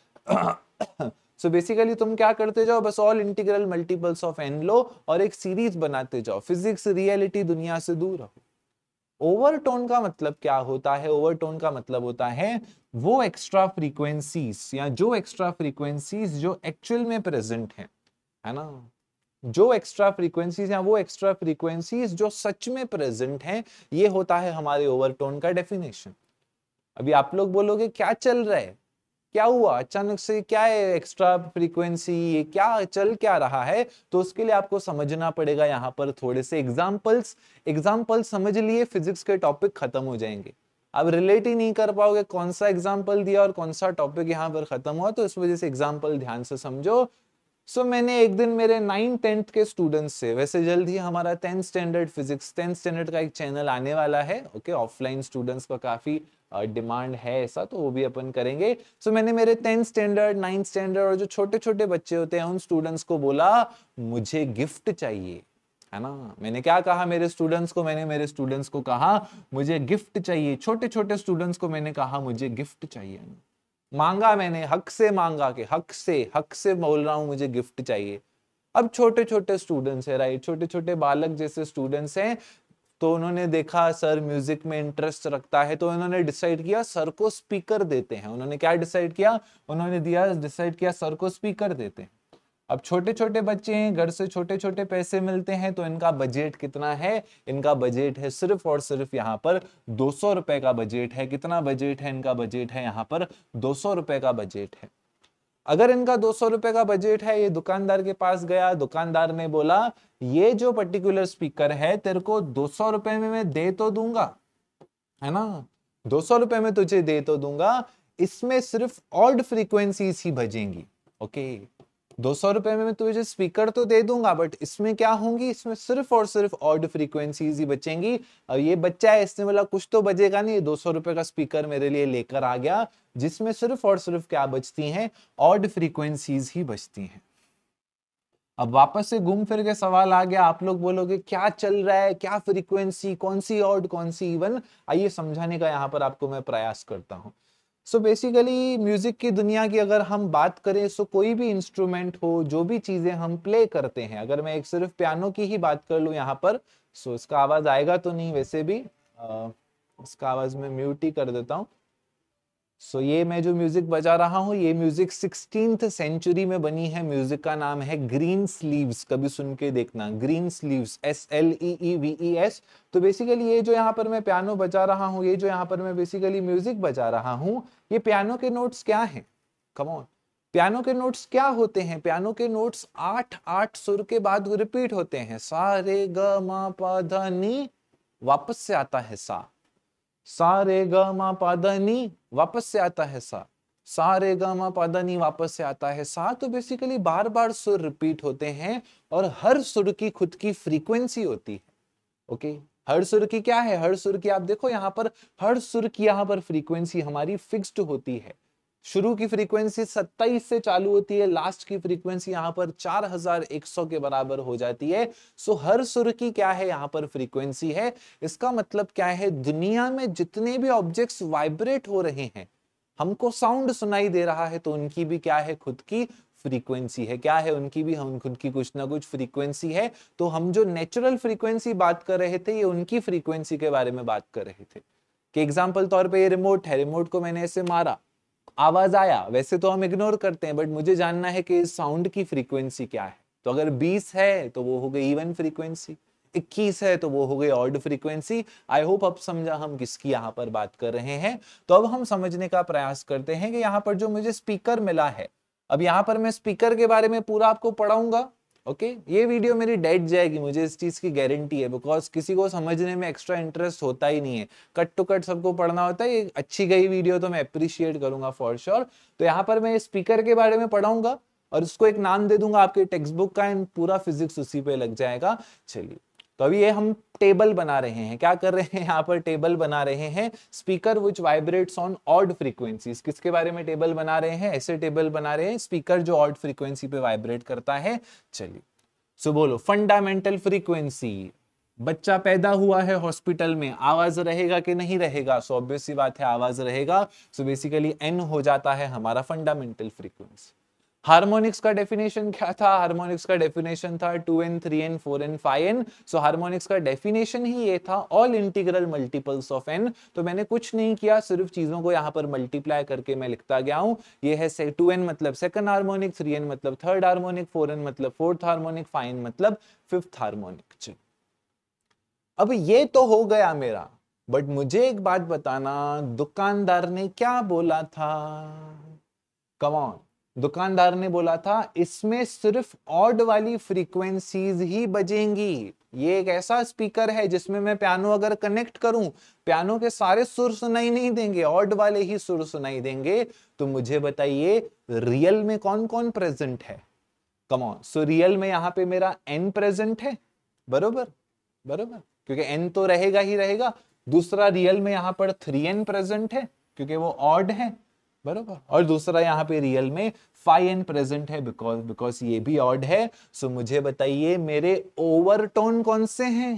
सो बेसिकली so तुम क्या करते जाओ बस all integral multiples of n लो और एक सीरीज बनाते जाओ फिजिक्स रियलिटी दुनिया से दूर रहो ओवरटोन का मतलब क्या होता है ओवरटोन का मतलब होता है वो एक्स्ट्रा फ्रीक्वेंसीज या जो एक्स्ट्रा फ्रीक्वेंसीज जो एक्चुअल में प्रेजेंट है, है ना जो एक्स्ट्रा फ्रीक्वेंसीज हैं वो एक्स्ट्रा फ्रीक्वेंसीज जो सच में प्रेजेंट हैं ये होता है हमारे ओवरटोन का डेफिनेशन अभी आप लोग बोलोगे क्या चल रहा है क्या हुआ अचानक से क्या है एक्स्ट्रा फ्रीक्वेंसी ये क्या चल क्या रहा है तो उसके लिए आपको समझना पड़ेगा यहाँ पर थोड़े से एग्जाम्पल्स एग्जाम्पल समझ लिए फिजिक्स के टॉपिक खत्म हो जाएंगे अब रिलेट ही नहीं कर पाओगे कौन सा एग्जाम्पल दिया और कौन सा टॉपिक यहाँ पर खत्म हुआ तो इस वजह से एग्जाम्पल ध्यान से समझो सो so, मैंने एक दिन मेरे नाइन टेंथ के स्टूडेंट्स से वैसे जल्द ही हमारा tenth standard physics tenth standard का एक चैनल आने वाला है ओके ऑफलाइन स्टूडेंट्स का काफ़ी डिमांड uh, है ऐसा तो वो भी अपन करेंगे सो so, मैंने मेरे टेंथ स्टैंडर्ड नाइन्थ स्टैंडर्ड और जो छोटे छोटे बच्चे होते हैं उन स्टूडेंट्स को बोला मुझे गिफ्ट चाहिए है ना मैंने क्या कहा मेरे स्टूडेंट्स को मैंने मेरे स्टूडेंट्स को कहा मुझे गिफ्ट चाहिए छोटे छोटे स्टूडेंट्स को मैंने कहा मुझे गिफ्ट चाहिए ना मांगा मैंने हक से मांगा के हक से हक से बोल रहा हूँ मुझे गिफ्ट चाहिए अब छोटे छोटे स्टूडेंट्स हैं राइट छोटे छोटे बालक जैसे स्टूडेंट्स हैं तो उन्होंने देखा सर म्यूजिक में इंटरेस्ट रखता है तो उन्होंने डिसाइड किया सर को स्पीकर देते हैं उन्होंने क्या डिसाइड किया उन्होंने दिया डिसाइड किया सर को स्पीकर देते हैं अब छोटे छोटे बच्चे हैं घर से छोटे छोटे पैसे मिलते हैं तो इनका बजट कितना है इनका बजट है सिर्फ और सिर्फ यहाँ पर दो सौ रुपए का बजट है कितना बजट है इनका बजट है यहाँ पर दो सौ रुपए का बजट है अगर इनका दो सौ रुपए का बजट है ये दुकानदार के पास गया दुकानदार ने बोला ये जो पर्टिकुलर स्पीकर है तेरे को दो सौ रुपए में मैं दे तो दूंगा है ना दो सौ रुपए में तुझे दे तो दूंगा इसमें सिर्फ ऑल्ड फ्रीक्वेंसी ही बजेंगी ओके okay. दो सौ रुपए में मैं तुझे तो स्पीकर तो दे दूंगा बट इसमें क्या होंगी इसमें सिर्फ और सिर्फ ऑड फ्रीक्वेंसीज ही बचेंगी और ये बच्चा है इसने बोला कुछ तो बजेगा नहीं दो सौ रुपए का स्पीकर मेरे लिए लेकर आ गया जिसमें सिर्फ और सिर्फ क्या बचती हैं ऑड फ्रीक्वेंसीज ही बचती हैं अब वापस से घूम फिर के सवाल आ गया आप लोग बोलोगे क्या चल रहा है क्या फ्रीक्वेंसी कौन सी ऑड कौन सी इवन आइए समझाने का यहाँ पर आपको मैं प्रयास करता हूँ सो बेसिकली म्यूजिक की दुनिया की अगर हम बात करें सो कोई भी इंस्ट्रूमेंट हो जो भी चीजें हम प्ले करते हैं अगर मैं एक सिर्फ पियानो की ही बात कर लू यहाँ पर सो इसका आवाज आएगा तो नहीं वैसे भी इसका आवाज में म्यूट ही कर देता हूँ सो ये मैं जो म्यूजिक बजा रहा हूँ ये म्यूजिक सिक्सटीन सेंचुरी में बनी है म्यूजिक का नाम है ग्रीन स्लीव्स कभी सुन के देखना Greensleeves S L E E V E S तो बेसिकली ये जो यहाँ पर मैं पियानो बजा रहा हूँ ये जो यहाँ पर मैं बेसिकली म्यूजिक बजा रहा हूँ ये पियानो के नोट्स क्या है कमोन पियानो के नोट्स क्या होते हैं पियानो के नोट्स आठ आठ सुर के बाद रिपीट होते हैं सारे ग म प ध नी वापस से आता है सा सारे ग म प ध नी वापस से आता है सा सारे गामा पादानी वापस से आता है सा तो बेसिकली बार बार सुर रिपीट होते हैं और हर सुर की खुद की फ्रीक्वेंसी होती है ओके okay? हर सुर की क्या है हर सुर की आप देखो यहाँ पर हर सुर की यहाँ पर फ्रीक्वेंसी हमारी फिक्स्ड होती है शुरू की फ्रीक्वेंसी 27 से चालू होती है लास्ट की फ्रीक्वेंसी यहाँ पर 4100 के बराबर हो जाती है सो हर सुर की क्या है यहाँ पर फ्रीक्वेंसी है इसका मतलब क्या है दुनिया में जितने भी ऑब्जेक्ट्स वाइब्रेट हो रहे हैं हमको साउंड सुनाई दे रहा है तो उनकी भी क्या है खुद की फ्रीक्वेंसी है क्या है उनकी भी हम उनकी कुछ ना कुछ फ्रीक्वेंसी है तो हम जो नेचुरल फ्रीक्वेंसी बात कर रहे थे ये उनकी फ्रीक्वेंसी के बारे में बात कर रहे थे कि एग्जाम्पल तौर पर ये रिमोट है रिमोट को मैंने ऐसे मारा आवाज आया वैसे तो हम इग्नोर करते हैं बट मुझे जानना है कि साउंड की फ्रीक्वेंसी क्या है तो अगर 20 है तो वो हो गई इवन फ्रीक्वेंसी 21 है तो वो हो गई ऑर्ड फ्रीक्वेंसी आई होप अब समझा हम किसकी यहाँ पर बात कर रहे हैं तो अब हम समझने का प्रयास करते हैं कि यहाँ पर जो मुझे स्पीकर मिला है अब यहाँ पर मैं स्पीकर के बारे में पूरा आपको पढ़ाऊंगा ओके okay? ये वीडियो मेरी डेट जाएगी मुझे इस चीज की गारंटी है बिकॉज किसी को समझने में एक्स्ट्रा इंटरेस्ट होता ही नहीं है कट टू कट सबको पढ़ना होता है ये अच्छी गई वीडियो तो मैं अप्रिशिएट करूंगा फॉर श्योर तो यहाँ पर मैं स्पीकर के बारे में पढ़ाऊंगा और उसको एक नाम दे दूंगा आपके टेक्स्ट बुक का एंड पूरा फिजिक्स उसी पे लग जाएगा चलिए तो अभी ये हम टेबल बना रहे हैं क्या कर रहे हैं यहाँ पर टेबल बना रहे हैं speaker which vibrates on odd frequencies किसके बारे में टेबल बना रहे हैं ऐसे टेबल बना रहे हैं स्पीकर जो ऑड फ्रीक्वेंसी पे वाइब्रेट करता है चलिए सो बोलो फंडामेंटल फ्रीक्वेंसी बच्चा पैदा हुआ है हॉस्पिटल में आवाज रहेगा कि नहीं रहेगा सो ऑब्वियस बात है आवाज रहेगा सो बेसिकली एन हो जाता है हमारा फंडामेंटल फ्रीक्वेंसी हार्मोनिक्स का डेफिनेशन क्या था हार्मोनिक्स का डेफिनेशन था two n three n four n five n so harmonics का डेफिनेशन ही ये था all integral multiples of n तो मैंने कुछ नहीं किया सिर्फ चीजों को यहाँ पर मल्टीप्लाई करके मैं लिखता गया हूँ ये है टू एन मतलब सेकंड हार्मोनिक थ्री एन मतलब थर्ड हार्मोनिक फोर एन मतलब फोर्थ हार्मोनिक फाइव एन मतलब फिफ्थ हार्मोनिक अब ये तो हो गया मेरा बट मुझे एक बात बताना दुकानदार ने क्या बोला था कमॉन दुकानदार ने बोला था इसमें सिर्फ ऑड वाली फ्रीक्वेंसीज ही बजेंगी ये एक ऐसा स्पीकर है जिसमें मैं पियानो अगर कनेक्ट करूं पियानो के सारे सुर सुनाई नहीं देंगे ऑड वाले ही सुर सुनाई देंगे तो मुझे बताइए रियल में कौन कौन प्रेजेंट है कमॉन सो रियल में यहाँ पे मेरा एन प्रेजेंट है बरोबर बरोबर क्योंकि एन तो रहेगा ही रहेगा दूसरा रियल में यहाँ पर थ्री एन प्रेजेंट है क्योंकि वो ऑड है बरोबर और दूसरा यहाँ पे रियल में फाइव एन प्रेजेंट है बिकॉज बिकॉज ये भी ऑर्ड है सो मुझे बताइए मेरे ओवरटोन कौन से हैं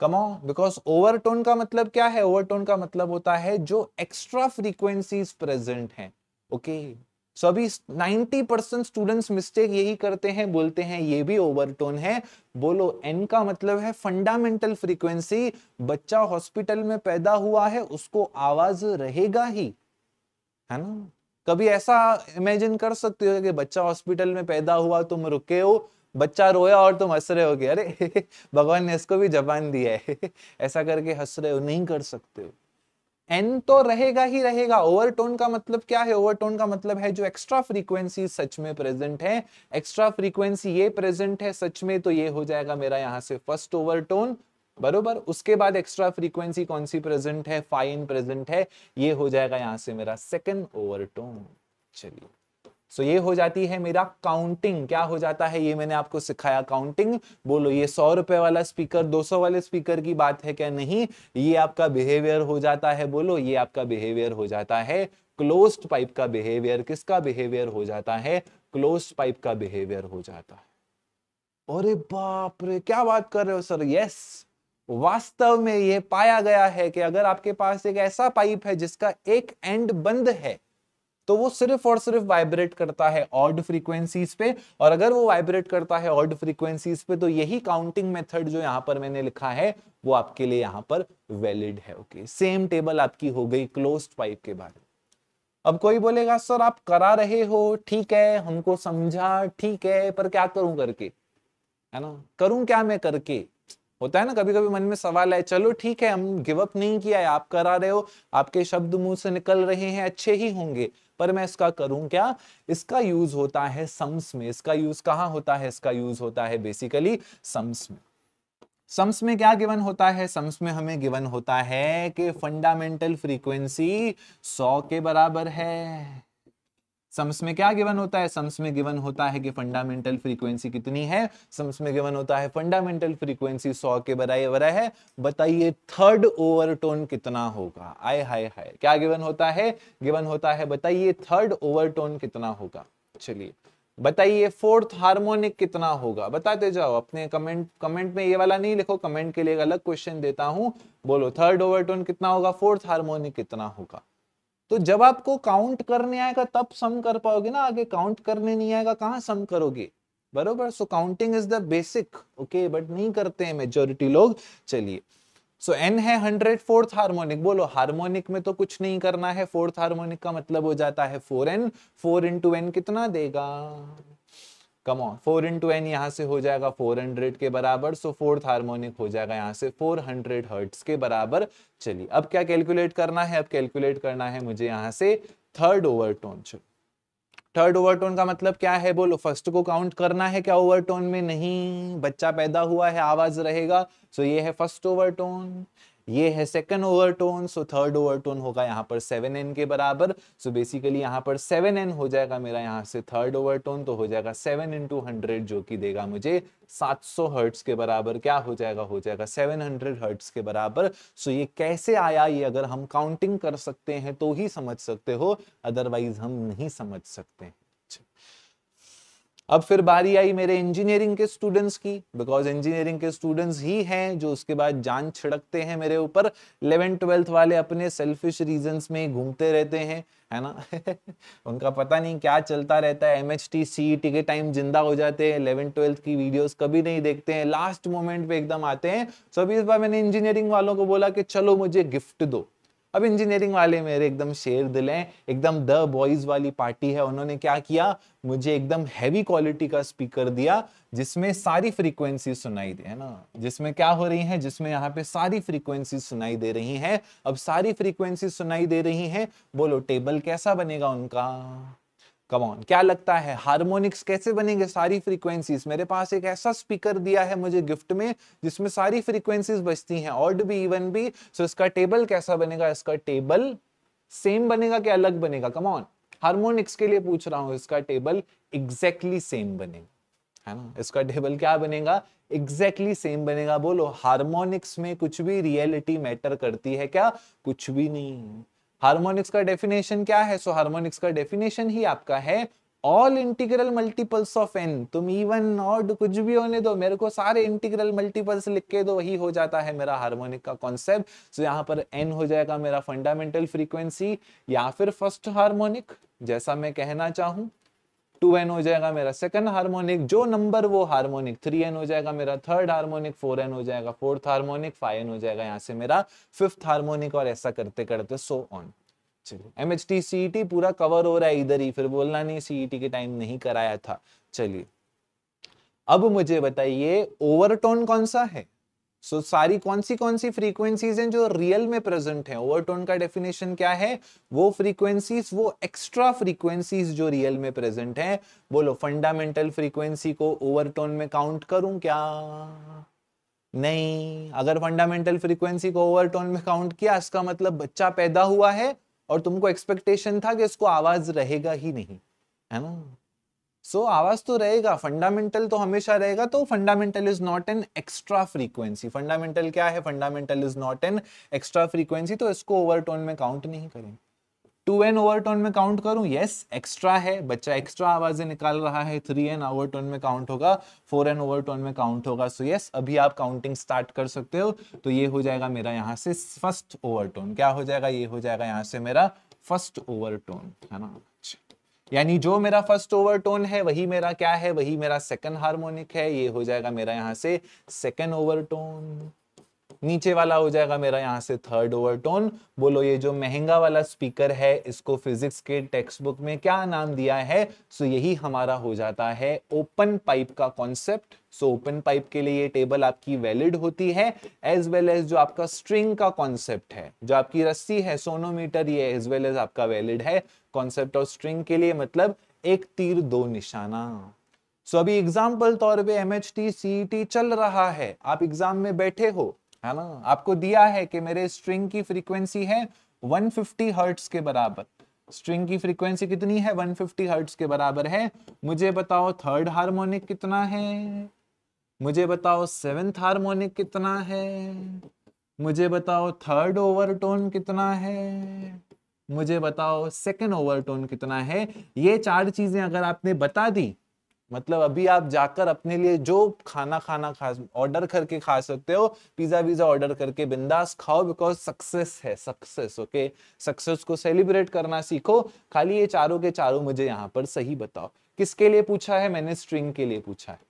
कमॉन बिकॉज ओवरटोन का मतलब क्या है ओवरटोन का मतलब होता है जो एक्स्ट्रा फ्रीक्वेंसीज प्रेजेंट हैं ओके सो अभी नाइनटी परसेंट स्टूडेंट्स मिस्टेक यही करते हैं बोलते हैं ये भी ओवरटोन है बोलो एन का मतलब है फंडामेंटल फ्रीक्वेंसी बच्चा हॉस्पिटल में पैदा हुआ है उसको आवाज रहेगा ही है ना कभी ऐसा इमेजिन कर सकते हो कि बच्चा हॉस्पिटल में पैदा हुआ तुम रुके हो बच्चा रोया और तुम हंस रहे हो गए अरे भगवान ने इसको भी जबान दिया है ऐसा करके हंस रहे हो नहीं कर सकते हो एन तो रहेगा ही रहेगा ओवरटोन का मतलब क्या है ओवरटोन का मतलब है जो एक्स्ट्रा फ्रीक्वेंसी सच में प्रेजेंट है एक्स्ट्रा फ्रीक्वेंसी ये प्रेजेंट है सच में तो ये हो जाएगा मेरा यहाँ से फर्स्ट ओवरटोन बरोबर उसके बाद एक्स्ट्रा फ्रीक्वेंसी कौन सी प्रेजेंट है फाइन प्रेजेंट है ये हो जाएगा यहां से मेरा सेकंड ओवरटोन चलिए सो ये हो जाती है मेरा काउंटिंग क्या हो जाता है ये मैंने आपको सिखाया काउंटिंग बोलो ये सौ रुपए वाला स्पीकर दो सौ वाले स्पीकर की बात है क्या नहीं ये आपका बिहेवियर हो जाता है बोलो ये आपका बिहेवियर हो जाता है क्लोज पाइप का बिहेवियर किसका बिहेवियर हो जाता है क्लोज पाइप का बिहेवियर हो जाता है अरे बाप रे क्या बात कर रहे हो सर यस yes! वास्तव में यह पाया गया है कि अगर आपके पास एक ऐसा पाइप है जिसका एक एंड बंद है तो वो सिर्फ और सिर्फ वाइब्रेट करता है ऑड फ्रीक्वेंसीज पे और अगर वो वाइब्रेट करता है ऑड फ्रीक्वेंसीज पे तो यही काउंटिंग मेथड जो यहां पर मैंने लिखा है वो आपके लिए यहां पर वैलिड है ओके सेम टेबल आपकी हो गई क्लोज पाइप के बारे में अब कोई बोलेगा सर आप करा रहे हो ठीक है हमको समझा ठीक है पर क्या करूं करके है ना करूं क्या मैं करके होता है ना कभी कभी मन में सवाल आए चलो ठीक है हम गिव अप नहीं किया है आप करा रहे हो आपके शब्द मुंह से निकल रहे हैं अच्छे ही होंगे पर मैं इसका करूं क्या इसका यूज होता है सम्स में इसका यूज कहां होता है इसका यूज होता है बेसिकली सम्स में सम्स में क्या गिवन होता है सम्स में हमें गिवन होता है कि फंडामेंटल फ्रीक्वेंसी 100 के बराबर है सम्स में क्या गिवन होता है सम्स में गिवन होता है कि फंडामेंटल फ्रीक्वेंसी कितनी है सम्स में गिवन होता है फंडामेंटल फ्रीक्वेंसी 100 के बराबर है बताइए थर्ड ओवरटोन कितना होगा आय हाय हाय क्या गिवन होता है गिवन होता है बताइए थर्ड ओवरटोन कितना होगा चलिए बताइए फोर्थ हार्मोनिक कितना होगा बताते जाओ अपने कमेंट कमेंट में ये वाला नहीं लिखो कमेंट के लिए अलग क्वेश्चन देता हूं बोलो थर्ड ओवरटोन कितना होगा फोर्थ हार्मोनिक कितना होगा तो जब आपको काउंट करने आएगा तब सम कर पाओगे ना आगे काउंट करने नहीं आएगा कहाँ सम करोगे बरोबर so counting is the basic okay but नहीं करते हैं मेजोरिटी लोग चलिए सो so, एन है हंड्रेड फोर्थ हार्मोनिक बोलो हार्मोनिक में तो कुछ नहीं करना है फोर्थ हार्मोनिक का मतलब हो जाता है four n four into n कितना देगा come on four two n यहाँ से हो जाएगा फोर हंड्रेड के बराबर सो फोर्थ हार्मोनिक हो जाएगा यहाँ से फोर हंड्रेड हर्ट्स के बराबर चलिए अब क्या कैलकुलेट करना है अब कैलकुलेट करना है मुझे यहाँ से थर्ड ओवरटोन थर्ड ओवरटोन का मतलब क्या है बोलो फर्स्ट को काउंट करना है क्या ओवरटोन में नहीं बच्चा पैदा हुआ है आवाज रहेगा सो so ये है फर्स्ट ओवरटोन ये है second overtone so third overtone होगा यहाँ पर सेवन एन के बराबर सो बेसिकली यहाँ पर सेवन एन हो जाएगा मेरा यहाँ से थर्ड ओवरटोन तो हो जाएगा सेवन इंटू हंड्रेड जो कि देगा मुझे सात सौ हर्ट्स के बराबर क्या हो जाएगा हो जाएगा सेवन हंड्रेड हर्ट्स के बराबर सो ये कैसे आया ये अगर हम काउंटिंग कर सकते हैं तो ही समझ सकते हो अदरवाइज हम नहीं समझ सकते हैं अब फिर बारी आई मेरे इंजीनियरिंग के स्टूडेंट्स की बिकॉज इंजीनियरिंग के स्टूडेंट्स ही हैं जो उसके बाद जान छिड़कते हैं मेरे ऊपर इलेवन ट्वेल्थ वाले अपने सेल्फिश रीजंस में घूमते रहते हैं है ना उनका पता नहीं क्या चलता रहता है M H T C T के टाइम जिंदा हो जाते हैं इलेवन ट्वेल्थ की वीडियोस कभी नहीं देखते हैं लास्ट मोमेंट पे एकदम आते हैं सो अभी इस बार मैंने इंजीनियरिंग वालों को बोला कि चलो मुझे गिफ्ट दो अब इंजीनियरिंग वाले मेरे एकदम शेर दिल हैं एकदम द बॉयज वाली पार्टी है उन्होंने क्या किया मुझे एकदम हैवी क्वालिटी का स्पीकर दिया जिसमें सारी फ्रीक्वेंसी सुनाई दे है ना जिसमें क्या हो रही है जिसमें यहाँ पे सारी फ्रीक्वेंसी सुनाई दे रही है अब सारी फ्रीक्वेंसी सुनाई दे रही है बोलो टेबल कैसा बनेगा उनका कम ऑन क्या लगता है हारमोनिक्स कैसे बनेंगे सारी फ्रीक्वेंसीज मेरे पास एक ऐसा स्पीकर दिया है मुझे गिफ्ट में जिसमें सारी फ्रीक्वेंसीज बचती हैं ऑड भी इवन भी सो इसका टेबल कैसा बनेगा इसका टेबल सेम बनेगा कि अलग बनेगा कम ऑन हार्मोनिक्स के लिए पूछ रहा हूं इसका टेबल एग्जैक्टली सेम बनेगा है ना इसका टेबल क्या बनेगा एग्जैक्टली exactly सेम बनेगा बोलो हारमोनिक्स में कुछ भी रियलिटी मैटर करती है क्या कुछ भी नहीं हार्मोनिक्स का डेफिनेशन क्या है सो so, हार्मोनिक्स का डेफिनेशन ही आपका है all integral multiples of n तुम इवन ऑड कुछ भी होने दो मेरे को सारे इंटीग्रल मल्टीपल्स लिख के दो वही हो जाता है मेरा हार्मोनिक का कॉन्सेप्ट सो so, यहाँ पर एन हो जाएगा मेरा फंडामेंटल फ्रीक्वेंसी या फिर फर्स्ट हार्मोनिक जैसा मैं कहना चाहूँ टू एन हो जाएगा मेरा सेकंड हार्मोनिक जो नंबर वो हार्मोनिक थ्री एन हो जाएगा मेरा थर्ड हार्मोनिक फोर एन हो जाएगा फोर्थ हार्मोनिक फाइव एन हो जाएगा यहाँ से मेरा फिफ्थ हार्मोनिक और ऐसा करते करते सो ऑन चलिए M H T C T पूरा कवर हो रहा है इधर ही फिर बोलना नहीं सीई टी e के टाइम नहीं कराया था चलिए अब मुझे बताइए ओवरटोन कौन सा है सो so, सारी कौन सी कौन सी फ्रीक्वेंसीज हैं जो रियल में प्रेजेंट है ओवरटोन का डेफिनेशन क्या है वो फ्रीक्वेंसीज वो एक्स्ट्रा फ्रीक्वेंसीज जो रियल में प्रेजेंट है बोलो फंडामेंटल फ्रीक्वेंसी को ओवरटोन में काउंट करूं क्या नहीं अगर फंडामेंटल फ्रीक्वेंसी को ओवरटोन में काउंट किया इसका मतलब बच्चा पैदा हुआ है और तुमको एक्सपेक्टेशन था कि इसको आवाज रहेगा ही नहीं है ना सो so, आवाज तो रहेगा फंडामेंटल तो हमेशा रहेगा तो fundamental is not an extra frequency fundamental क्या है fundamental is not an extra frequency तो इसको ओवरटोन में काउंट नहीं करें टू ओवरटोन में काउंट करूं यस yes, एक्स्ट्रा है बच्चा एक्स्ट्रा आवाजें निकाल रहा है थ्री ओवरटोन में काउंट होगा फोर ओवरटोन में काउंट होगा सो so यस yes, अभी आप काउंटिंग स्टार्ट कर सकते हो तो ये हो जाएगा मेरा यहाँ से फर्स्ट ओवरटोन क्या हो जाएगा ये हो जाएगा यहाँ से मेरा फर्स्ट ओवरटोन है ना यानी जो मेरा फर्स्ट ओवर टोन है वही मेरा क्या है वही मेरा सेकंड हार्मोनिक है ये हो जाएगा मेरा यहाँ से सेकंड ओवर टोन नीचे वाला हो जाएगा मेरा यहाँ से थर्ड ओवर टोन बोलो ये जो महंगा वाला स्पीकर है इसको फिजिक्स के टेक्स्ट बुक में क्या नाम दिया है सो यही हमारा हो जाता है ओपन पाइप का कॉन्सेप्ट सो ओपन पाइप के लिए ये टेबल आपकी वैलिड होती है एज वेल एज जो आपका स्ट्रिंग का कॉन्सेप्ट है जो आपकी रस्सी है सोनोमीटर ये एज वेल एज आपका वैलिड है कॉन्सेप्ट ऑफ स्ट्रिंग के लिए मतलब एक तीर दो निशाना सो so, अभी एग्जाम्पल तौर पे M H T C T चल रहा है आप एग्जाम में बैठे हो है ना आपको दिया है कि मेरे स्ट्रिंग की फ्रीक्वेंसी है 150 फिफ्टी के बराबर स्ट्रिंग की फ्रीक्वेंसी कितनी है 150 फिफ्टी के बराबर है मुझे बताओ थर्ड हार्मोनिक कितना है मुझे बताओ सेवेंथ हार्मोनिक कितना है मुझे बताओ थर्ड ओवरटोन कितना है मुझे बताओ सेकेंड ओवरटोन कितना है ये चार चीजें अगर आपने बता दी मतलब अभी आप जाकर अपने लिए जो खाना खाना खा ऑर्डर करके खा सकते हो पिज्जा विज्जा ऑर्डर करके बिंदास खाओ बिकॉज सक्सेस है सक्सेस ओके सक्सेस को सेलिब्रेट करना सीखो खाली ये चारों के चारों मुझे यहाँ पर सही बताओ किसके लिए पूछा है मैंने स्ट्रिंग के लिए पूछा है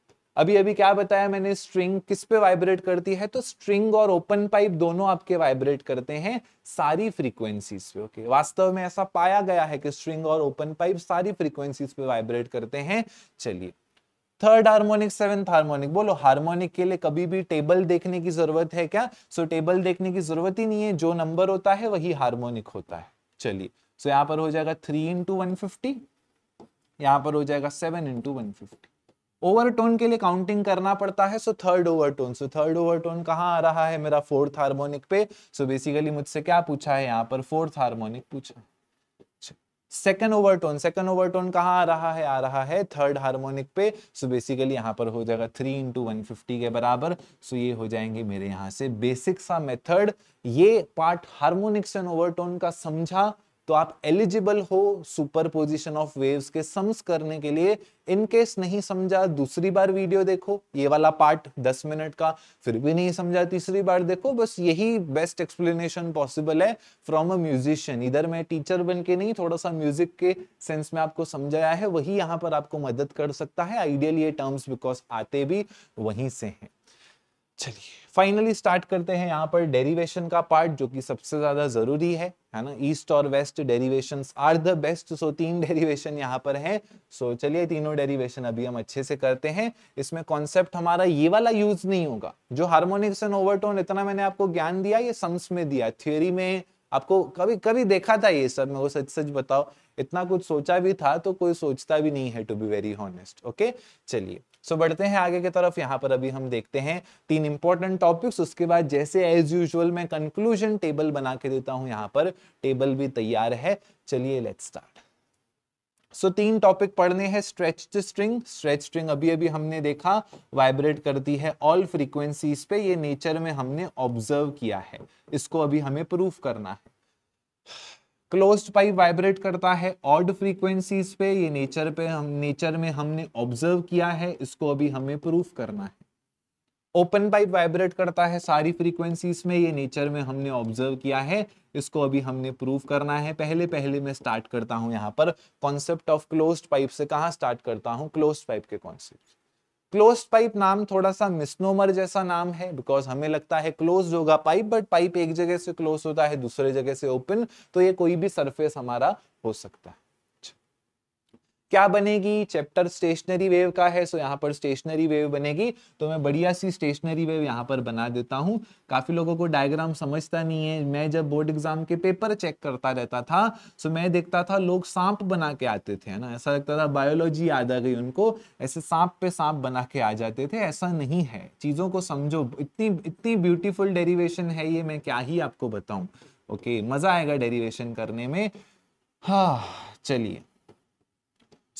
अभी अभी क्या बताया मैंने स्ट्रिंग किस पे वाइब्रेट करती है तो स्ट्रिंग और ओपन पाइप दोनों आपके वाइब्रेट करते हैं सारी फ्रीक्वेंसीज पे ओके वास्तव में ऐसा पाया गया है कि स्ट्रिंग और ओपन पाइप सारी फ्रीक्वेंसीज पे वाइब्रेट करते हैं चलिए थर्ड हार्मोनिक सेवेंथ हार्मोनिक बोलो हार्मोनिक के लिए कभी भी टेबल देखने की जरूरत है क्या सो so, टेबल देखने की जरूरत ही नहीं है जो नंबर होता है वही हार्मोनिक होता है चलिए सो so, यहाँ पर हो जाएगा थ्री इंटू वन फिफ्टी यहाँ पर हो जाएगा seven into one fifty overtone के लिए काउंटिंग करना पड़ता है so third overtone so third overtone कहाँ आ रहा है मेरा फोर्थ हार्मोनिक पे सो बेसिकली मुझसे क्या पूछा है यहाँ पर फोर्थ हार्मोनिक पूछा है सेकेंड ओवरटोन सेकेंड ओवरटोन कहाँ आ रहा है आ रहा है थर्ड हार्मोनिक पे सो बेसिकली यहाँ पर हो जाएगा थ्री इंटू वन फिफ्टी के बराबर सो ये हो जाएंगे मेरे यहाँ से बेसिक सा मेथड ये पार्ट हार्मोनिक्स एंड ओवरटोन का समझा तो आप एलिजिबल हो सुपर पोजिशन ऑफ वेव्स के सम्स करने के लिए इनकेस नहीं समझा दूसरी बार वीडियो देखो ये वाला पार्ट 10 मिनट का फिर भी नहीं समझा तीसरी बार देखो बस यही बेस्ट एक्सप्लेनेशन पॉसिबल है फ्रॉम अ म्यूजिशियन इधर मैं टीचर बन के नहीं थोड़ा सा म्यूजिक के सेंस में आपको समझाया है वही यहाँ पर आपको मदद कर सकता है आइडियल ये टर्म्स बिकॉज आते भी वहीं से हैं चलिए फाइनली स्टार्ट करते हैं यहाँ पर डेरिवेशन का पार्ट जो कि सबसे ज्यादा जरूरी है है ना ईस्ट और west derivation are the best so तीन डेरिवेशन यहाँ पर है सो so, चलिए तीनों डेरिवेशन अभी हम अच्छे से करते हैं इसमें कॉन्सेप्ट हमारा ये वाला यूज नहीं होगा जो हार्मोनिक्स एंड ओवरटोन इतना मैंने आपको ज्ञान दिया ये सम्स में दिया थ्योरी में आपको कभी कभी देखा था ये सब मैं वो सच सच बताओ इतना कुछ सोचा भी था तो कोई सोचता भी नहीं है to be very honest okay चलिए सो बढ़ते हैं आगे की तरफ यहाँ पर अभी हम देखते हैं तीन इंपॉर्टेंट टॉपिक्स उसके बाद जैसे एज यूजल मैं कंक्लूजन टेबल बना के देता हूँ यहाँ पर टेबल भी तैयार है चलिए लेट स्टार्ट सो so, तीन टॉपिक पढ़ने हैं स्ट्रेच स्ट्रिंग स्ट्रेच स्ट्रिंग अभी अभी हमने देखा वाइब्रेट करती है ऑल फ्रीक्वेंसीज पे ये नेचर में हमने ऑब्जर्व किया है इसको अभी हमें प्रूफ करना है क्लोज्ड पाइप वाइब्रेट करता है ऑड फ्रीक्वेंसीज पे ये नेचर पे हम नेचर में हमने ऑब्जर्व किया है इसको अभी हमें प्रूफ करना है ओपन पाइप वाइब्रेट करता है सारी फ्रीक्वेंसीज में ये नेचर में हमने ऑब्जर्व किया है इसको अभी हमने प्रूफ करना है पहले पहले मैं स्टार्ट करता हूँ यहाँ पर कॉन्सेप्ट ऑफ क्लोज्ड पाइप से कहा स्टार्ट करता हूँ क्लोज्ड पाइप के कॉन्सेप्ट क्लोज पाइप नाम थोड़ा सा मिसनोमर जैसा नाम है बिकॉज हमें लगता है क्लोज होगा पाइप बट पाइप एक जगह से क्लोज होता है दूसरे जगह से ओपन तो ये कोई भी सरफेस हमारा हो सकता है क्या बनेगी चैप्टर स्टेशनरी वेव का है सो यहाँ पर स्टेशनरी वेव बनेगी तो मैं बढ़िया सी स्टेशनरी वेव यहाँ पर बना देता हूँ काफी लोगों को डायग्राम समझता नहीं है मैं जब बोर्ड एग्जाम के पेपर चेक करता रहता था सो मैं देखता था लोग सांप बना के आते थे ना ऐसा लगता था बायोलॉजी याद आ गई उनको ऐसे सांप पे सांप बना के आ जाते थे ऐसा नहीं है चीजों को समझो इतनी इतनी ब्यूटीफुल डेरीवेशन है ये मैं क्या ही आपको बताऊं ओके मजा आएगा डेरीवेशन करने में हा चलिए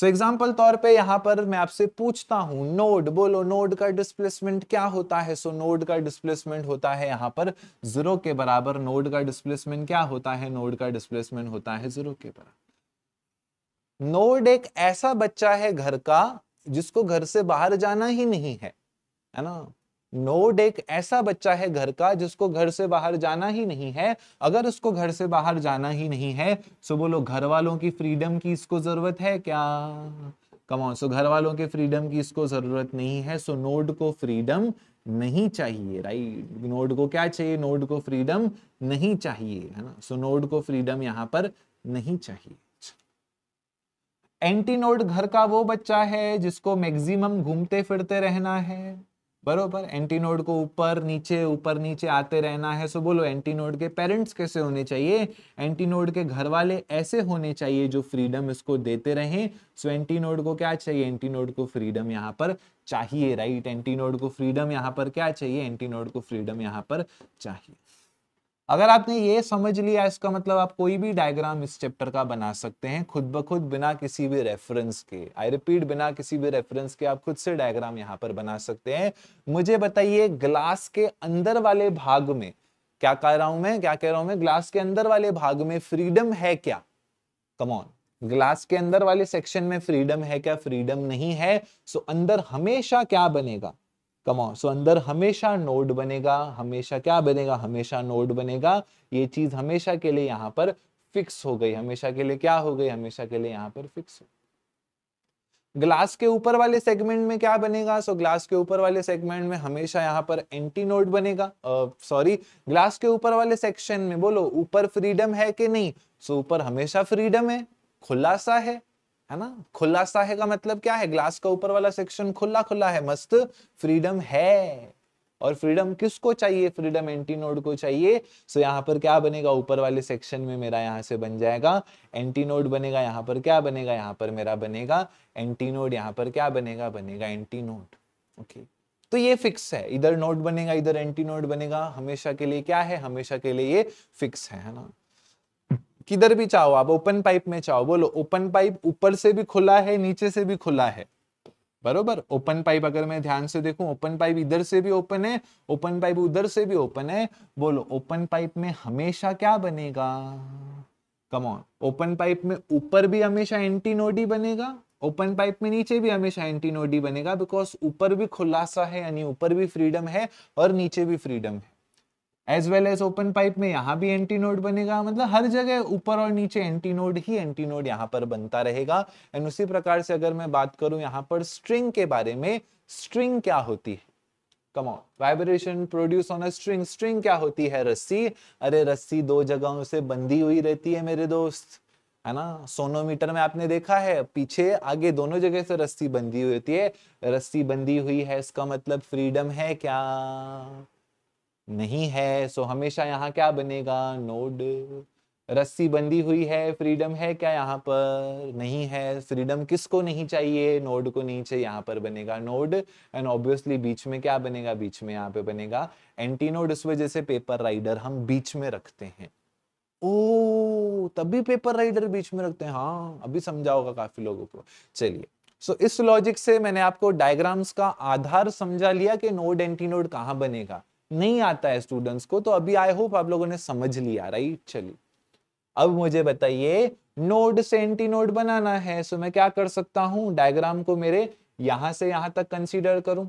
सो एग्जाम्पल तौर पे यहां पर मैं आपसे पूछता हूं नोड बोलो नोड का डिस्प्लेसमेंट क्या होता है सो so, नोड का डिस्प्लेसमेंट होता है यहाँ पर जीरो के बराबर नोड का डिस्प्लेसमेंट क्या होता है नोड का डिस्प्लेसमेंट होता है जीरो के बराबर नोड एक ऐसा बच्चा है घर का जिसको घर से बाहर जाना ही नहीं है है ना नोड एक ऐसा बच्चा है घर का जिसको घर से बाहर जाना ही नहीं है अगर उसको घर से बाहर जाना ही नहीं है सो बोलो घर वालों की फ्रीडम की इसको जरूरत है क्या कमाओ सो घर वालों के फ्रीडम की इसको जरूरत नहीं है सो नोड को फ्रीडम नहीं चाहिए राइट नोड को क्या चाहिए नोड को फ्रीडम नहीं चाहिए है ना सो नोड को फ्रीडम यहां पर नहीं चाहिए एंटी नोड घर का वो बच्चा है जिसको मैक्सिमम घूमते फिरते रहना है बरोबर एंटीनोड को ऊपर नीचे ऊपर नीचे आते रहना है सो बोलो एंटीनोड के पेरेंट्स कैसे होने चाहिए एंटीनोड के घर वाले ऐसे होने चाहिए जो फ्रीडम इसको देते रहें सो एंटीनोड को क्या चाहिए एंटीनोड को फ्रीडम यहाँ पर चाहिए राइट एंटीनोड को फ्रीडम यहाँ पर क्या चाहिए एंटीनोड को फ्रीडम यहाँ पर चाहिए अगर आपने ये समझ लिया इसका मतलब आप कोई भी डायग्राम इस चैप्टर का बना सकते हैं खुद ब खुद बिना किसी भी रेफरेंस के आई रिपीट बिना किसी भी रेफरेंस के आप खुद से डायग्राम यहाँ पर बना सकते हैं मुझे बताइए ग्लास के अंदर वाले भाग में क्या कह रहा हूं मैं क्या कह रहा हूं मैं ग्लास के अंदर वाले भाग में फ्रीडम है क्या कमॉन ग्लास के अंदर वाले सेक्शन में फ्रीडम है क्या फ्रीडम नहीं है सो अंदर हमेशा क्या बनेगा कमाओ सो अंदर हमेशा नोड बनेगा हमेशा क्या बनेगा हमेशा नोड बनेगा ये चीज हमेशा के लिए यहाँ पर फिक्स हो गई हमेशा के लिए क्या हो गई हमेशा के लिए यहाँ पर फिक्स हो ग्लास के ऊपर वाले सेगमेंट में क्या बनेगा सो so, ग्लास के ऊपर वाले सेगमेंट में हमेशा यहाँ पर एंटी नोड बनेगा सॉरी uh, ग्लास के ऊपर वाले सेक्शन में बोलो ऊपर फ्रीडम है कि नहीं सो so, ऊपर हमेशा फ्रीडम है खुलासा है है ना खुला साहे का मतलब क्या है ग्लास का ऊपर वाला सेक्शन खुला खुला है मस्त फ्रीडम है और फ्रीडम किसको चाहिए फ्रीडम एंटी नोड को चाहिए सो so, यहाँ पर क्या बनेगा ऊपर वाले सेक्शन में मेरा यहाँ से बन जाएगा एंटी नोड बनेगा यहाँ पर क्या बनेगा यहाँ पर मेरा बनेगा एंटी नोड यहाँ पर क्या बनेगा बनेगा एंटी नोड ओके तो ये फिक्स है इधर नोड बनेगा इधर एंटी नोड बनेगा हमेशा के लिए क्या है हमेशा के लिए ये फिक्स है, है ना किधर भी चाहो आप ओपन पाइप में चाहो बोलो ओपन पाइप ऊपर से भी खुला है नीचे से भी खुला है बरोबर ओपन पाइप अगर मैं ध्यान से देखूं ओपन पाइप इधर से भी ओपन है ओपन पाइप उधर से भी ओपन है बोलो ओपन पाइप में हमेशा क्या बनेगा कम ऑन ओपन पाइप में ऊपर भी हमेशा एंटीनोडी बनेगा ओपन पाइप में नीचे भी हमेशा एंटीनोडी बनेगा बिकॉज ऊपर भी खुलासा है यानी ऊपर भी फ्रीडम है और नीचे भी फ्रीडम है as well as open pipe में यहाँ भी एंटी नोड बनेगा मतलब हर जगह ऊपर और नीचे एंटी नोड ही एंटी नोड यहाँ पर बनता रहेगा एंड उसी प्रकार से अगर मैं बात करूं यहाँ पर स्ट्रिंग के बारे में स्ट्रिंग क्या होती है come on vibration produce on a string string क्या होती है रस्सी अरे रस्सी दो जगहों से बंधी हुई रहती है मेरे दोस्त है ना सोनोमीटर में आपने देखा है पीछे आगे दोनों जगह से रस्सी बंधी हुई होती है रस्सी बंधी हुई है इसका मतलब फ्रीडम है क्या नहीं है सो हमेशा यहाँ क्या बनेगा नोड रस्सी बंधी हुई है फ्रीडम है क्या यहाँ पर नहीं है फ्रीडम किसको नहीं चाहिए नोड को नहीं चाहिए यहाँ पर बनेगा नोड एंड ऑब्वियसली बीच में क्या बनेगा बीच में यहाँ पे बनेगा एंटी नोड इस वजह से पेपर राइडर हम बीच में रखते हैं ओ तब भी पेपर राइडर बीच में रखते हैं हाँ अभी समझा होगा काफी लोगों को चलिए सो so, इस लॉजिक से मैंने आपको डायग्राम्स का आधार समझा लिया कि नोड एंटी नोड कहाँ बनेगा नहीं आता है स्टूडेंट्स को तो अभी आई होप आप लोगों ने समझ लिया राइट चलिए अब मुझे बताइए नोड से एंटी नोड बनाना है सो मैं क्या कर सकता हूं डायग्राम को मेरे यहां से यहां तक कंसीडर करूं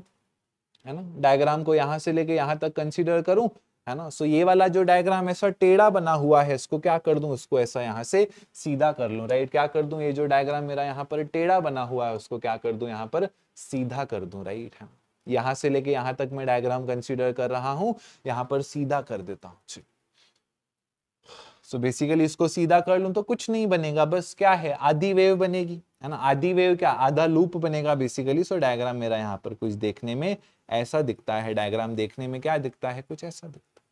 है ना डायग्राम को यहां से लेके यहां तक कंसीडर करूं है ना सो ये वाला जो डायग्राम ऐसा टेढ़ा बना हुआ है इसको क्या कर दूं उसको ऐसा यहां से सीधा कर लूं राइट क्या कर दूं ये जो डायग्राम मेरा यहाँ पर टेढ़ा बना हुआ है उसको क्या कर दूं यहाँ पर सीधा कर दूं राइट है ना यहां से लेके यहां तक मैं डायग्राम कंसिडर कर रहा हूँ यहाँ पर सीधा कर देता हूँ सो so बेसिकली इसको सीधा कर लू तो कुछ नहीं बनेगा बस क्या है आधी वेव बनेगी है ना आधी वेव क्या आधा लूप बनेगा बेसिकली सो डायग्राम मेरा यहाँ पर कुछ देखने में ऐसा दिखता है डायग्राम देखने में क्या दिखता है कुछ ऐसा दिखता है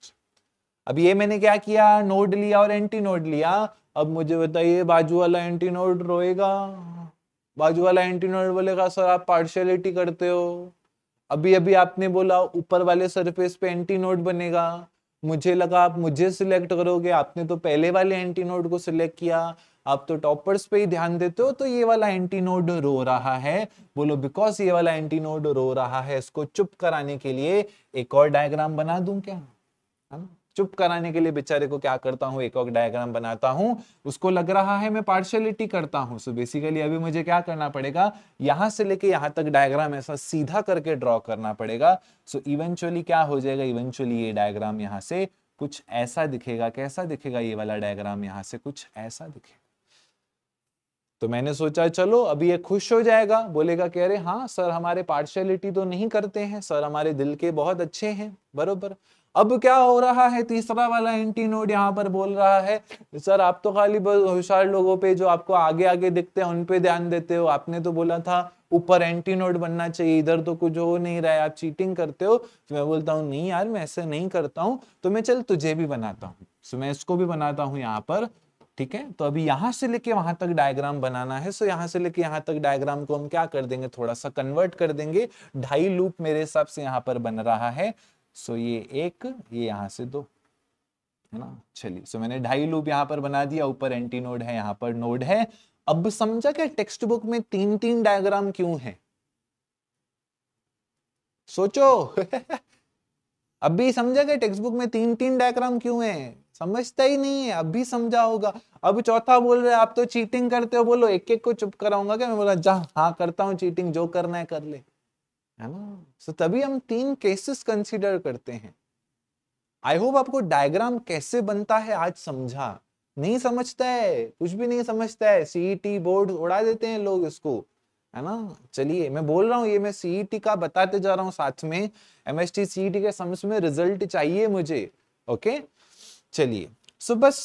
अब ये मैंने क्या किया नोड लिया और एंटी नोड लिया अब मुझे बताइए बाजू वाला एंटी नोड रोएगा बाजू वाला एंटी नोड बोलेगा सर आप पार्शियलिटी करते हो अभी अभी आपने बोला ऊपर वाले सरफेस पे एंटी नोड बनेगा मुझे लगा आप मुझे सिलेक्ट करोगे आपने तो पहले वाले एंटी नोड को सिलेक्ट किया आप तो टॉपर्स पे ही ध्यान देते हो तो ये वाला एंटी नोड रो रहा है बोलो बिकॉज ये वाला एंटी नोड रो रहा है इसको चुप कराने के लिए एक और डायग्राम बना दूं क्या है ना चुप कराने के लिए बेचारे को क्या करता हूँ एक और डायग्राम बनाता हूँ उसको लग रहा है मैं पार्शलिटी करता हूँ सो बेसिकली अभी मुझे क्या करना पड़ेगा यहाँ से लेके यहाँ तक डायग्राम ऐसा सीधा करके ड्रॉ करना पड़ेगा सो so, इवेंचुअली क्या हो जाएगा इवेंचुअली ये डायग्राम यहाँ से कुछ ऐसा दिखेगा कैसा दिखेगा ये वाला डायग्राम यहाँ से कुछ ऐसा दिखेगा तो मैंने सोचा चलो अभी ये खुश हो जाएगा बोलेगा कि अरे हाँ सर हमारे पार्शलिटी तो नहीं करते हैं सर हमारे दिल के बहुत अच्छे हैं बरोबर अब क्या हो रहा है तीसरा वाला एंटी नोड यहाँ पर बोल रहा है सर आप तो खाली होशियार लोगों पे जो आपको आगे आगे दिखते हैं उन पे ध्यान देते हो आपने तो बोला था ऊपर एंटी नोड बनना चाहिए इधर तो कुछ हो नहीं रहा है आप चीटिंग करते हो मैं बोलता हूँ नहीं यार मैं ऐसे नहीं करता हूँ तो मैं चल तुझे भी बनाता हूँ सो मैं इसको भी बनाता हूँ यहाँ पर ठीक है तो अभी यहाँ से लेके वहां तक डायग्राम बनाना है सो यहाँ से लेके यहाँ तक डायग्राम को हम क्या कर देंगे थोड़ा सा कन्वर्ट कर देंगे ढाई लूप मेरे हिसाब से यहाँ पर बन रहा है सो ये एक ये यहाँ से दो है ना चलिए सो मैंने ढाई लूप यहाँ पर बना दिया ऊपर एंटी नोड है यहाँ पर नोड है अब समझा क्या टेक्स्ट बुक में तीन तीन डायग्राम क्यों है सोचो अभी समझा गया टेक्स्ट बुक में तीन तीन डायग्राम क्यों है समझता ही नहीं है अभी समझा होगा अब चौथा बोल रहे आप तो चीटिंग करते हो बोलो एक एक को चुप कराऊंगा क्या मैं बोला जा हाँ करता हूँ चीटिंग जो करना है कर ले है ना सो so, तभी हम तीन केसेस कंसीडर करते हैं आई होप आपको डायग्राम कैसे बनता है आज समझा नहीं समझता है कुछ भी नहीं समझता है सीईटी बोर्ड e उड़ा देते हैं लोग इसको है ना चलिए मैं बोल रहा हूँ ये मैं सीईटी e का बताते जा रहा हूँ साथ में एमएसटी सीईटी e के सम्स में रिजल्ट चाहिए मुझे ओके चलिए सो बस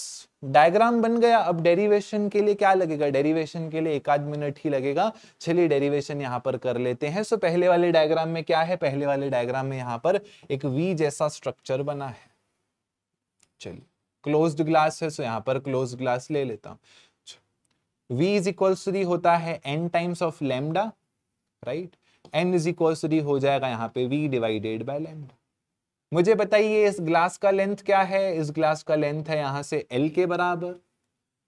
डायग्राम बन गया अब डेरिवेशन के लिए क्या लगेगा डेरिवेशन के लिए एक आध मिनट ही लगेगा चलिए डेरिवेशन यहाँ पर कर लेते हैं सो so, पहले वाले डायग्राम में क्या है पहले वाले डायग्राम में यहाँ पर एक वी जैसा स्ट्रक्चर बना है चलिए क्लोज्ड ग्लास है सो so यहाँ पर क्लोज ग्लास ले लेता हूँ v is equal to the होता है n times of lambda right n is equal to the हो जाएगा यहाँ पे वी डिवाइडेड बाय लेमडा मुझे बताइए इस ग्लास का लेंथ क्या है इस ग्लास का लेंथ है यहाँ से एल के बराबर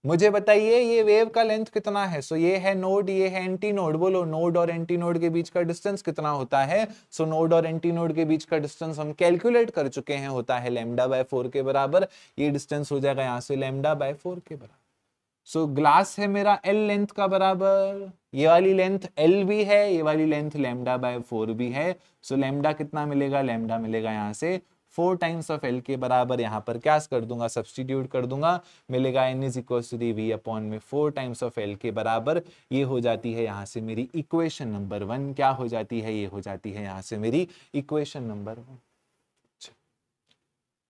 मुझे बताइए ये वेव का लेंथ कितना है सो so, ये है नोड ये है एंटी नोड बोलो नोड और एंटी नोड के बीच का डिस्टेंस कितना होता है सो so, नोड और एंटी नोड के बीच का डिस्टेंस हम कैलकुलेट कर चुके हैं होता है लेमडा बाय फोर के बराबर ये डिस्टेंस हो जाएगा यहाँ से लेमडा बाय फोर के बराबर सो so, ग्लास है मेरा एल लेंथ का बराबर ये वाली लेंथ एल भी है ये वाली लेंथ लेमडा बाय फोर भी है सो so, लेमडा कितना मिलेगा लेमडा मिलेगा यहाँ से फोर टाइम्स ऑफ एल के बराबर यहाँ पर क्या कर दूंगा सब्सटीट्यूट कर दूंगा मिलेगा N is equal to V upon में फोर टाइम्स ऑफ एल के बराबर ये हो जाती है यहाँ से मेरी इक्वेशन नंबर वन क्या हो जाती है ये हो जाती है यहाँ से मेरी इक्वेशन नंबर वन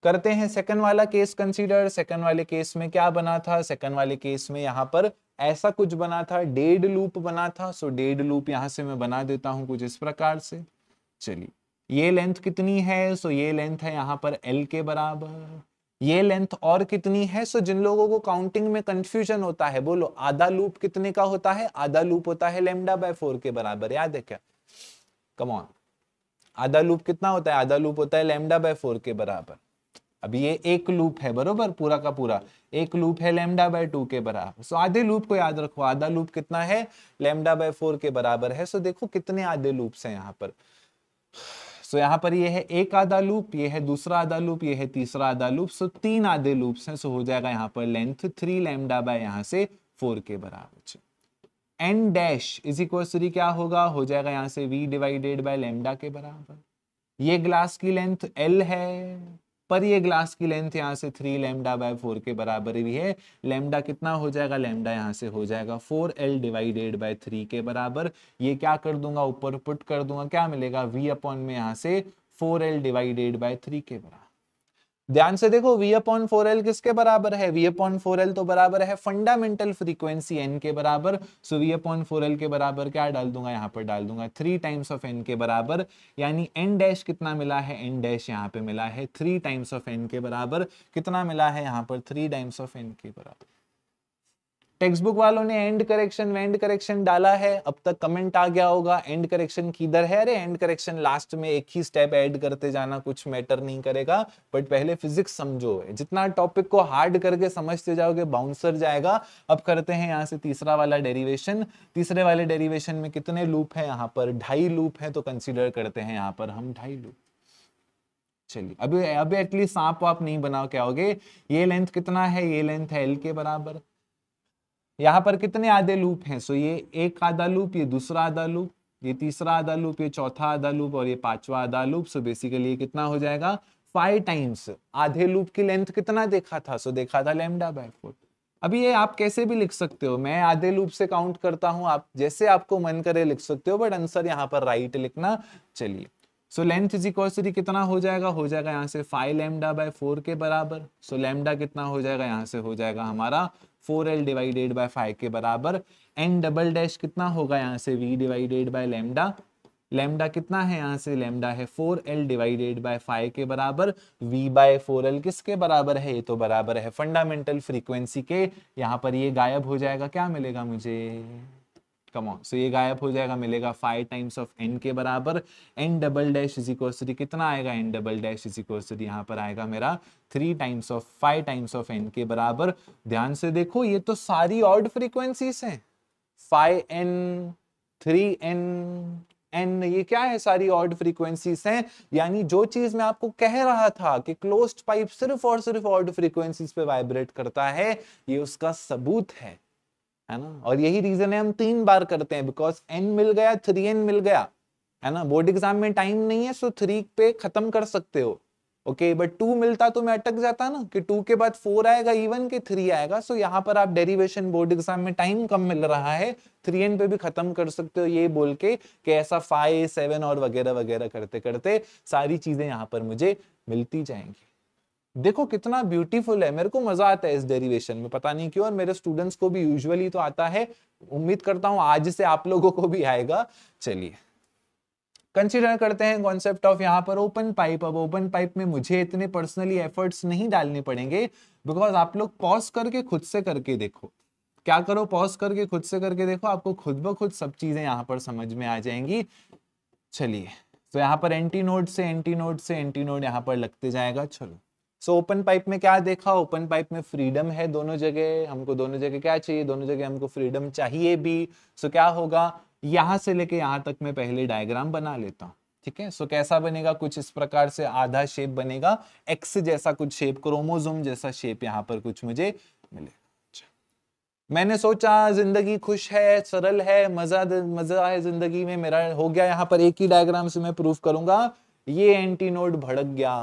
करते हैं सेकंड वाला केस कंसीडर सेकंड वाले केस में क्या बना था सेकंड वाले केस में यहाँ पर ऐसा कुछ बना था डेड लूप बना था सो डेड लूप यहाँ से मैं बना देता हूं कुछ इस प्रकार से चलिए ये लेंथ कितनी है सो ये लेंथ है यहाँ पर एल के बराबर ये लेंथ और कितनी है सो जिन लोगों को काउंटिंग में कंफ्यूजन होता है बोलो आधा लूप कितने का होता है आधा लूप होता है लेमडा बाय फोर के बराबर याद है क्या कमॉन आधा लूप कितना होता है आधा लूप होता है लेमडा बाय फोर के बराबर अभी ये एक लूप है बरोबर पूरा का पूरा एक लूप है लेमडा बाय टू के बराबर सो आधे लूप को याद रखो आधा लूप कितना है लेमडा बाय फोर के बराबर है सो देखो कितने आधे लूप्स हैं यहाँ पर सो यहाँ पर ये है एक आधा लूप ये है दूसरा आधा लूप ये है तीसरा आधा लूप सो तीन आधे लूप्स हैं सो हो जाएगा यहाँ पर लेंथ थ्री लेमडा बाय यहाँ से फोर के बराबर N dash is equal C क्या होगा हो जाएगा यहाँ से वी डिवाइडेड बाय लेमडा के बराबर ये ग्लास की लेंथ एल है पर ये ग्लास की लेंथ यहाँ से थ्री लेमडा बाय फोर के बराबर भी है लेमडा कितना हो जाएगा लेमडा यहाँ से हो जाएगा four L divided by three के बराबर ये क्या कर दूंगा ऊपर पुट कर दूंगा क्या मिलेगा वी अपॉन में यहाँ से four L divided by three के बराबर ध्यान से देखो वी अपॉन फोर एल किसके बराबर है वी अपॉन फोर एल तो बराबर है फंडामेंटल फ्रीक्वेंसी एन के बराबर so V upon four L के बराबर क्या डाल दूंगा यहाँ पर डाल दूंगा थ्री टाइम्स ऑफ एन के बराबर यानी एन डैश कितना मिला है एन डैश यहाँ पे मिला है थ्री टाइम्स ऑफ एन के बराबर कितना मिला है यहाँ पर थ्री टाइम्स ऑफ एन के बराबर टेक्स्ट बुक वालों ने एंड करेक्शन एंड करेक्शन डाला है अब तक कमेंट आ गया होगा एंड करेक्शन किधर है अरे एंड करेक्शन लास्ट में एक ही स्टेप ऐड करते जाना कुछ मैटर नहीं करेगा बट पहले फिजिक्स समझो जितना टॉपिक को हार्ड करके समझते जाओगे बाउंसर जाएगा अब करते हैं यहाँ से तीसरा वाला डेरिवेशन तीसरे वाले डेरिवेशन में कितने लूप है यहाँ पर ढाई लूप है तो कंसिडर करते हैं यहाँ पर हम ढाई लूप चलिए अभी अभी एटलीस्ट सांप वाप नहीं बनाओ क्या होगे ये लेंथ कितना है ये लेंथ है एल के बराबर यहाँ पर कितने आधे लूप हैं सो ये एक आधा लूप ये दूसरा आधा लूप ये तीसरा आधा लूप ये चौथा आधा लूप और ये पांचवा आधा लूप सो बेसिकली ये कितना हो जाएगा फाइव टाइम्स आधे लूप की लेंथ कितना देखा था सो देखा था लेमडा बाय फोर अभी ये आप कैसे भी लिख सकते हो मैं आधे लूप से काउंट करता हूँ आप जैसे आपको मन करे लिख सकते हो बट आंसर यहाँ पर राइट लिखना चलिए so length is equal to कितना हो जाएगा हो जाएगा यहाँ से फाइव लेमडा बाय फोर के बराबर सो so, लेमडा कितना हो जाएगा यहाँ से हो जाएगा हमारा four L divided by five के बराबर एन डबल डैश कितना होगा यहाँ से V divided by lambda lambda कितना है यहाँ से लेमडा है four L divided by five के बराबर वी बाय फोर एल किसके बराबर है ये तो बराबर है फंडामेंटल फ्रीक्वेंसी के यहाँ पर ये गायब हो जाएगा क्या मिलेगा मुझे कम सो ये गायब हो जाएगा मिलेगा फाइव टाइम्स ऑफ एन के बराबर N double dash is equal to कितना आएगा N double dash is equal to यहाँ पर आएगा मेरा three times of five times of N के बराबर ध्यान से देखो ये तो सारी ऑर्ड फ्रीक्वेंसीज हैं five N three N N ये क्या है सारी ऑर्ड फ्रीक्वेंसीज हैं यानी जो चीज मैं आपको कह रहा था कि क्लोज्ड पाइप सिर्फ और सिर्फ ऑर्ड फ्रीक्वेंसीज पे वाइब्रेट करता है ये उसका सबूत है है ना और यही रीजन है हम तीन बार करते हैं बिकॉज एन मिल गया थ्री एन मिल गया है ना बोर्ड एग्जाम में टाइम नहीं है सो थ्री पे खत्म कर सकते हो ओके बट टू मिलता तो मैं अटक जाता ना कि टू के बाद फोर आएगा इवन के थ्री आएगा सो so यहाँ पर आप डेरिवेशन बोर्ड एग्जाम में टाइम कम मिल रहा है थ्री एन पे भी खत्म कर सकते हो ये बोल के कि ऐसा फाइव सेवन और वगैरह वगैरह करते करते सारी चीजें यहाँ पर मुझे मिलती जाएंगी देखो कितना ब्यूटीफुल है मेरे को मजा आता है इस डेरिवेशन में पता नहीं क्यों और मेरे स्टूडेंट्स को भी यूजुअली तो आता है उम्मीद करता हूं आज से आप लोगों को भी आएगा चलिए कंसिडर करते हैं कॉन्सेप्ट ऑफ यहाँ पर ओपन पाइप अब ओपन पाइप में मुझे इतने पर्सनली एफर्ट्स नहीं डालने पड़ेंगे बिकॉज आप लोग पॉज करके खुद से करके देखो क्या करो पॉज करके खुद से करके देखो आपको खुद ब खुद सब चीजें यहाँ पर समझ में आ जाएंगी चलिए तो यहाँ पर एंटी नोड से एंटी नोड से एंटी नोड यहाँ पर लगते जाएगा चलो सो ओपन पाइप में क्या देखा ओपन पाइप में फ्रीडम है दोनों जगह हमको दोनों जगह क्या चाहिए दोनों जगह हमको फ्रीडम चाहिए भी सो so, क्या होगा यहां से लेके यहां तक मैं पहले डायग्राम बना लेता हूँ ठीक है सो कैसा बनेगा कुछ इस प्रकार से आधा शेप बनेगा एक्स जैसा कुछ शेप क्रोमोजोम जैसा शेप यहाँ पर कुछ मुझे मिलेगा अच्छा। मैंने सोचा जिंदगी खुश है सरल है मजा मजा है जिंदगी में मेरा हो गया यहाँ पर एक ही डायग्राम से मैं प्रूफ करूंगा ये एंटी नोड भड़क गया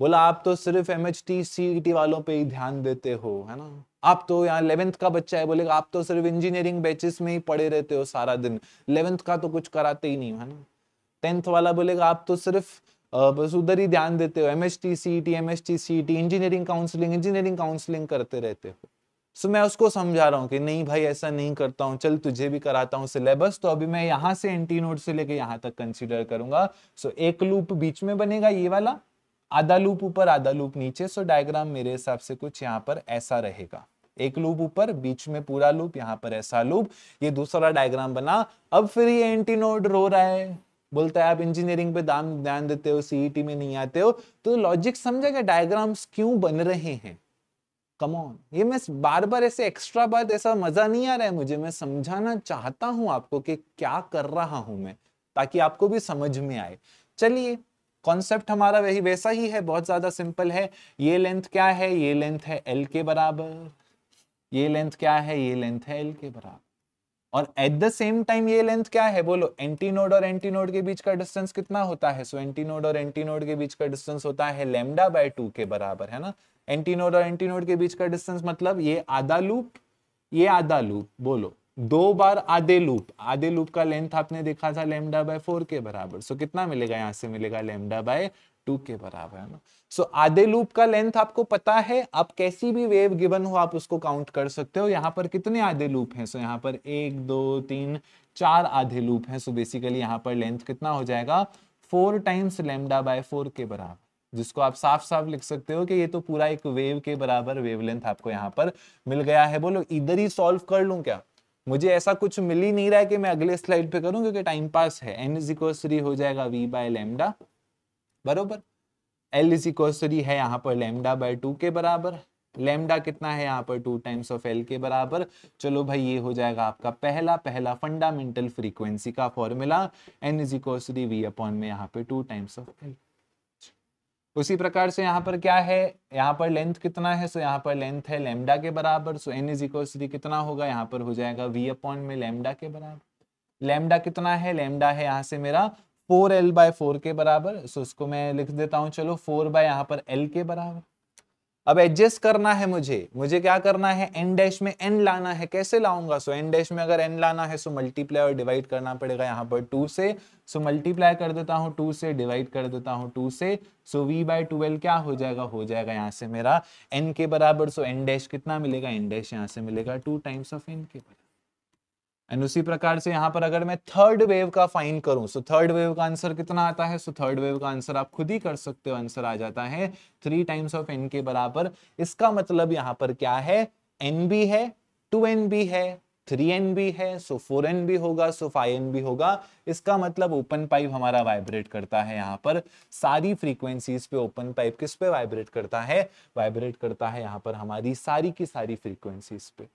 बोला आप तो सिर्फ M H T C T वालों पे ही ध्यान देते हो है ना आप तो यहाँ इलेवेंथ का बच्चा है बोलेगा आप तो सिर्फ इंजीनियरिंग बैचेस में ही पढ़े रहते हो सारा दिन इलेवेंथ का तो कुछ कराते ही नहीं है ना टेंथ वाला बोलेगा आप तो सिर्फ बस उधर ही ध्यान देते हो M H T C T M H T C T engineering counselling engineering counselling करते रहते हो सो मैं उसको समझा रहा हूँ कि नहीं भाई ऐसा नहीं करता हूँ चल तुझे भी कराता हूँ सिलेबस तो अभी मैं यहाँ से एंटी नोट से लेके यहाँ तक कंसिडर करूंगा सो एक लूप बीच में बनेगा ये वाला आधा लूप ऊपर आधा लूप नीचे सो डायग्राम मेरे हिसाब से कुछ यहाँ पर ऐसा रहेगा एक लूप ऊपर बीच में पूरा लूप यहाँ पर ऐसा लूप ये दूसरा डायग्राम बना अब फिर ये एंटी नोड रो रहा है बोलता है आप इंजीनियरिंग पे दाम ध्यान देते हो सीईटी e में नहीं आते हो तो लॉजिक समझा गया डायग्राम्स क्यों बन रहे हैं कमॉन ये मैं बार बार ऐसे एक्स्ट्रा बात ऐसा मजा नहीं आ रहा है मुझे मैं समझाना चाहता हूं आपको कि क्या कर रहा हूं मैं ताकि आपको भी समझ में आए चलिए कॉन्सेप्ट हमारा वही वैसा ही है बहुत ज्यादा सिंपल है ये लेंथ क्या है ये लेंथ है एल के बराबर ये लेंथ क्या है ये लेंथ है एल के बराबर और एट द सेम टाइम ये लेंथ क्या है बोलो एंटीनोड और एंटीनोड के बीच का डिस्टेंस कितना होता है सो एंटी एंटीनोड और एंटीनोड के बीच का डिस्टेंस होता है लेमडा बाय टू के बराबर है ना एंटीनोड और एंटीनोड के बीच का डिस्टेंस मतलब ये आधा लूप ये आधा लूप बोलो दो बार आधे लूप आधे लूप का लेंथ आपने देखा था लेमडा बाय फोर के बराबर सो कितना मिलेगा यहाँ से मिलेगा लेमडा बाय टू के बराबर है ना सो आधे लूप का लेंथ आपको पता है आप कैसी भी वेव गिवन हो आप उसको काउंट कर सकते हो यहाँ पर कितने आधे लूप हैं सो so, यहाँ पर एक दो तीन चार आधे लूप हैं सो बेसिकली यहाँ पर लेंथ कितना हो जाएगा four times lambda by four के बराबर जिसको आप साफ साफ लिख सकते हो कि ये तो पूरा एक वेव के बराबर वेवलेंथ आपको यहाँ पर मिल गया है बोलो इधर ही सॉल्व कर लूँ क्या मुझे ऐसा कुछ मिल ही नहीं रहा है कि मैं अगले स्लाइड पे करूं क्योंकि टाइम पास है एन इज इक्वसरी हो जाएगा वी बाय लेमडा बरोबर एल इज इक्वसरी है यहाँ पर लेमडा बाय टू के बराबर लेमडा कितना है यहाँ पर टू टाइम्स ऑफ एल के बराबर चलो भाई ये हो जाएगा आपका पहला पहला फंडामेंटल फ्रीक्वेंसी का formula N is equal V upon में यहाँ पे टू टाइम्स ऑफ एल उसी प्रकार से यहाँ पर क्या है यहाँ पर लेंथ कितना है सो यहाँ पर लेंथ है लेमडा के बराबर so N is equal three कितना होगा यहाँ पर हो जाएगा वी अपॉन में लेमडा के बराबर लेमडा कितना है लेमडा है यहाँ से मेरा फोर एल बाय फोर के बराबर सो उसको मैं लिख देता हूँ चलो फोर बाय यहाँ पर एल के बराबर अब एडजस्ट करना है मुझे मुझे क्या करना है एन डैश में एन लाना है कैसे लाऊंगा सो एन डैश में अगर एन लाना है सो मल्टीप्लाई और डिवाइड करना पड़ेगा यहाँ पर टू से सो मल्टीप्लाई कर देता हूँ टू से डिवाइड कर देता हूँ टू से सो वी बाई ट्वेल्व क्या हो जाएगा हो जाएगा यहाँ से मेरा एन के बराबर सो एन डैश कितना मिलेगा एन डैश यहाँ से मिलेगा टू टाइम्स ऑफ एन के बराबर एंड उसी प्रकार से यहां पर अगर मैं थर्ड वेव का फाइन करूं सो थर्ड वेव का आंसर कितना आता है सो थर्ड वेव का आंसर आप खुद ही कर सकते हो आंसर आ जाता है थ्री टाइम्स ऑफ एन के बराबर इसका मतलब यहां पर क्या है एन बी है टू एन बी है थ्री एन बी है सो फोर एन बी होगा सो फाइव एन बी होगा इसका मतलब ओपन पाइप हमारा वाइब्रेट करता है यहाँ पर सारी फ्रीक्वेंसीज पे ओपन पाइप किस पे वाइब्रेट करता है वाइब्रेट करता है यहाँ पर हमारी सारी की सारी फ्रीक्वेंसीज पे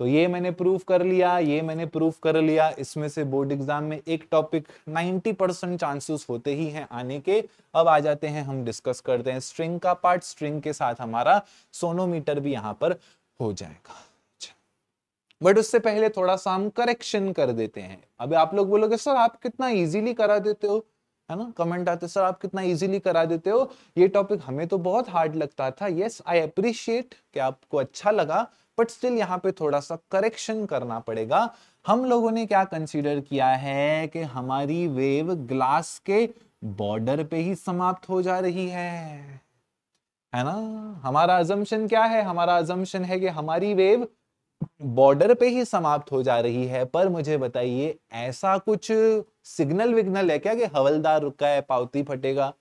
तो ये मैंने प्रूफ कर लिया ये मैंने प्रूफ कर लिया इसमें से बोर्ड एग्जाम में एक टॉपिक 90 परसेंट चांसेस होते ही हैं आने के अब आ जाते हैं हम डिस्कस करते हैं स्ट्रिंग का पार्ट स्ट्रिंग के साथ हमारा सोनोमीटर भी यहाँ पर हो जाएगा बट अच्छा, उससे पहले थोड़ा सा हम करेक्शन कर देते हैं अब आप लोग बोलोगे सर आप कितना इजीली करा देते हो है ना कमेंट आते सर आप कितना इजीली करा देते हो ये टॉपिक हमें तो बहुत हार्ड लगता था यस आई अप्रिशिएट कि आपको अच्छा लगा बट स्टिल यहाँ पे थोड़ा सा करेक्शन करना पड़ेगा हम लोगों ने क्या कंसीडर किया है कि हमारी वेव ग्लास के बॉर्डर पे ही समाप्त हो जा रही है है ना हमारा अजम्पन क्या है हमारा अजम्पन है कि हमारी वेव बॉर्डर पे ही समाप्त हो जा रही है पर मुझे बताइए ऐसा कुछ सिग्नल विग्नल है क्या कि हवलदार रुका है पावती फटेगा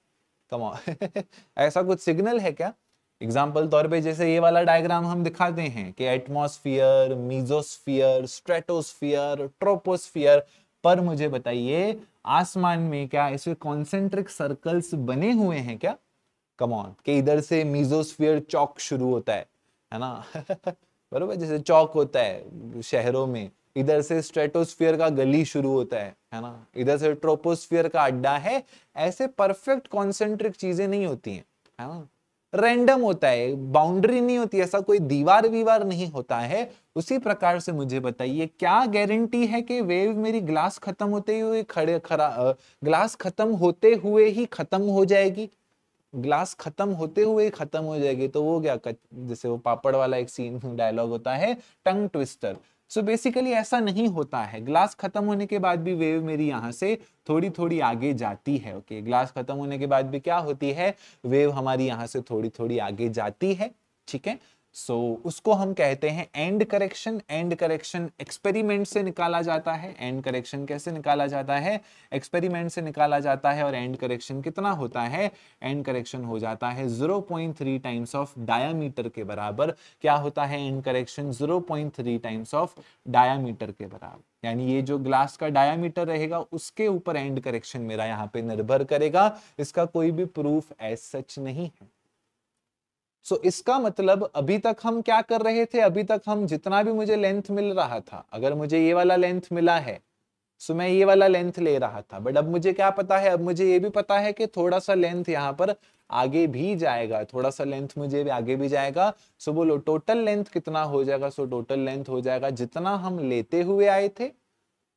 कमा ऐसा कुछ सिग्नल है क्या एग्जाम्पल तौर पे जैसे ये वाला डायग्राम हम दिखाते हैं कि एटमोस्फियर मीजोस्फियर स्ट्रेटोस्फियर ट्रोपोस्फियर पर मुझे बताइए आसमान में क्या ऐसे कॉन्सेंट्रिक सर्कल्स बने हुए हैं क्या कमॉन के इधर से मीजोस्फियर चौक शुरू होता है है ना बरबर जैसे चौक होता है शहरों में इधर से स्ट्रेटोस्फीयर का गली शुरू होता है है ना इधर से ट्रोपोस्फीयर का अड्डा है ऐसे परफेक्ट कॉन्सेंट्रिक चीजें नहीं होती हैं है ना रैंडम होता है बाउंड्री नहीं होती ऐसा कोई दीवार वीवार नहीं होता है उसी प्रकार से मुझे बताइए क्या गारंटी है कि वेव मेरी ग्लास खत्म होते हुए खड़े खरा ग्लास खत्म होते हुए ही खत्म हो जाएगी ग्लास खत्म होते हुए खत्म हो जाएगी तो वो क्या जैसे वो पापड़ वाला एक सीन डायलॉग होता है tongue twister so so basically ऐसा नहीं होता है ग्लास खत्म होने के बाद भी वेव मेरी यहाँ से थोड़ी थोड़ी आगे जाती है ओके okay? ग्लास खत्म होने के बाद भी क्या होती है वेव हमारी यहाँ से थोड़ी थोड़ी आगे जाती है ठीक है सो so, उसको हम कहते हैं end correction end correction experiment से निकाला जाता है एंड करेक्शन कैसे निकाला जाता है एक्सपेरिमेंट से निकाला जाता है और एंड करेक्शन कितना होता है एंड करेक्शन हो जाता है 0.3 टाइम्स ऑफ डायामीटर के बराबर क्या होता है end correction 0.3 times of diameter के बराबर यानी ये जो ग्लास का डायामीटर रहेगा उसके ऊपर एंड करेक्शन मेरा यहाँ पे निर्भर करेगा इसका कोई भी प्रूफ एज सच नहीं है सो so, इसका मतलब अभी तक हम क्या कर रहे थे अभी तक हम जितना भी मुझे लेंथ मिल रहा था अगर मुझे ये वाला लेंथ मिला है सो so मैं ये वाला लेंथ ले रहा था बट अब मुझे क्या पता है अब मुझे ये भी पता है कि थोड़ा सा लेंथ यहाँ पर आगे भी जाएगा थोड़ा सा लेंथ मुझे भी आगे भी जाएगा सो so बोलो टोटल लेंथ कितना हो जाएगा सो so टोटल लेंथ हो जाएगा जितना हम लेते हुए आए थे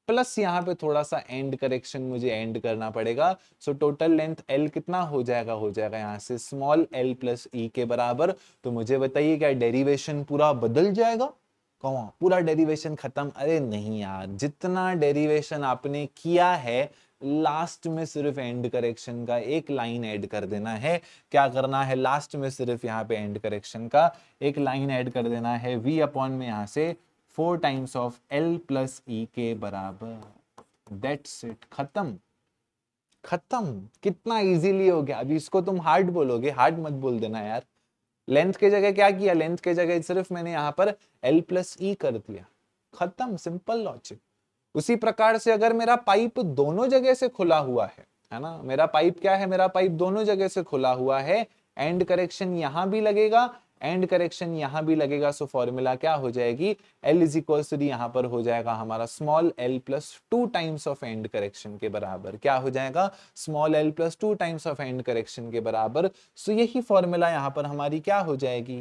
प्लस यहाँ पे थोड़ा सा एंड करेक्शन मुझे एंड करना पड़ेगा सो टोटल लेंथ एल कितना हो जाएगा हो जाएगा यहाँ से स्मॉल एल प्लस ई के बराबर तो मुझे बताइए क्या डेरिवेशन पूरा बदल जाएगा कौन पूरा डेरिवेशन खत्म अरे नहीं यार जितना डेरिवेशन आपने किया है लास्ट में सिर्फ एंड करेक्शन का एक लाइन ऐड कर देना है क्या करना है लास्ट में सिर्फ यहाँ पे एंड करेक्शन का एक लाइन ऐड कर देना है वी अपॉन में यहाँ से four times of L plus E के बराबर दैट्स इट खत्म खत्म कितना इजीली हो गया अभी इसको तुम हार्ड बोलोगे हार्ड मत बोल देना यार लेंथ के जगह क्या किया लेंथ के जगह सिर्फ मैंने यहां पर एल प्लस ई कर दिया खत्म सिंपल लॉजिक उसी प्रकार से अगर मेरा पाइप दोनों जगह से खुला हुआ है है ना मेरा पाइप क्या है मेरा पाइप दोनों जगह से खुला हुआ है एंड करेक्शन यहां भी लगेगा एंड करेक्शन यहां भी लगेगा सो फॉर्मूला क्या हो जाएगी एल इज इक्वल टू यहां पर हो जाएगा हमारा small L plus two times of end correction के बराबर क्या हो जाएगा small L plus two times of end correction के बराबर सो so यही फॉर्मूला यहां पर हमारी क्या हो जाएगी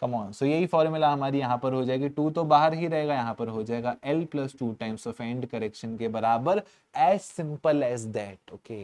कमॉन सो यही फॉर्मूला हमारी यहां पर हो जाएगी टू तो बाहर ही रहेगा यहां पर हो जाएगा L plus two times of end correction के बराबर as simple as that okay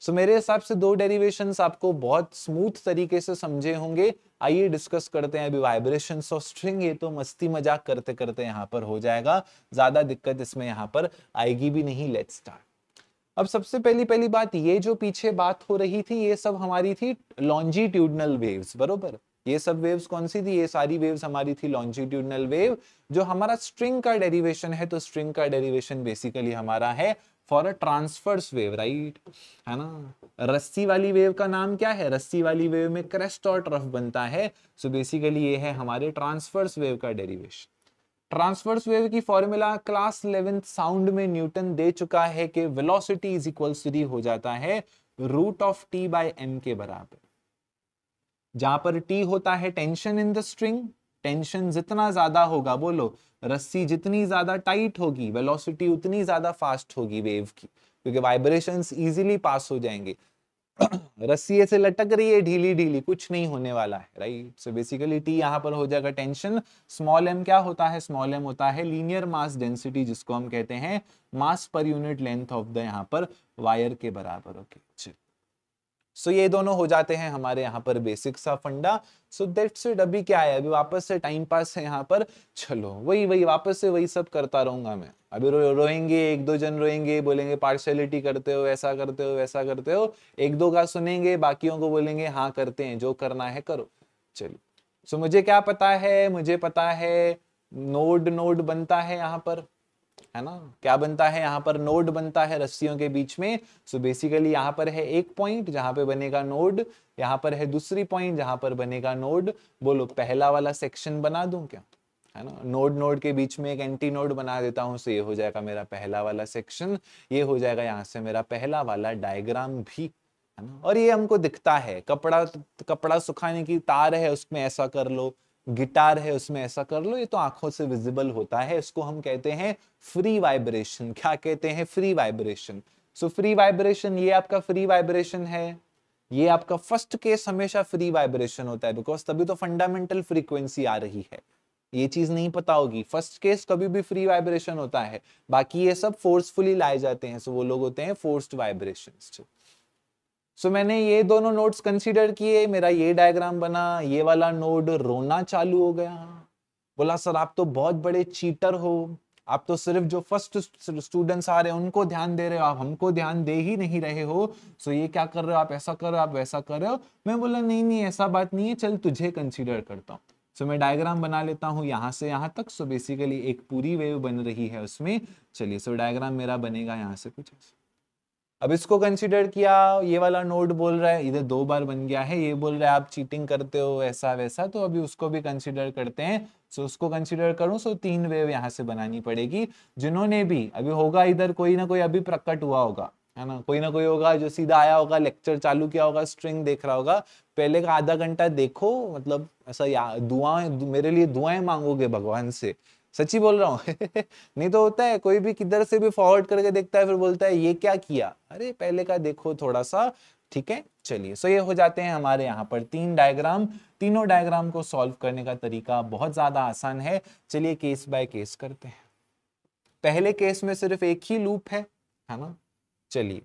so so, मेरे हिसाब से दो डेरिवेशन आपको बहुत स्मूथ तरीके से समझे होंगे आइए डिस्कस करते हैं अभी वाइब्रेशन ऑफ स्ट्रिंग ये तो मस्ती मजाक करते करते यहाँ पर हो जाएगा ज्यादा दिक्कत इसमें यहाँ पर आएगी भी नहीं लेट स्टार्ट अब सबसे पहली पहली बात ये जो पीछे बात हो रही थी ये सब हमारी थी लॉन्जीट्यूडनल वेव्स बरोबर ये सब वेव्स कौन सी थी ये सारी वेव्स हमारी थी लॉन्जिट्यूडनल वेव जो हमारा स्ट्रिंग का डेरिवेशन है तो स्ट्रिंग का डेरिवेशन बेसिकली हमारा है for a transverse wave right है ना रस्सी वाली वेव का नाम क्या है रस्सी वाली वेव में क्रेस्ट और ट्रफ बनता है सो so बेसिकली ये है हमारे ट्रांसफर्स वेव का डेरिवेशन ट्रांसफर्स वेव की फॉर्मूला क्लास इलेवेंथ साउंड में न्यूटन दे चुका है कि वेलोसिटी इज इक्वल सी हो जाता है root of T by M के बराबर जहां पर टी होता है tension in the string tension जितना ज्यादा होगा बोलो रस्सी जितनी ज्यादा टाइट होगी वेलोसिटी उतनी ज्यादा फास्ट होगी वेव की क्योंकि वाइब्रेशन इजिली पास हो जाएंगे रस्सी ऐसे लटक रही है ढीली ढीली कुछ नहीं होने वाला है राइट सो बेसिकली टी यहाँ पर हो जाएगा टेंशन स्मॉल एम क्या होता है स्मॉल एम होता है लीनियर मास डेंसिटी जिसको हम कहते हैं मास per unit length of the यहाँ पर वायर के बराबर ओके okay. सो so, ये दोनों हो जाते हैं हमारे यहाँ पर बेसिक सा फंडा सो दैट्स इट अभी क्या है अभी वापस से टाइम पास है यहाँ पर चलो वही वही वापस से वही सब करता रहूंगा मैं अभी रो, रोएंगे एक दो जन रोएंगे बोलेंगे पार्शलिटी करते हो ऐसा करते हो वैसा करते हो एक दो का सुनेंगे बाकियों को बोलेंगे हाँ करते हैं जो करना है करो चलो सो so, मुझे क्या पता है मुझे पता है नोड नोड बनता है यहाँ पर है ना क्या बनता है यहाँ पर नोड बनता है रस्सियों के बीच में सो so बेसिकली यहाँ पर है एक पॉइंट जहां पे बनेगा नोड यहाँ पर है दूसरी पॉइंट जहां पर बनेगा नोड बोलो पहला वाला सेक्शन बना दू क्या है ना नोड नोड के बीच में एक एंटी नोड बना देता हूँ सो ये हो जाएगा मेरा पहला वाला सेक्शन ये हो जाएगा यहाँ से मेरा पहला वाला डायग्राम भी है ना और ये हमको दिखता है कपड़ा कपड़ा सुखाने की तार है उसमें ऐसा कर लो गिटार है उसमें ऐसा कर लो ये तो आंखों से विजिबल होता है इसको हम कहते हैं फ्री वाइब्रेशन क्या कहते हैं free vibration so free vibration ये आपका फ्री वाइब्रेशन है ये आपका फर्स्ट केस हमेशा फ्री वाइब्रेशन होता है बिकॉज तभी तो फंडामेंटल फ्रीक्वेंसी आ रही है ये चीज नहीं पता होगी फर्स्ट केस कभी भी फ्री वाइब्रेशन होता है बाकी ये सब फोर्सफुली लाए जाते हैं सो वो लोग होते हैं फोर्स्ड वाइब्रेशन सो so, मैंने ये दोनों नोड्स कंसीडर किए मेरा ये डायग्राम बना ये वाला नोड रोना चालू हो गया बोला सर आप तो बहुत बड़े चीटर हो आप तो सिर्फ जो फर्स्ट स्टूडेंट्स आ रहे हैं उनको ध्यान दे रहे हो आप हमको ध्यान दे ही नहीं रहे हो सो ये क्या कर रहे हो आप ऐसा कर रहे हो आप वैसा कर रहे हो मैं बोला नहीं नहीं ऐसा बात नहीं है चल तुझे कंसिडर करता हूँ सो so, मैं डायग्राम बना लेता हूँ यहाँ से यहाँ तक सो so, बेसिकली एक पूरी वेव बन रही है उसमें चलिए सो so, डायग्राम मेरा बनेगा यहाँ से कुछ ऐसे अब इसको कंसिडर किया ये वाला नोड बोल रहा है इधर दो बार बन गया है ये बोल रहा है आप चीटिंग करते हो ऐसा वैसा तो अभी उसको भी कंसिडर करते हैं सो उसको कंसिडर करूं सो तीन वेव यहाँ से बनानी पड़ेगी जिन्होंने भी अभी होगा इधर कोई ना कोई अभी प्रकट हुआ होगा है ना कोई ना कोई होगा जो सीधा आया होगा लेक्चर चालू किया होगा स्ट्रिंग देख रहा होगा पहले का आधा घंटा देखो मतलब ऐसा दुआएं मेरे लिए दुआएं मांगोगे भगवान से सच्ची बोल रहा हूँ नहीं तो होता है कोई भी किधर से भी फॉरवर्ड करके देखता है फिर बोलता है ये क्या किया अरे पहले का देखो थोड़ा सा ठीक है चलिए सो ये हो जाते हैं हमारे यहाँ पर तीन डायग्राम तीनों डायग्राम को सॉल्व करने का तरीका बहुत ज्यादा आसान है चलिए केस बाय केस करते हैं पहले केस में सिर्फ एक ही लूप है है ना चलिए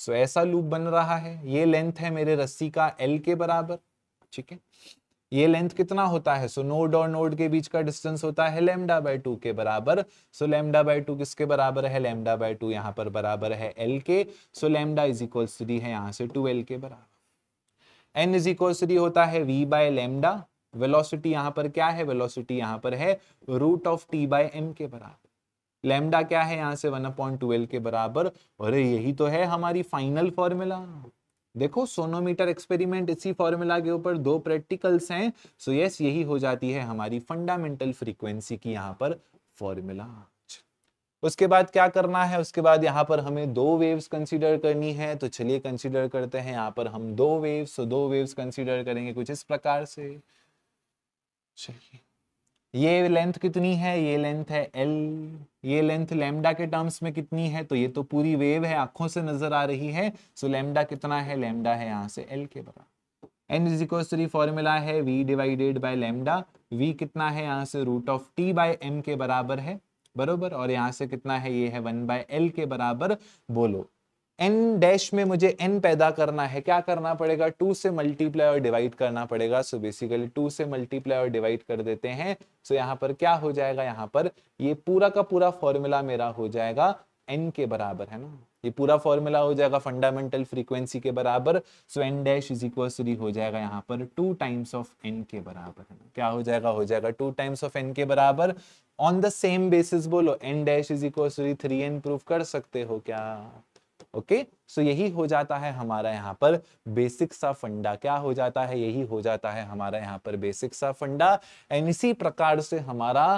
सो ऐसा लूप बन रहा है ये लेंथ है मेरे रस्सी का एल के बराबर ठीक है ये लेंथ कितना होता है सो नोड और नोड के बीच का डिस्टेंस होता है लेमडा बाई टू के बराबर सो लेमडा बाई टू किसके बराबर है लेमडा बाई टू यहाँ पर बराबर है एल के so lambda is equal three है यहाँ से टू एल के बराबर एन इज इक्वल थ्री होता है वी बाय लेमडा वेलोसिटी यहाँ पर क्या है वेलोसिटी यहाँ पर है root of T by M के बराबर लेमडा क्या है यहाँ से वन अपॉइंट टूएल्व के बराबर और यही तो है हमारी फाइनल फॉर्मूला देखो सोनोमीटर एक्सपेरिमेंट इसी फॉर्मूला के ऊपर दो प्रैक्टिकल्स हैं सो यस यही हो जाती है हमारी फंडामेंटल फ्रीक्वेंसी की यहाँ पर फॉर्मूला उसके बाद क्या करना है उसके बाद यहाँ पर हमें दो वेव्स कंसीडर करनी है तो चलिए कंसीडर करते हैं यहाँ पर हम दो वेव्स तो दो वेव्स कंसीडर करेंगे कुछ इस प्रकार से चलिए ये लेंथ कितनी है ये लेंथ है एल ये लेंथ लेमडा के टर्म्स में कितनी है तो ये तो पूरी वेव है आंखों से नजर आ रही है सो so, लेमडा कितना है लेमडा है यहाँ से एल के बराबर N is equal to formula है V divided by lambda V कितना है यहाँ से root of T by M के बराबर है बरोबर और यहाँ से कितना है ये है वन बाय एल के बराबर बोलो एन डैश में मुझे एन पैदा करना है क्या करना पड़ेगा टू से मल्टीप्लाई और डिवाइड करना पड़ेगा सो बेसिकली टू से मल्टीप्लाई और डिवाइड कर देते हैं सो so, यहाँ पर क्या हो जाएगा यहाँ पर ये पूरा का पूरा फॉर्मूला मेरा हो जाएगा एन के बराबर है ना ये पूरा फॉर्मूला हो जाएगा फंडामेंटल फ्रीक्वेंसी के बराबर so N dash is equal हो जाएगा यहाँ पर टू टाइम्स ऑफ एन के बराबर है ना क्या हो जाएगा हो जाएगा टू टाइम्स ऑफ एन के बराबर ऑन द सेम बेसिस बोलो N dash is equal three N prove कर सकते हो क्या ओके सो यही हो जाता है हमारा यहाँ पर बेसिक सा फंडा क्या हो जाता है यही हो जाता है हमारा यहाँ पर बेसिक सा फंडा एंड इसी प्रकार से हमारा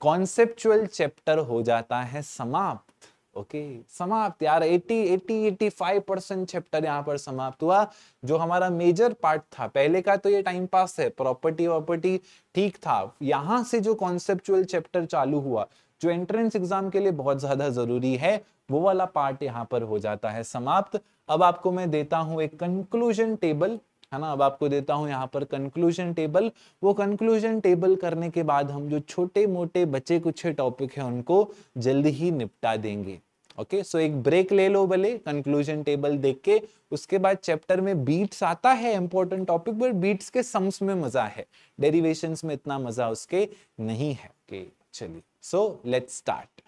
कॉन्सेप्चुअल चैप्टर हो जाता है समाप्त ओके okay, समाप्त यार 80 80 85 परसेंट चैप्टर यहाँ पर समाप्त हुआ जो हमारा मेजर पार्ट था पहले का तो ये टाइम पास है प्रॉपर्टी वॉपर्टी ठीक था यहां से जो कॉन्सेप्चुअल चैप्टर चालू हुआ जो एंट्रेंस एग्जाम के लिए बहुत ज्यादा जरूरी है वो वाला पार्ट यहाँ पर हो जाता है समाप्त अब आपको मैं देता हूँ एक कंक्लूजन टेबल है ना अब आपको देता हूँ यहाँ पर कंक्लूजन टेबल वो कंक्लूजन टेबल करने के बाद हम जो छोटे मोटे बचे कुछ टॉपिक है उनको जल्दी ही निपटा देंगे ओके okay, सो so एक ब्रेक ले लो भले कंक्लूजन टेबल देख के उसके बाद चैप्टर में बीट्स आता है इंपॉर्टेंट टॉपिक बट बीट्स के सम्स में मजा है डेरिवेशंस में इतना मजा उसके नहीं है okay, चलिए सो लेट स्टार्ट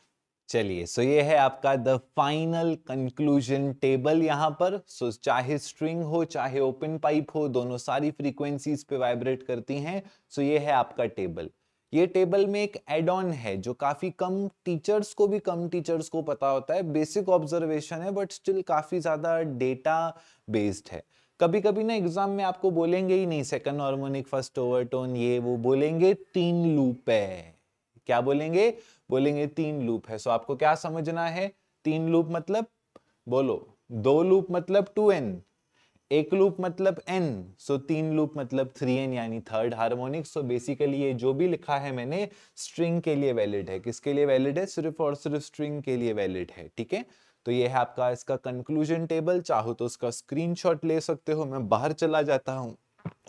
चलिए सो ये है आपका द फाइनल कंक्लूजन टेबल यहाँ पर सो so, चाहे स्ट्रिंग हो चाहे ओपन पाइप हो दोनों सारी फ्रीक्वेंसीज पे वाइब्रेट करती हैं सो so, ये है आपका टेबल ये टेबल में एक एड ऑन है जो काफी कम टीचर्स को भी कम टीचर्स को पता होता है बेसिक ऑब्जर्वेशन है बट स्टिल काफी ज्यादा डेटा बेस्ड है कभी कभी ना एग्जाम में आपको बोलेंगे ही नहीं सेकंड हार्मोनिक फर्स्ट ओवरटोन ये वो बोलेंगे तीन लूप है क्या बोलेंगे बोलेंगे तीन लूप है सो so, आपको क्या समझना है तीन लूप मतलब बोलो दो लूप मतलब टू एन एक लूप मतलब एन सो so, तीन लूप मतलब थ्री एन यानी थर्ड हार्मोनिक सो बेसिकली ये जो भी लिखा है मैंने स्ट्रिंग के लिए वैलिड है किसके लिए वैलिड है सिर्फ और सिर्फ स्ट्रिंग के लिए वैलिड है ठीक है तो ये है आपका इसका कंक्लूजन टेबल चाहो तो उसका स्क्रीनशॉट ले सकते हो मैं बाहर चला जाता हूं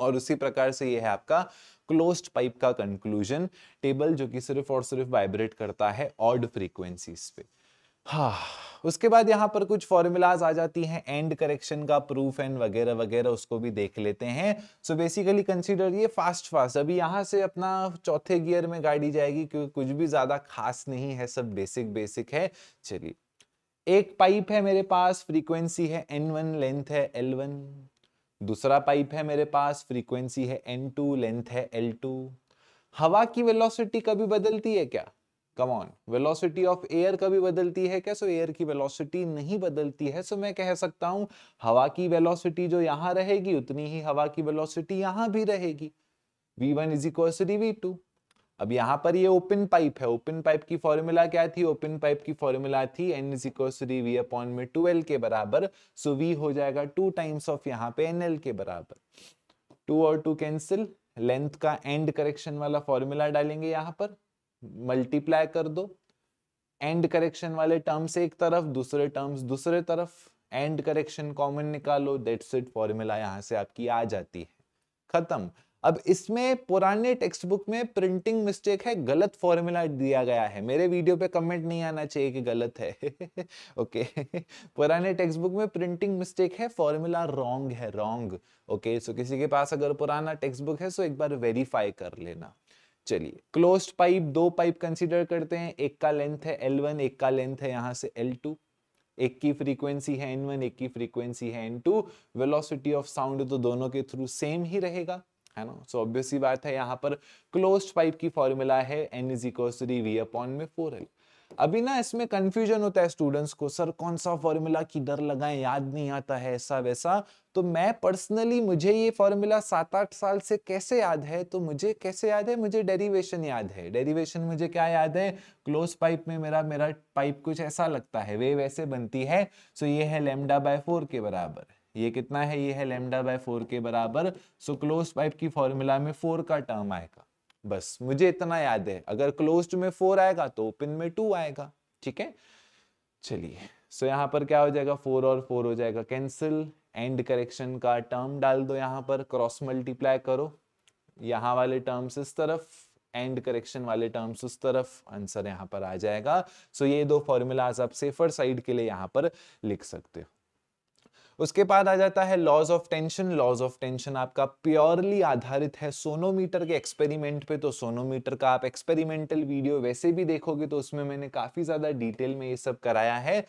और उसी प्रकार से ये है आपका क्लोज्ड पाइप का कंक्लूजन टेबल जो कि सिर्फ और सिर्फ वाइब्रेट करता है ऑड फ्रीक्वेंसीज पे हाँ उसके बाद यहाँ पर कुछ फॉर्मूलाज आ जाती हैं एंड करेक्शन का प्रूफ एंड वगैरह वगैरह उसको भी देख लेते हैं सो बेसिकली कंसीडर ये फास्ट फास्ट अभी यहाँ से अपना चौथे गियर में गाड़ी जाएगी क्योंकि कुछ भी ज़्यादा खास नहीं है सब बेसिक बेसिक है चलिए एक पाइप है मेरे पास फ्रीक्वेंसी है एन लेंथ है एल दूसरा पाइप है मेरे पास फ्रीक्वेंसी है एन टू लेंथ है एल टू हवा की वेलोसिटी कभी बदलती है क्या come on velocity of air कभी बदलती है क्या सो एयर की वेलोसिटी नहीं बदलती है सो मैं कह सकता हूं हवा की वेलोसिटी जो यहां रहेगी उतनी ही हवा की वेलोसिटी यहां भी रहेगी V one is equal to V two अब यहाँ पर ये ओपन पाइप है ओपन पाइप की फॉर्मूला क्या थी ओपन पाइप की फॉर्मूला थी N is equal to V upon में टू के बराबर सो वी हो जाएगा टू टाइम्स ऑफ यहाँ पे एन के बराबर टू और टू कैंसिल लेंथ का एंड करेक्शन वाला फॉर्मूला डालेंगे यहाँ पर मल्टीप्लाई कर दो एंड करेक्शन वाले टर्म्स एक तरफ दूसरे टर्म्स दूसरे तरफ एंड करेक्शन कॉमन निकालो डेट सेट फॉर्मूला यहाँ से आपकी आ जाती है खत्म अब इसमें पुराने टेक्स्ट बुक में प्रिंटिंग मिस्टेक है गलत फॉर्मूला दिया गया है मेरे वीडियो पे कमेंट नहीं आना चाहिए कि गलत है ओके पुराने टेक्स्ट बुक में प्रिंटिंग मिस्टेक है फॉर्मूला रॉन्ग है रॉन्ग ओके सो किसी के पास अगर पुराना टेक्स्ट बुक है सो एक बार वेरीफाई कर लेना चलिए क्लोज पाइप दो पाइप कंसिडर करते हैं एक का लेंथ है एल वन एक का लेंथ है यहाँ से एल टू एक की फ्रीक्वेंसी है एन वन एक की फ्रीक्वेंसी है N two velocity of sound तो दोनों के थ्रू सेम ही रहेगा है ना सो ही बात है यहाँ पर क्लोज पाइप की फॉर्मूला है N is equal D V upon में फोर एल अभी ना इसमें कंफ्यूजन होता है स्टूडेंट्स को सर कौन सा फॉर्मूला की डर लगाए याद नहीं आता है ऐसा वैसा तो मैं पर्सनली मुझे ये फॉर्मूला सात आठ साल से कैसे याद है तो मुझे कैसे याद है मुझे डेरिवेशन याद है डेरिवेशन मुझे क्या याद है क्लोज पाइप में मेरा मेरा पाइप कुछ ऐसा लगता है वे वैसे बनती है सो ये है लेमडा बाय फोर के बराबर ये कितना है ये है लेमडा बाय फोर के बराबर सो क्लोज पाइप की फॉर्मूला में फोर का टर्म आएगा बस मुझे इतना याद है अगर क्लोज में फोर आएगा तो ओपन में टू आएगा ठीक है चलिए सो यहाँ पर क्या हो जाएगा फोर और फोर हो जाएगा कैंसिल एंड करेक्शन का टर्म डाल दो यहाँ पर क्रॉस मल्टीप्लाई करो यहाँ वाले टर्म्स इस तरफ एंड करेक्शन वाले टर्म्स उस तरफ आंसर यहाँ पर आ जाएगा सो so, ये दो फॉर्मूलाज आप सेफर साइड के लिए यहाँ पर लिख सकते हो उसके बाद आ जाता है laws of tension laws of tension आपका प्योरली आधारित है सोनोमीटर के एक्सपेरिमेंट पे तो सोनोमीटर का आप एक्सपेरिमेंटल वीडियो वैसे भी देखोगे तो उसमें मैंने काफी ज्यादा डिटेल में ये सब कराया है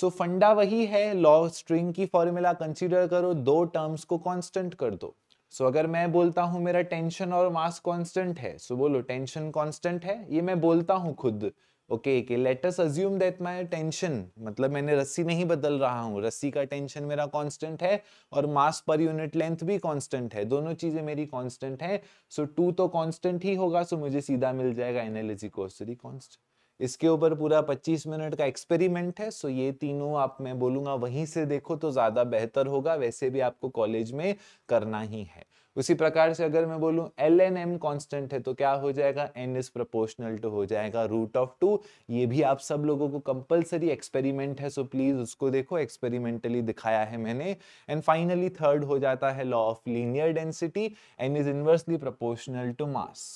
सो so, फंडा वही है लॉ स्ट्रिंग की फॉर्मूला कंसिडर करो दो टर्म्स को कॉन्स्टेंट कर दो सो so, अगर मैं बोलता हूं मेरा टेंशन और मास कांस्टेंट है सो so, बोलो टेंशन कांस्टेंट है ये मैं बोलता हूं खुद okay okay let us assume that my tension मतलब मैंने रस्सी नहीं बदल रहा हूँ रस्सी का टेंशन मेरा कांस्टेंट है और मास पर यूनिट लेंथ भी कांस्टेंट है दोनों चीजें मेरी कांस्टेंट है सो so, टू तो कांस्टेंट ही होगा सो so मुझे सीधा मिल जाएगा एनालिजी कोर्सरी कांस्टेंट इसके ऊपर पूरा 25 मिनट का एक्सपेरिमेंट है सो so ये तीनों आप मैं बोलूंगा वहीं से देखो तो ज्यादा बेहतर होगा वैसे भी आपको कॉलेज में करना ही है उसी प्रकार से अगर मैं बोलूँ एल एन एम कॉन्स्टेंट है तो क्या हो जाएगा एन इज प्रपोर्शनल टू हो जाएगा रूट ऑफ टू ये भी आप सब लोगों को कंपलसरी एक्सपेरिमेंट है सो so प्लीज उसको देखो एक्सपेरिमेंटली दिखाया है मैंने एंड फाइनली थर्ड हो जाता है law of linear density n is inversely proportional to mass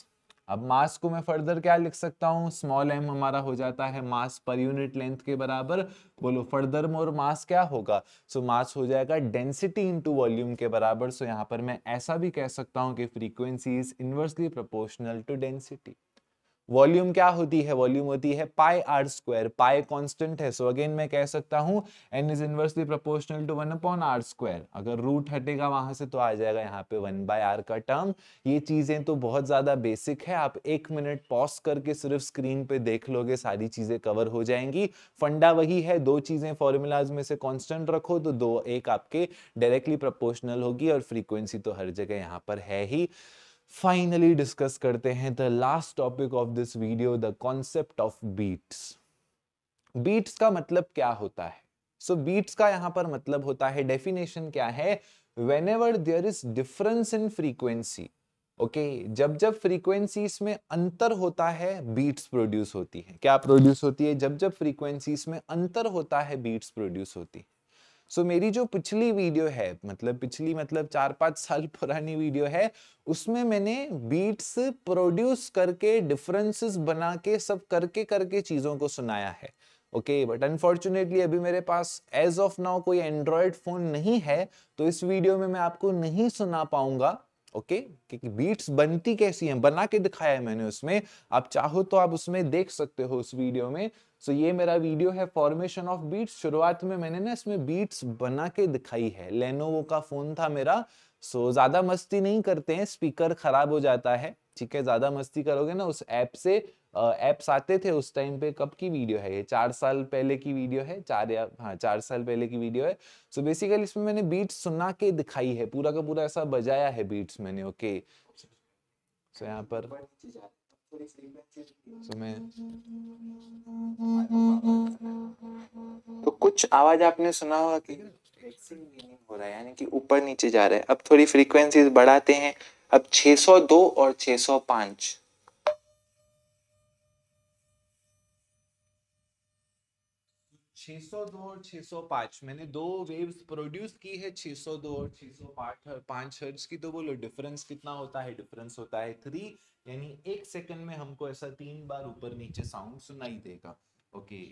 अब मास को मैं फर्दर क्या लिख सकता हूँ स्मॉल एम हमारा हो जाता है मास पर यूनिट लेंथ के बराबर बोलो फर्दर मोर मास क्या होगा सो so, मास हो जाएगा डेंसिटी इनटू वॉल्यूम के बराबर सो so, यहाँ पर मैं ऐसा भी कह सकता हूँ कि frequency is inversely proportional to density volume क्या होती है वॉल्यूम होती है pi r square pi constant है सो so अगेन मैं कह सकता हूं n is inversely proportional to one upon r square अगर रूट हटेगा वहां से तो आ जाएगा यहाँ पे वन बाय आर का टर्म ये चीजें तो बहुत ज्यादा बेसिक है आप एक मिनट पॉज करके सिर्फ स्क्रीन पे देख लोगे सारी चीजें कवर हो जाएंगी फंडा वही है दो चीजें फॉर्मूलाज में से कॉन्स्टेंट रखो तो दो एक आपके डायरेक्टली प्रपोर्शनल होगी और फ्रीक्वेंसी तो हर जगह यहाँ पर है ही फाइनली डिस्कस करते हैं the last topic of this video the concept of beats beats का मतलब क्या होता है सो so, बीट्स का यहाँ पर मतलब होता है डेफिनेशन क्या है whenever there is difference in frequency okay जब जब फ्रीक्वेंसीज में अंतर होता है बीट्स प्रोड्यूस होती है क्या प्रोड्यूस होती है जब जब फ्रीक्वेंसीज में अंतर होता है बीट्स प्रोड्यूस होती है सो so, मेरी जो पिछली वीडियो है मतलब पिछली मतलब चार पांच साल पुरानी वीडियो है उसमें मैंने बीट्स प्रोड्यूस करके डिफरेंसेस बना के सब करके करके चीज़ों को सुनाया है ओके बट अनफॉर्चुनेटली अभी मेरे पास एज ऑफ नाउ कोई एंड्रॉयड फ़ोन नहीं है तो इस वीडियो में मैं आपको नहीं सुना पाऊंगा ओके क्योंकि बीट्स बनती कैसी हैं बना के दिखाया है मैंने उसमें आप चाहो तो आप उसमें देख सकते हो उस वीडियो में सो so, ये मेरा वीडियो है फॉर्मेशन ऑफ बीट्स शुरुआत में मैंने ना इसमें बीट्स बना के दिखाई है लेनोवो का फोन था मेरा सो so, ज्यादा मस्ती नहीं करते हैं स्पीकर खराब हो जाता है ठीक है ज्यादा मस्ती करोगे ना उस ऐप से एप्स आते थे उस टाइम पे कब की वीडियो है ये चार साल पहले की वीडियो है चार या हाँ चार साल पहले की वीडियो है सो so बेसिकली इसमें मैंने बीट्स सुना के दिखाई है पूरा का पूरा ऐसा बजाया है बीट्स मैंने ओके सो यहाँ पर so मैं तो कुछ आवाज आपने सुना होगा कि हो रहा है यानी कि ऊपर नीचे जा रहा है अब थोड़ी फ्रीक्वेंसीज बढ़ाते हैं अब 602 और 605 602 और 605 मैंने दो वेव्स प्रोड्यूस की है 602 और 605 पांच 5 हर्ट्ज की तो बोलो डिफरेंस कितना होता है डिफरेंस होता है थ्री यानी एक सेकंड में हमको ऐसा तीन बार ऊपर नीचे साउंड सुनाई देगा ओके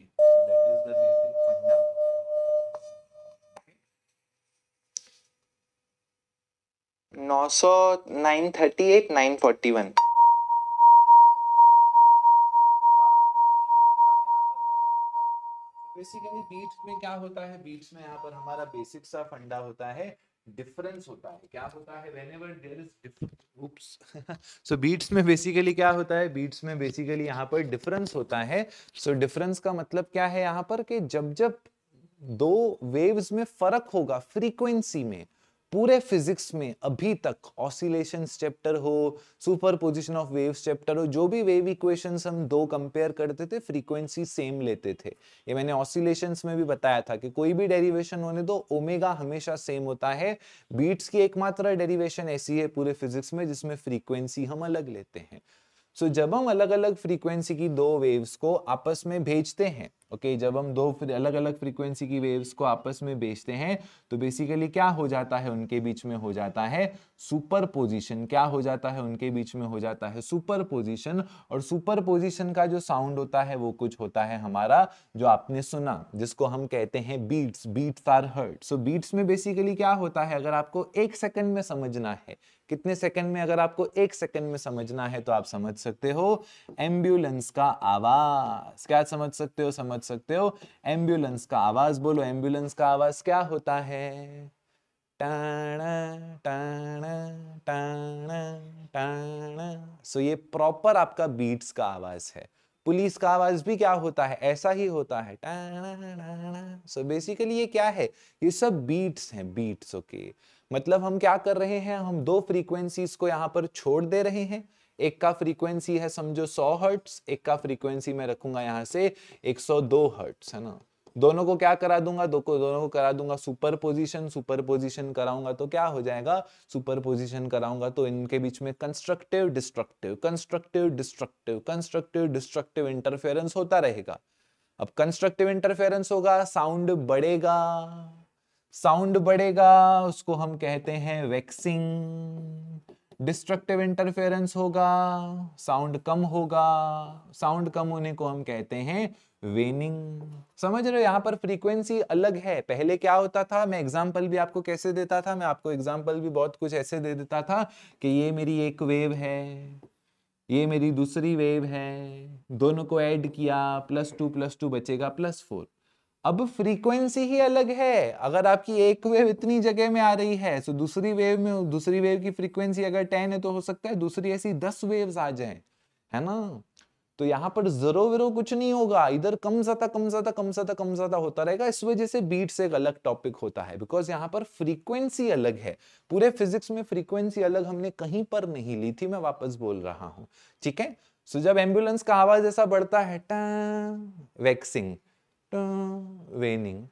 नौ सौ nine thirty eight nine forty one basically beats में क्या होता है बीट्स में यहाँ पर हमारा बेसिक सा फंडा होता है डिफरेंस होता है क्या होता है whenever there is difference so beats में बेसिकली क्या होता है बीट्स में बेसिकली यहाँ पर डिफरेंस होता है सो so, डिफरेंस का मतलब क्या है यहाँ पर कि जब जब दो वेव्स में फर्क होगा फ्रीक्वेंसी में पूरे फिजिक्स में अभी तक ऑसिलेशन चैप्टर हो superposition of waves chapter हो जो भी वेव इक्वेशन हम दो कंपेयर करते थे फ्रीक्वेंसी सेम लेते थे ये मैंने ऑसिलेशन में भी बताया था कि कोई भी डेरिवेशन होने दो ओमेगा हमेशा सेम होता है बीट्स की एकमात्र डेरिवेशन ऐसी है पूरे फिजिक्स में जिसमें फ्रीक्वेंसी हम अलग लेते हैं सो so, जब हम अलग अलग फ्रीक्वेंसी की दो वेव्स को आपस में भेजते हैं ओके okay, जब हम दो अलग अलग फ्रीक्वेंसी की वेव्स को आपस में बेचते हैं तो बेसिकली क्या हो जाता है उनके बीच में हो जाता है सुपर पोजिशन क्या हो जाता है उनके बीच में हो जाता है सुपर पोजिशन और सुपर पोजिशन का जो साउंड होता है वो कुछ होता है हमारा जो आपने सुना जिसको हम कहते हैं beats beats are heard so beats में बेसिकली क्या होता है अगर आपको एक सेकंड में समझना है कितने सेकंड में अगर आपको एक सेकंड में समझना है तो आप समझ सकते हो एम्बुलेंस का आवाज क्या समझ सकते हो समझ समझ सकते हो एम्बुलेंस का आवाज बोलो एम्बुलेंस का आवाज क्या होता है सो ये प्रॉपर आपका बीट्स का आवाज है पुलिस का आवाज भी क्या होता है ऐसा ही होता है सो बेसिकली ये क्या है ये सब बीट्स हैं बीट्स ओके मतलब हम क्या कर रहे हैं हम दो फ्रीक्वेंसीज को यहाँ पर छोड़ दे रहे हैं एक का फ्रीक्वेंसी है समझो 100 हर्ट्स एक का फ्रीक्वेंसी मैं रखूंगा यहाँ से 102 हर्ट्स है ना दोनों को क्या करा दूंगा दो को दोनों को करा दूंगा सुपर पोजिशन सुपर पोजिशन कराऊंगा तो क्या हो जाएगा सुपर पोजिशन कराऊंगा तो इनके बीच में constructive destructive constructive destructive constructive destructive interference होता रहेगा अब कंस्ट्रक्टिव इंटरफेरेंस होगा साउंड बढ़ेगा साउंड बढ़ेगा उसको हम कहते हैं वैक्सिंग डिस्ट्रक्टिव इंटरफेरेंस होगा साउंड कम होगा साउंड कम होने को हम कहते हैं वेनिंग समझ रहे हो यहाँ पर फ्रीक्वेंसी अलग है पहले क्या होता था मैं एग्जाम्पल भी आपको कैसे देता था मैं आपको एग्जाम्पल भी बहुत कुछ ऐसे दे देता था कि ये मेरी एक वेव है ये मेरी दूसरी वेव है दोनों को ऐड किया प्लस टू प्लस टू बचेगा प्लस फोर अब फ्रीक्वेंसी ही अलग है अगर आपकी एक वेव इतनी जगह में आ रही है तो दूसरी वेव में दूसरी वेव की फ्रीक्वेंसी अगर टेन है तो हो सकता है दूसरी ऐसी दस वेव्स आ जाए है ना तो यहाँ पर जरो विरो कुछ नहीं होगा इधर कम ज्यादा कम ज्यादा कम ज्यादा कम ज्यादा होता रहेगा इस वजह से बीट से एक अलग टॉपिक होता है बिकॉज यहाँ पर फ्रीक्वेंसी अलग है पूरे फिजिक्स में फ्रीक्वेंसी अलग हमने कहीं पर नहीं ली थी मैं वापस बोल रहा हूँ ठीक है सो जब एम्बुलेंस का आवाज ऐसा बढ़ता है taxing waxing waning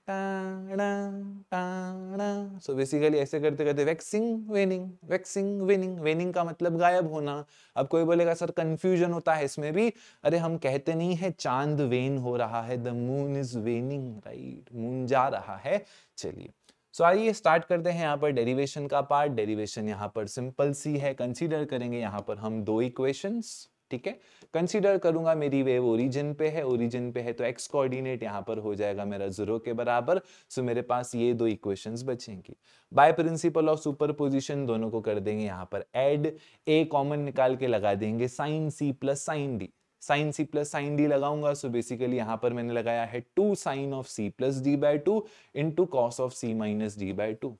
so basically ऐसे करते करते वैक्सिंग वेनिंग वैक्सिंग वेनिंग वेनिंग का मतलब गायब होना अब कोई बोलेगा सर कंफ्यूजन होता है इसमें भी अरे हम कहते नहीं है चांद वेन हो रहा है the moon is waning right moon जा रहा है चलिए सो so, आइए स्टार्ट करते हैं यहाँ पर डेरिवेशन का पार्ट डेरिवेशन यहाँ पर सिंपल सी है कंसीडर करेंगे यहाँ पर हम दो इक्वेशंस ठीक है कंसीडर करूंगा मेरी वेव ओरिजिन पे है ओरिजिन पे है तो एक्स कोऑर्डिनेट यहाँ पर हो जाएगा मेरा जीरो के बराबर सो मेरे पास ये दो इक्वेशंस बचेंगी बाय प्रिंसिपल ऑफ सुपरपोजिशन दोनों को कर देंगे यहाँ पर एड ए कॉमन निकाल के लगा देंगे साइन सी प्लस साइन डी साइन सी प्लस साइन डी लगाऊंगा सो बेसिकली यहाँ पर मैंने लगाया है two sine of c plus d by two into cos of C minus d by two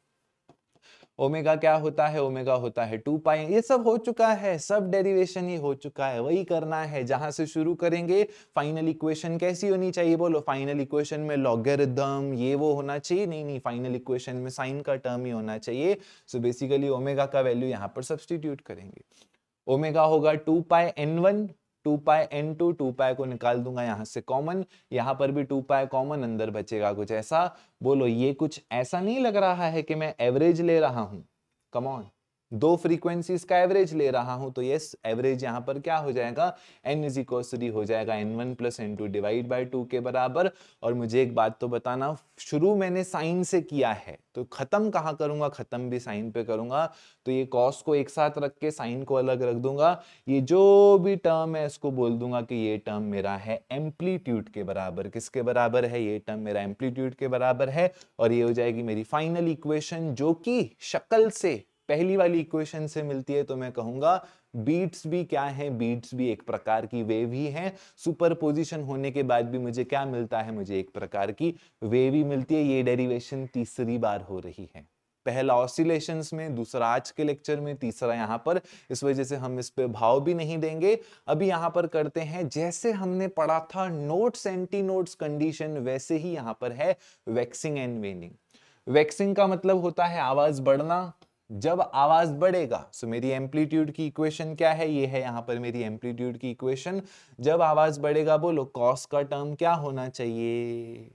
omega क्या होता है ओमेगा होता है टू पाई ये सब हो चुका है सब डेरिवेशन ही हो चुका है वही करना है जहां से शुरू करेंगे फाइनल इक्वेशन कैसी होनी चाहिए बोलो फाइनल इक्वेशन में लॉगर ये वो होना चाहिए नहीं नहीं फाइनल इक्वेशन में साइन का टर्म ही होना चाहिए सो बेसिकली ओमेगा का वैल्यू यहाँ पर सब्सटीट्यूट करेंगे ओमेगा होगा two pi n one two pi n two two pi को निकाल दूंगा यहां से कॉमन यहां पर भी टू पाए कॉमन अंदर बचेगा कुछ ऐसा बोलो ये कुछ ऐसा नहीं लग रहा है कि मैं एवरेज ले रहा हूं कमॉन दो फ्रीक्वेंसीज का एवरेज ले रहा हूं तो यस एवरेज यहां पर क्या हो जाएगा एन इज इक्व थ्री हो जाएगा n one plus n two divide by two के बराबर और मुझे एक बात तो बताना शुरू मैंने साइन से किया है तो खत्म कहाँ करूंगा खत्म भी साइन पे करूंगा तो ये कॉस को एक साथ रख के साइन को अलग रख दूंगा ये जो भी टर्म है इसको बोल दूंगा कि ये टर्म मेरा है एम्पलीट्यूड के बराबर किसके बराबर है ये टर्म मेरा एम्पलीट्यूड के बराबर है और ये हो जाएगी मेरी फाइनल इक्वेशन जो कि शक्ल से पहली वाली इक्वेशन से मिलती है तो मैं कहूंगा बीट्स भी क्या है बीट्स भी एक प्रकार की वेव ही है सुपरपोजिशन होने के बाद भी मुझे क्या मिलता है मुझे एक प्रकार की वेव ही मिलती है ये डेरिवेशन तीसरी बार हो रही है पहला ऑसिलेशन में दूसरा आज के लेक्चर में तीसरा यहाँ पर इस वजह से हम इस पे भाव भी नहीं देंगे अभी यहाँ पर करते हैं जैसे हमने पढ़ा था नोट्स एंटी नोट्स कंडीशन वैसे ही यहाँ पर है वैक्सिंग एंड वेनिंग वैक्सिंग का मतलब होता है आवाज बढ़ना जब आवाज बढ़ेगा सो so मेरी एम्पलीट्यूड की इक्वेशन क्या है ये है यहाँ पर मेरी एम्पलीट्यूड की इक्वेशन जब आवाज बढ़ेगा बोलो कॉस का टर्म क्या होना चाहिए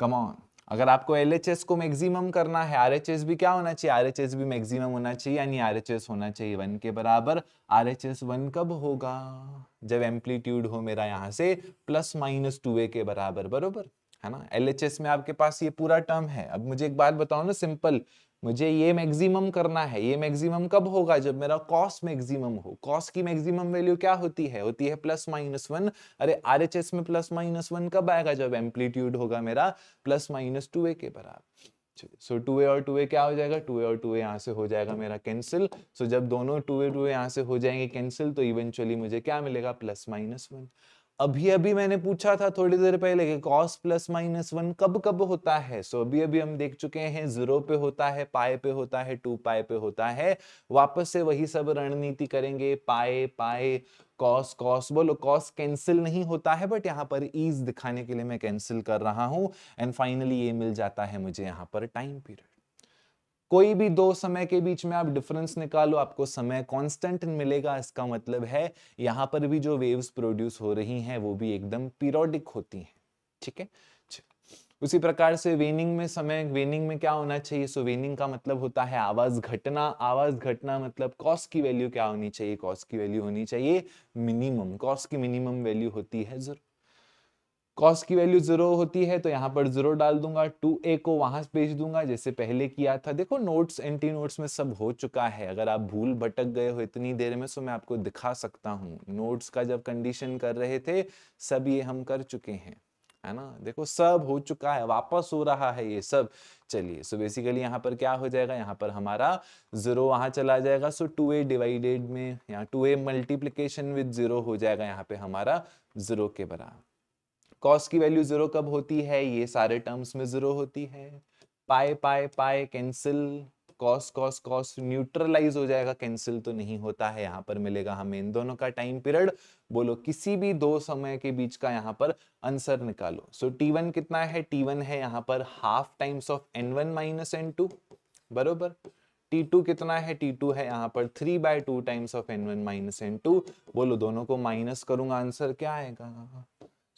कमॉन अगर आपको एल को मैक्सिमम करना है आर भी क्या होना चाहिए आर भी मैक्सिमम होना चाहिए यानी आर होना चाहिए वन के बराबर आर एच वन कब होगा जब एम्पलीट्यूड हो मेरा यहाँ से प्लस माइनस टू के बराबर बरोबर है ना एल में आपके पास ये पूरा टर्म है अब मुझे एक बात बताओ ना सिंपल मुझे ये मैक्सिमम करना है ये मैक्सिमम कब होगा जब मेरा कॉस मैक्सिमम हो कॉस की मैक्सिमम वैल्यू क्या होती है होती है प्लस माइनस वन अरे आरएचएस में प्लस माइनस वन कब आएगा जब एम्पलीट्यूड होगा मेरा प्लस माइनस टू ए के बराबर सो टू ए और टू ए क्या हो जाएगा टू ए और टू ए यहाँ से हो जाएगा मेरा कैंसिल सो so, जब दोनों टू ए टू ए यहाँ से हो जाएंगे कैंसिल तो इवेंचुअली मुझे क्या मिलेगा प्लस माइनस वन अभी अभी मैंने पूछा था थोड़ी देर पहले कि कॉस प्लस माइनस वन कब कब होता है सो so, अभी अभी हम देख चुके हैं जीरो पे होता है पाए पे होता है टू पाए पे होता है वापस से वही सब रणनीति करेंगे पाए पाए कॉस कॉस बोलो कॉस कैंसिल नहीं होता है बट यहाँ पर ईज दिखाने के लिए मैं कैंसिल कर रहा हूं एंड फाइनली ये मिल जाता है मुझे यहाँ पर टाइम पीरियड कोई भी दो समय के बीच में आप डिफरेंस निकालो आपको समय कांस्टेंट मिलेगा इसका मतलब है यहाँ पर भी जो वेव्स प्रोड्यूस हो रही हैं वो भी एकदम पीरियोडिक होती हैं ठीक है अच्छा। उसी प्रकार से वेनिंग में समय वेनिंग में क्या होना चाहिए सो वेनिंग का मतलब होता है आवाज घटना आवाज घटना मतलब कॉस की वैल्यू क्या होनी चाहिए कॉस की वैल्यू होनी चाहिए मिनिमम कॉस की मिनिमम वैल्यू होती है जरूर कॉस की वैल्यू जीरो होती है तो यहाँ पर जीरो डाल दूंगा टू ए को वहां भेज दूंगा जैसे पहले किया था देखो नोट्स एंटी नोट्स में सब हो चुका है अगर आप भूल भटक गए हो इतनी देर में सो तो मैं आपको दिखा सकता हूँ नोट्स का जब कंडीशन कर रहे थे सब ये हम कर चुके हैं है ना देखो सब हो चुका है वापस हो रहा है ये सब चलिए सो बेसिकली यहाँ पर क्या हो जाएगा यहाँ पर हमारा जीरो वहां चला जाएगा सो टू ए डिवाइडेड में यहाँ two a multiplication with zero हो जाएगा यहाँ पे हमारा जीरो के बराबर कॉस की वैल्यू जीरो कब होती है ये सारे टर्म्स में जीरो होती है pi pi pi cancel cos cos cos neutralize हो जाएगा कैंसिल तो नहीं होता है यहाँ पर मिलेगा हमें इन दोनों का टाइम पीरियड बोलो किसी भी दो समय के बीच का यहाँ पर आंसर निकालो सो so, टी कितना है टी है यहाँ पर half times of n one minus n two बरोबर टू कितना है टू है यहाँ पर three by two times of n one minus n two बोलो दोनों को माइनस करूंगा आंसर क्या आएगा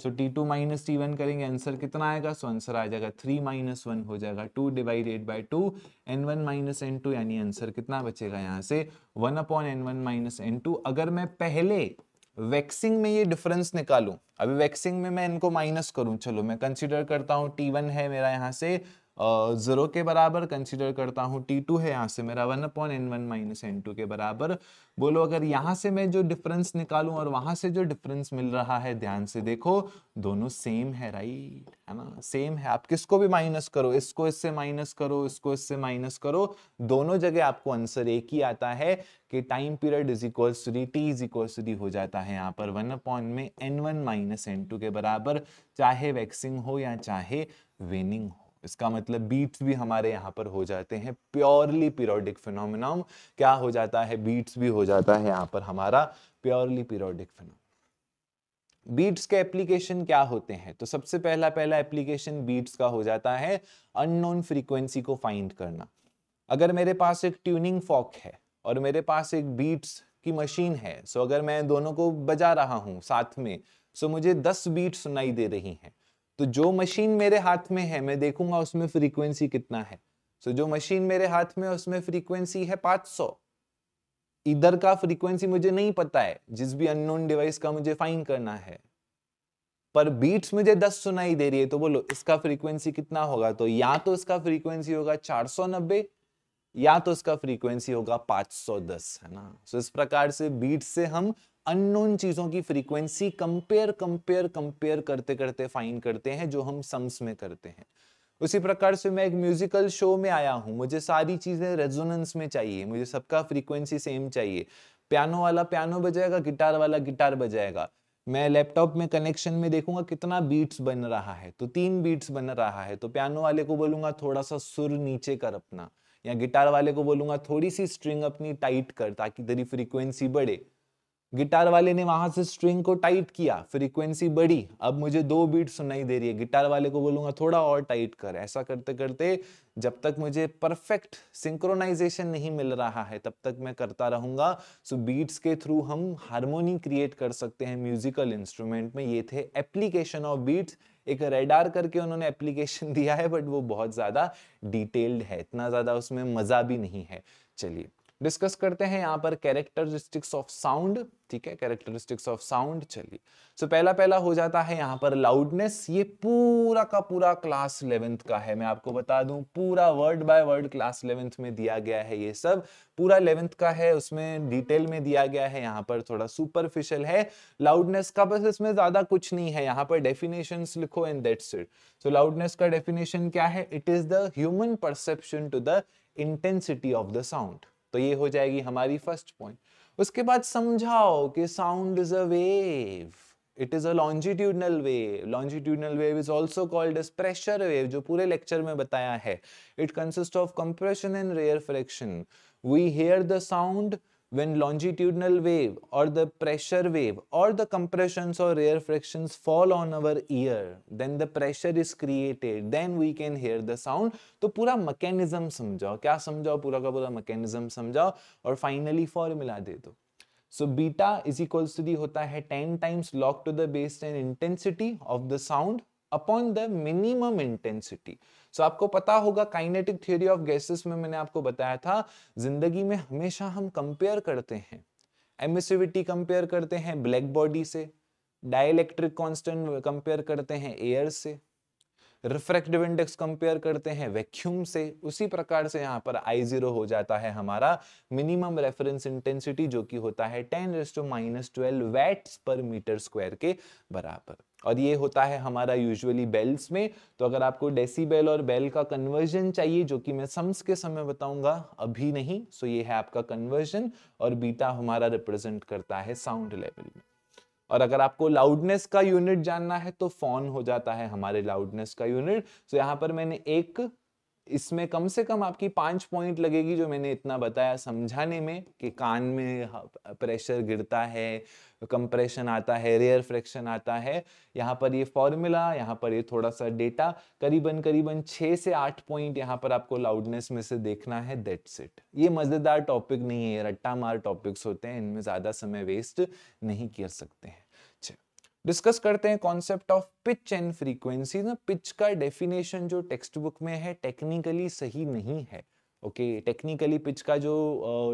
so t two minus t one करेंगे आंसर कितना आएगा सो so, आंसर आ जाएगा थ्री माइनस वन हो जाएगा two divided by two n one minus n two यानी आंसर कितना बचेगा यहाँ से one upon n one minus n two अगर मैं पहले वैक्सिंग में ये डिफरेंस निकालू अभी वैक्सिंग में मैं इनको माइनस करूं चलो मैं कंसिडर करता हूँ टी वन है मेरा यहाँ से ज़ीरो के बराबर कंसिडर करता हूँ टी टू है यहाँ से मेरा one upon n one minus n two के बराबर बोलो अगर यहाँ से मैं जो डिफरेंस निकालूँ और वहाँ से जो डिफरेंस मिल रहा है ध्यान से देखो दोनों सेम है राइट है ना सेम है आप किसको भी माइनस करो इसको इससे माइनस करो इसको इससे माइनस करो दोनों जगह आपको आंसर एक ही आता है कि time period is equal to d t is equal to d हो जाता है यहाँ पर वन अपॉन में n one minus n two के बराबर चाहे वैक्सिंग हो या चाहे वेनिंग हो इसका मतलब बीट्स भी हमारे यहाँ पर हो जाते हैं प्योरली पीरियोडिक फिनोमिनम क्या हो जाता है बीट्स भी हो जाता है यहाँ पर हमारा प्योरली पीरियोडिक फिनोम बीट्स के एप्लीकेशन क्या होते हैं तो सबसे पहला पहला एप्लीकेशन बीट्स का हो जाता है अननोन फ्रीक्वेंसी को फाइंड करना अगर मेरे पास एक ट्यूनिंग फॉक है और मेरे पास एक बीट्स की मशीन है सो अगर मैं दोनों को बजा रहा हूँ साथ में सो मुझे दस बीट सुनाई दे रही हैं तो जो मशीन मेरे हाथ में है मैं देखूंगा उसमें फ्रीक्वेंसी कितना है सो so, जो मशीन मेरे हाथ में उसमें फ्रीक्वेंसी है 500 इधर का फ्रीक्वेंसी मुझे नहीं पता है जिस भी अननोन डिवाइस का मुझे फाइन करना है पर बीट्स मुझे 10 सुनाई दे रही है तो बोलो इसका फ्रीक्वेंसी कितना होगा तो या तो इसका फ्रीक्वेंसी होगा 490 या तो इसका फ्रीक्वेंसी होगा 510 है ना सो so, इस प्रकार से बीट से हम अननोन चीज़ों की फ्रीक्वेंसी कंपेयर कंपेयर कंपेयर करते करते फाइन करते हैं जो हम सम्स में करते हैं उसी प्रकार से मैं एक म्यूजिकल शो में आया हूं मुझे सारी चीज़ें रेजोनेंस में चाहिए मुझे सबका फ्रीक्वेंसी सेम चाहिए पियानो वाला पियानो बजाएगा गिटार वाला गिटार बजाएगा मैं लैपटॉप में कनेक्शन में देखूंगा कितना बीट्स बन रहा है तो तीन बीट्स बन रहा है तो पियानो वाले को बोलूंगा थोड़ा सा सुर नीचे कर अपना या गिटार वाले को बोलूंगा थोड़ी सी स्ट्रिंग अपनी टाइट कर ताकि तेरी फ्रीक्वेंसी बढ़े गिटार वाले ने वहां से स्ट्रिंग को टाइट किया फ्रीक्वेंसी बढ़ी अब मुझे दो बीट सुनाई दे रही है गिटार वाले को बोलूंगा थोड़ा और टाइट कर ऐसा करते करते जब तक मुझे परफेक्ट सिंक्रोनाइजेशन नहीं मिल रहा है तब तक मैं करता रहूंगा सो बीट्स के थ्रू हम हारमोनी क्रिएट कर सकते हैं म्यूजिकल इंस्ट्रूमेंट में ये थे एप्लीकेशन ऑफ बीट्स एक रेडार करके उन्होंने एप्लीकेशन दिया है बट वो बहुत ज्यादा डिटेल्ड है इतना ज्यादा उसमें मजा भी नहीं है चलिए डिस्कस करते हैं यहाँ पर कैरेक्टरिस्टिक्स ऑफ साउंड ठीक है कैरेक्टरिस्टिक्स ऑफ साउंड चलिए सो so, पहला पहला हो जाता है यहाँ पर लाउडनेस ये पूरा का पूरा क्लास इलेवेंथ का है मैं आपको बता दूं पूरा word by word class eleventh में दिया गया है ये सब पूरा इलेवेंथ का है उसमें डिटेल में दिया गया है यहाँ पर थोड़ा सुपरफिशियल है लाउडनेस का बस इसमें ज्यादा कुछ नहीं है यहाँ पर डेफिनेशन लिखो in that it so loudness का डेफिनेशन क्या है it is the human perception to the intensity of the sound तो ये हो जाएगी हमारी फर्स्ट पॉइंट उसके बाद समझाओ कि sound is a wave it is a longitudinal wave longitudinal wave is also called as pressure wave जो पूरे लेक्चर में बताया है it consist of compression and rarefaction we hear the sound when longitudinal wave or the pressure wave or the compressions or air frictions fall on our ear then the pressure is created then we can hear the sound to pura mechanism समझाओ kya समझाओ pura ka pura mechanism समझाओ aur finally formula de do so beta is equals to the hota hai 10 times log to the base 10 intensity of the sound upon the minimum intensity so आपको पता होगा kinetic theory of gases में मैंने आपको बताया था जिंदगी में हमेशा हम कंपेयर करते हैं एमिसिविटी कंपेयर करते हैं ब्लैक बॉडी से डायलैक्ट्रिक कॉन्स्टेंट कंपेयर करते हैं एयर से रिफ्रैक्टिव इंडेक्स कंपेयर करते हैं वैक्यूम से उसी प्रकार से यहाँ पर आई जीरो हो जाता है हमारा मिनिमम रेफरेंस इंटेंसिटी जो कि होता है ten raise to minus twelve watts per metre square के बराबर और ये होता है हमारा यूजुअली बेल्स में तो अगर आपको डेसीबेल और बेल का कन्वर्जन चाहिए जो कि मैं सम्स के समय बताऊंगा अभी नहीं सो ये है आपका कन्वर्जन और बीटा हमारा रिप्रेजेंट करता है साउंड लेवल में और अगर आपको लाउडनेस का यूनिट जानना है तो फोन हो जाता है हमारे लाउडनेस का यूनिट सो यहाँ पर मैंने एक इसमें कम से कम आपकी पांच पॉइंट लगेगी जो मैंने इतना बताया समझाने में कि कान में प्रेशर गिरता है कंप्रेशन आता है रेयर फ्रैक्शन आता है यहाँ पर ये फॉर्मूला यहाँ पर ये थोड़ा सा डेटा करीबन करीबन छः से आठ पॉइंट यहाँ पर आपको लाउडनेस में से देखना है दैट्स इट ये मज़ेदार टॉपिक नहीं है रट्टा मार टॉपिक्स होते हैं इनमें ज़्यादा समय वेस्ट नहीं कर सकते हैं डिस्कस करते हैं concept of pitch and frequency ना पिच का डेफिनेशन जो टेक्स्ट बुक में है टेक्निकली सही नहीं है ओके टेक्निकली पिच का जो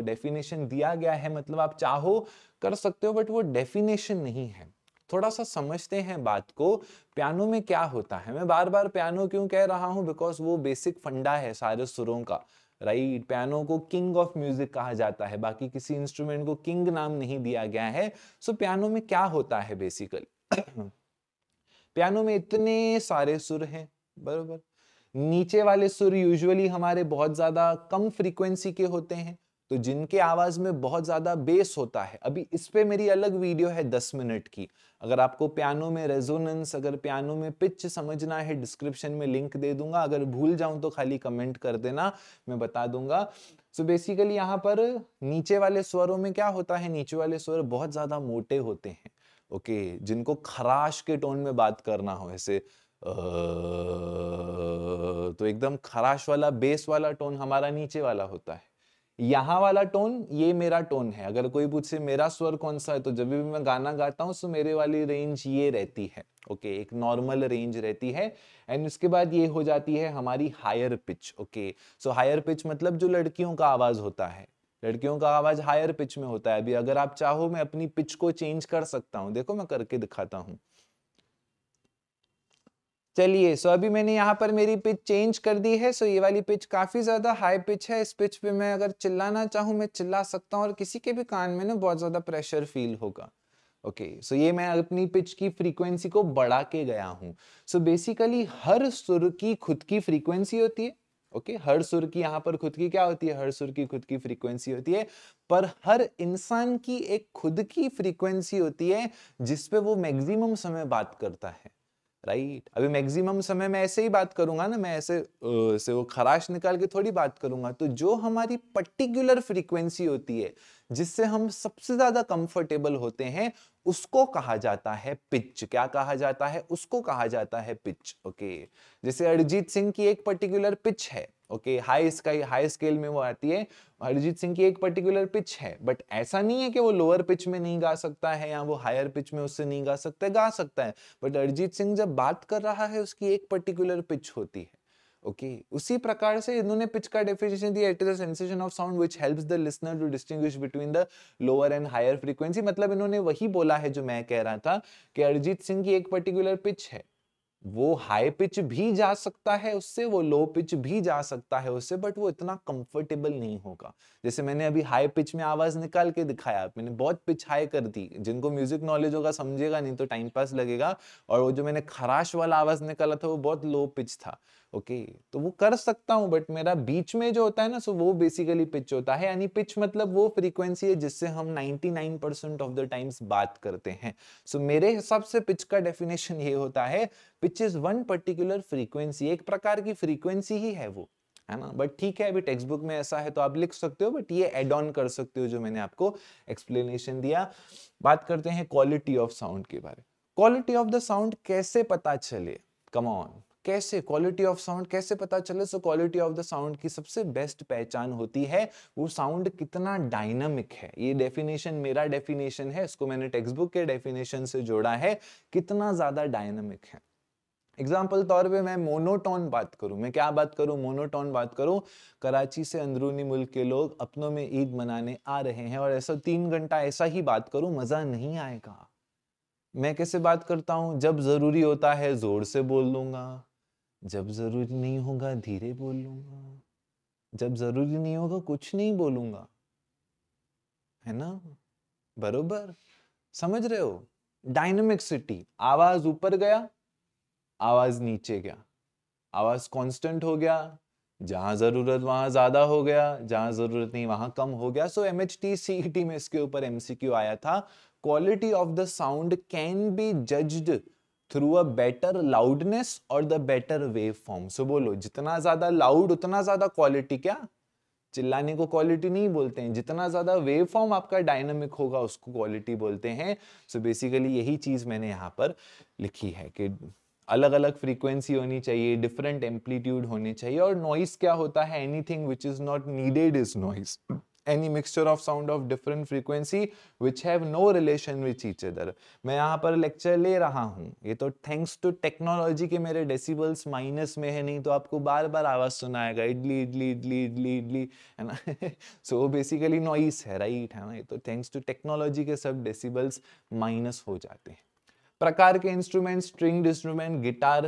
डेफिनेशन uh, दिया गया है मतलब आप चाहो कर सकते हो बट वो डेफिनेशन नहीं है थोड़ा सा समझते हैं बात को पियानो में क्या होता है मैं बार बार पियानो क्यों कह रहा हूँ बिकॉज वो बेसिक फंडा है सारे सुरों का राइट right? पियानो को किंग ऑफ म्यूजिक कहा जाता है बाकी किसी इंस्ट्रूमेंट को किंग नाम नहीं दिया गया है सो so, पियानो में क्या होता है बेसिकली पियानो में इतने सारे सुर हैं बरोबर नीचे वाले सुर यूजुअली हमारे बहुत ज़्यादा कम फ्रीक्वेंसी के होते हैं तो जिनके आवाज़ में बहुत ज़्यादा बेस होता है अभी इस पर मेरी अलग वीडियो है दस मिनट की अगर आपको पियानो में रेजोनेंस अगर पियानो में पिच समझना है डिस्क्रिप्शन में लिंक दे दूंगा अगर भूल जाऊं तो खाली कमेंट कर देना मैं बता दूंगा सो बेसिकली यहाँ पर नीचे वाले स्वरों में क्या होता है नीचे वाले स्वर बहुत ज़्यादा मोटे होते हैं ओके okay, जिनको खराश के टोन में बात करना हो ऐसे तो एकदम खराश वाला बेस वाला टोन हमारा नीचे वाला होता है यहाँ वाला टोन ये मेरा टोन है अगर कोई पूछे मेरा स्वर कौन सा है तो जब भी मैं गाना गाता हूँ तो मेरे वाली रेंज ये रहती है ओके एक नॉर्मल रेंज रहती है एंड उसके बाद ये हो जाती है हमारी higher pitch okay so higher pitch मतलब जो लड़कियों का आवाज होता है लड़कियों का आवाज हायर पिच में होता है अभी अगर आप चाहो मैं अपनी पिच को चेंज कर सकता हूँ देखो मैं करके दिखाता हूँ चलिए सो अभी मैंने यहाँ पर मेरी पिच चेंज कर दी है सो ये वाली पिच काफ़ी ज़्यादा हाई पिच है इस पिच पे मैं अगर चिल्लाना चाहूँ मैं चिल्ला सकता हूँ और किसी के भी कान में ना बहुत ज़्यादा प्रेशर फील होगा ओके okay, सो so ये मैं अपनी पिच की फ्रीक्वेंसी को बढ़ा के गया हूँ सो बेसिकली हर सुर की खुद की फ्रीक्वेंसी होती है ओके okay? हर सुर की यहाँ पर खुद की क्या होती है हर सुर की खुद की फ्रीक्वेंसी होती है पर हर इंसान की एक खुद की फ्रीक्वेंसी होती है जिसपे वो मैक्सिमम समय बात करता है राइट अभी मैक्सिमम समय मैं ऐसे ही बात करूंगा ना मैं ऐसे से वो खराश निकाल के थोड़ी बात करूंगा तो जो हमारी पर्टिकुलर फ्रीक्वेंसी होती है जिससे हम सबसे ज्यादा कंफर्टेबल होते हैं उसको कहा जाता है पिच क्या कहा जाता है उसको कहा जाता है पिच ओके जैसे अरिजीत सिंह की एक पर्टिकुलर पिच है okay high sky high scale में वो आती है अरिजीत सिंह की एक पर्टिकुलर पिच है बट ऐसा नहीं है कि वो लोअर पिच में नहीं गा सकता है या वो हायर पिच में उससे नहीं गा सकता है गा सकता है बट अरिजीत सिंह जब बात कर रहा है उसकी एक पर्टिकुलर पिच होती है ओके okay. उसी प्रकार से इन्होंने पिच का डेफिनेशन दिया it is sensation of sound which helps the listener to distinguish between the lower and higher frequency मतलब इन्होंने वही बोला है जो मैं कह रहा था कि अरिजीत सिंह की एक पर्टिकुलर पिच है वो हाई पिच भी जा सकता है उससे वो लो पिच भी जा सकता है उससे बट वो इतना कंफर्टेबल नहीं होगा जैसे मैंने अभी हाई पिच में आवाज निकाल के दिखाया मैंने बहुत पिच हाई कर दी जिनको म्यूजिक नॉलेज होगा समझेगा नहीं तो टाइम पास लगेगा और वो जो मैंने खराश वाला आवाज निकाला था वो बहुत लो पिच था ओके okay, तो वो कर सकता हूँ बट मेरा बीच में जो होता है ना सो वो बेसिकली पिच होता है यानी पिच मतलब वो फ्रीक्वेंसी है जिससे हम 99 ऑफ द टाइम्स बात करते हैं सो so, मेरे हिसाब से पिच का डेफिनेशन ये होता है pitch is one particular frequency एक प्रकार की फ्रीक्वेंसी ही है वो है ना बट ठीक है अभी टेक्स्ट बुक में ऐसा है तो आप लिख सकते हो बट ये एड ऑन कर सकते हो जो मैंने आपको एक्सप्लेनेशन दिया बात करते हैं क्वालिटी ऑफ साउंड के बारे क्वालिटी ऑफ द साउंड कैसे पता चले कम ऑन कैसे क्वालिटी ऑफ साउंड कैसे पता चले सो क्वालिटी ऑफ द साउंड की सबसे बेस्ट पहचान होती है वो साउंड कितना डायनामिक है ये डेफिनेशन मेरा डेफिनेशन है इसको मैंने टेक्स्ट बुक के डेफिनेशन से जोड़ा है कितना ज्यादा डायनामिक है एग्जाम्पल तौर पे मैं मोनोटोन बात करूं मैं क्या बात करूं मोनोटोन बात करूं कराची से अंदरूनी मुल्क के लोग अपनों में ईद मनाने आ रहे हैं और ऐसा तीन घंटा ऐसा ही बात करूं मज़ा नहीं आएगा मैं कैसे बात करता हूं जब ज़रूरी होता है ज़ोर से बोल दूंगा जब जरूरी नहीं होगा धीरे बोलूंगा जब जरूरी नहीं होगा कुछ नहीं बोलूंगा है ना बरोबर समझ रहे हो डायनेमिक सिटी आवाज ऊपर गया आवाज नीचे गया आवाज कांस्टेंट हो गया जहां जरूरत वहां ज्यादा हो गया जहां जरूरत नहीं वहां कम हो गया so M H T C में इसके ऊपर एमसीक्यू आया था quality of the sound can be judged through a better loudness और the better waveform so बोलो जितना ज्यादा लाउड उतना ज्यादा क्वालिटी क्या चिल्लाने को क्वालिटी नहीं बोलते हैं जितना ज्यादा वेव फॉर्म आपका डायनामिक होगा उसको क्वालिटी बोलते हैं सो so बेसिकली यही चीज मैंने यहाँ पर लिखी है कि अलग अलग फ्रीक्वेंसी होनी चाहिए डिफरेंट एम्पलीट्यूड होने चाहिए और नॉइस क्या होता है anything which is not needed is noise any mixture of sound of different frequency which have no relation which each other मैं यहाँ पर लेक्चर ले रहा हूँ ये तो thanks to टेक्नोलॉजी के मेरे डेसीबल्स माइनस में है नहीं तो आपको बार बार आवाज़ सुनाएगा इडली इडली इडली इडली इडली है ना सो बेसिकली नॉइस है राइट है ना ये तो थैंक्स टू टेक्नोलॉजी के सब डेसीबल्स माइनस हो जाते हैं प्रकार के instrument string instrument guitar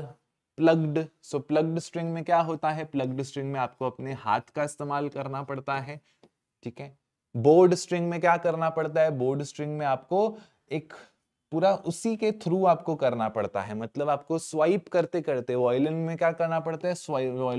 plucked so plucked string में क्या होता है प्लग्ड स्ट्रिंग में आपको अपने हाथ का इस्तेमाल करना पड़ता है ठीक है बोर्ड स्ट्रिंग में क्या करना पड़ता है बोर्ड स्ट्रिंग में आपको एक पूरा उसी के थ्रू आपको करना पड़ता है मतलब आपको स्वाइप करते करते वायलिन में क्या करना पड़ता है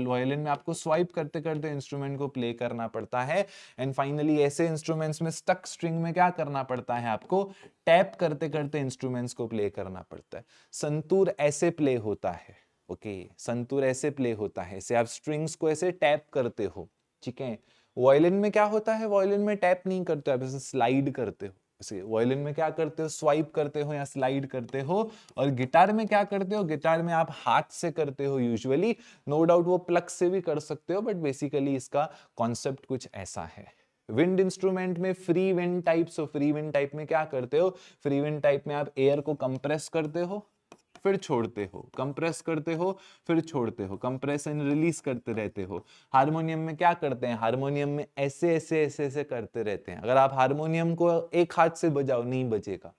वायलिन में आपको स्वाइप करते करते इंस्ट्रूमेंट को प्ले करना पड़ता है एंड फाइनली ऐसे इंस्ट्रूमेंट्स में स्टक स्ट्रिंग में क्या करना पड़ता है आपको टैप करते करते इंस्ट्रूमेंट्स को प्ले करना पड़ता है संतूर ऐसे प्ले होता है ओके okay, संतूर ऐसे प्ले होता है ऐसे आप स्ट्रिंग्स को ऐसे टैप करते हो ठीक है वायलिन में क्या होता है वायलिन में टैप नहीं करते हो आप स्लाइड करते हो वायलिन में क्या करते हो स्वाइप करते हो या स्लाइड करते हो और गिटार में क्या करते हो गिटार में आप हाथ से करते हो यूजुअली नो डाउट वो प्लग से भी कर सकते हो बट बेसिकली इसका कॉन्सेप्ट कुछ ऐसा है विंड इंस्ट्रूमेंट में फ्री विंड टाइप हो फ्री विंड टाइप में क्या करते हो फ्री विंड टाइप में आप एयर को कंप्रेस करते हो फिर छोड़ते हो कंप्रेस करते हो फिर छोड़ते हो कंप्रेस एंड रिलीज करते रहते हो हारमोनियम में क्या करते हैं हारमोनियम में ऐसे ऐसे ऐसे ऐसे करते रहते हैं अगर आप हारमोनियम को एक हाथ से बजाओ नहीं बचेगा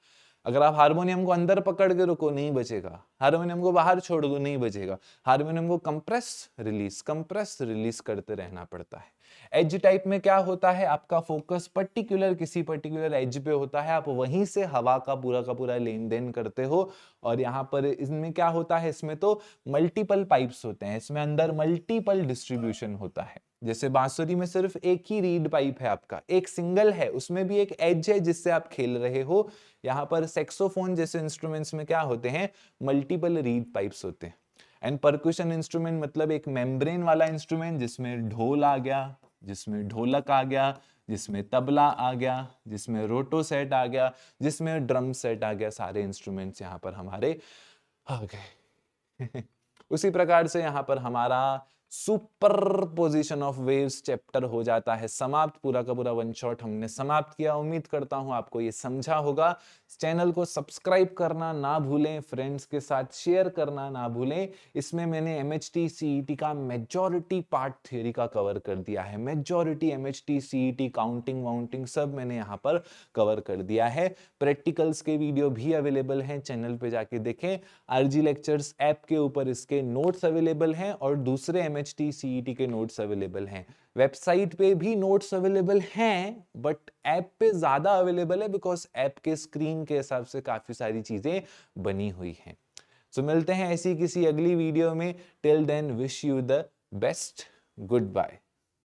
अगर आप हारमोनियम को अंदर पकड़ के रुको नहीं बचेगा हारमोनियम को बाहर छोड़ दो नहीं बचेगा हारमोनियम को कंप्रेस रिलीज कंप्रेस रिलीज करते रहना पड़ता है एज टाइप में क्या होता है आपका फोकस पर्टिकुलर किसी पर्टिकुलर एज पे होता है आप वहीं से हवा का पूरा का पूरा लेन देन करते हो और यहाँ पर इसमें क्या होता है इसमें तो मल्टीपल पाइप्स होते हैं इसमें अंदर मल्टीपल डिस्ट्रीब्यूशन होता है जैसे बांसुरी में सिर्फ एक ही रीड पाइप है आपका एक सिंगल है उसमें भी एक एज है जिससे आप खेल रहे हो यहाँ पर सेक्सोफोन जैसे इंस्ट्रूमेंट्स में क्या होते हैं मल्टीपल रीड पाइप्स होते हैं एंड परकुशन इंस्ट्रूमेंट मतलब एक मेम्ब्रेन वाला इंस्ट्रूमेंट जिसमें ढोल आ गया जिसमें ढोलक आ गया जिसमें तबला आ गया जिसमें रोटो सेट आ गया जिसमें ड्रम सेट आ गया सारे इंस्ट्रूमेंट्स यहाँ पर हमारे आ गए उसी प्रकार से यहाँ पर हमारा superposition of waves chapter हो जाता है समाप्त पूरा का पूरा वन शॉट हमने समाप्त किया उम्मीद करता हूं आपको ये समझा होगा चैनल को सब्सक्राइब करना ना भूलें फ्रेंड्स के साथ शेयर करना ना भूलें इसमें मैंने M H T C T का मेजोरिटी पार्ट थ्योरी का कवर कर दिया है majority M H T C T counting वाउंटिंग सब मैंने यहाँ पर कवर कर दिया है प्रैक्टिकल्स के वीडियो भी अवेलेबल हैं चैनल पे जाके देखें आरजी लेक्चर्स ऐप के ऊपर इसके नोट्स अवेलेबल हैं और दूसरे M H T C E T के नोट्स अवेलेबल हैं वेबसाइट पे भी नोट्स अवेलेबल हैं बट ऐप पे ज़्यादा अवेलेबल है बिकॉज ऐप के स्क्रीन के हिसाब से काफ़ी सारी चीज़ें बनी हुई हैं सो so, मिलते हैं ऐसी किसी अगली वीडियो में till then wish you the best good bye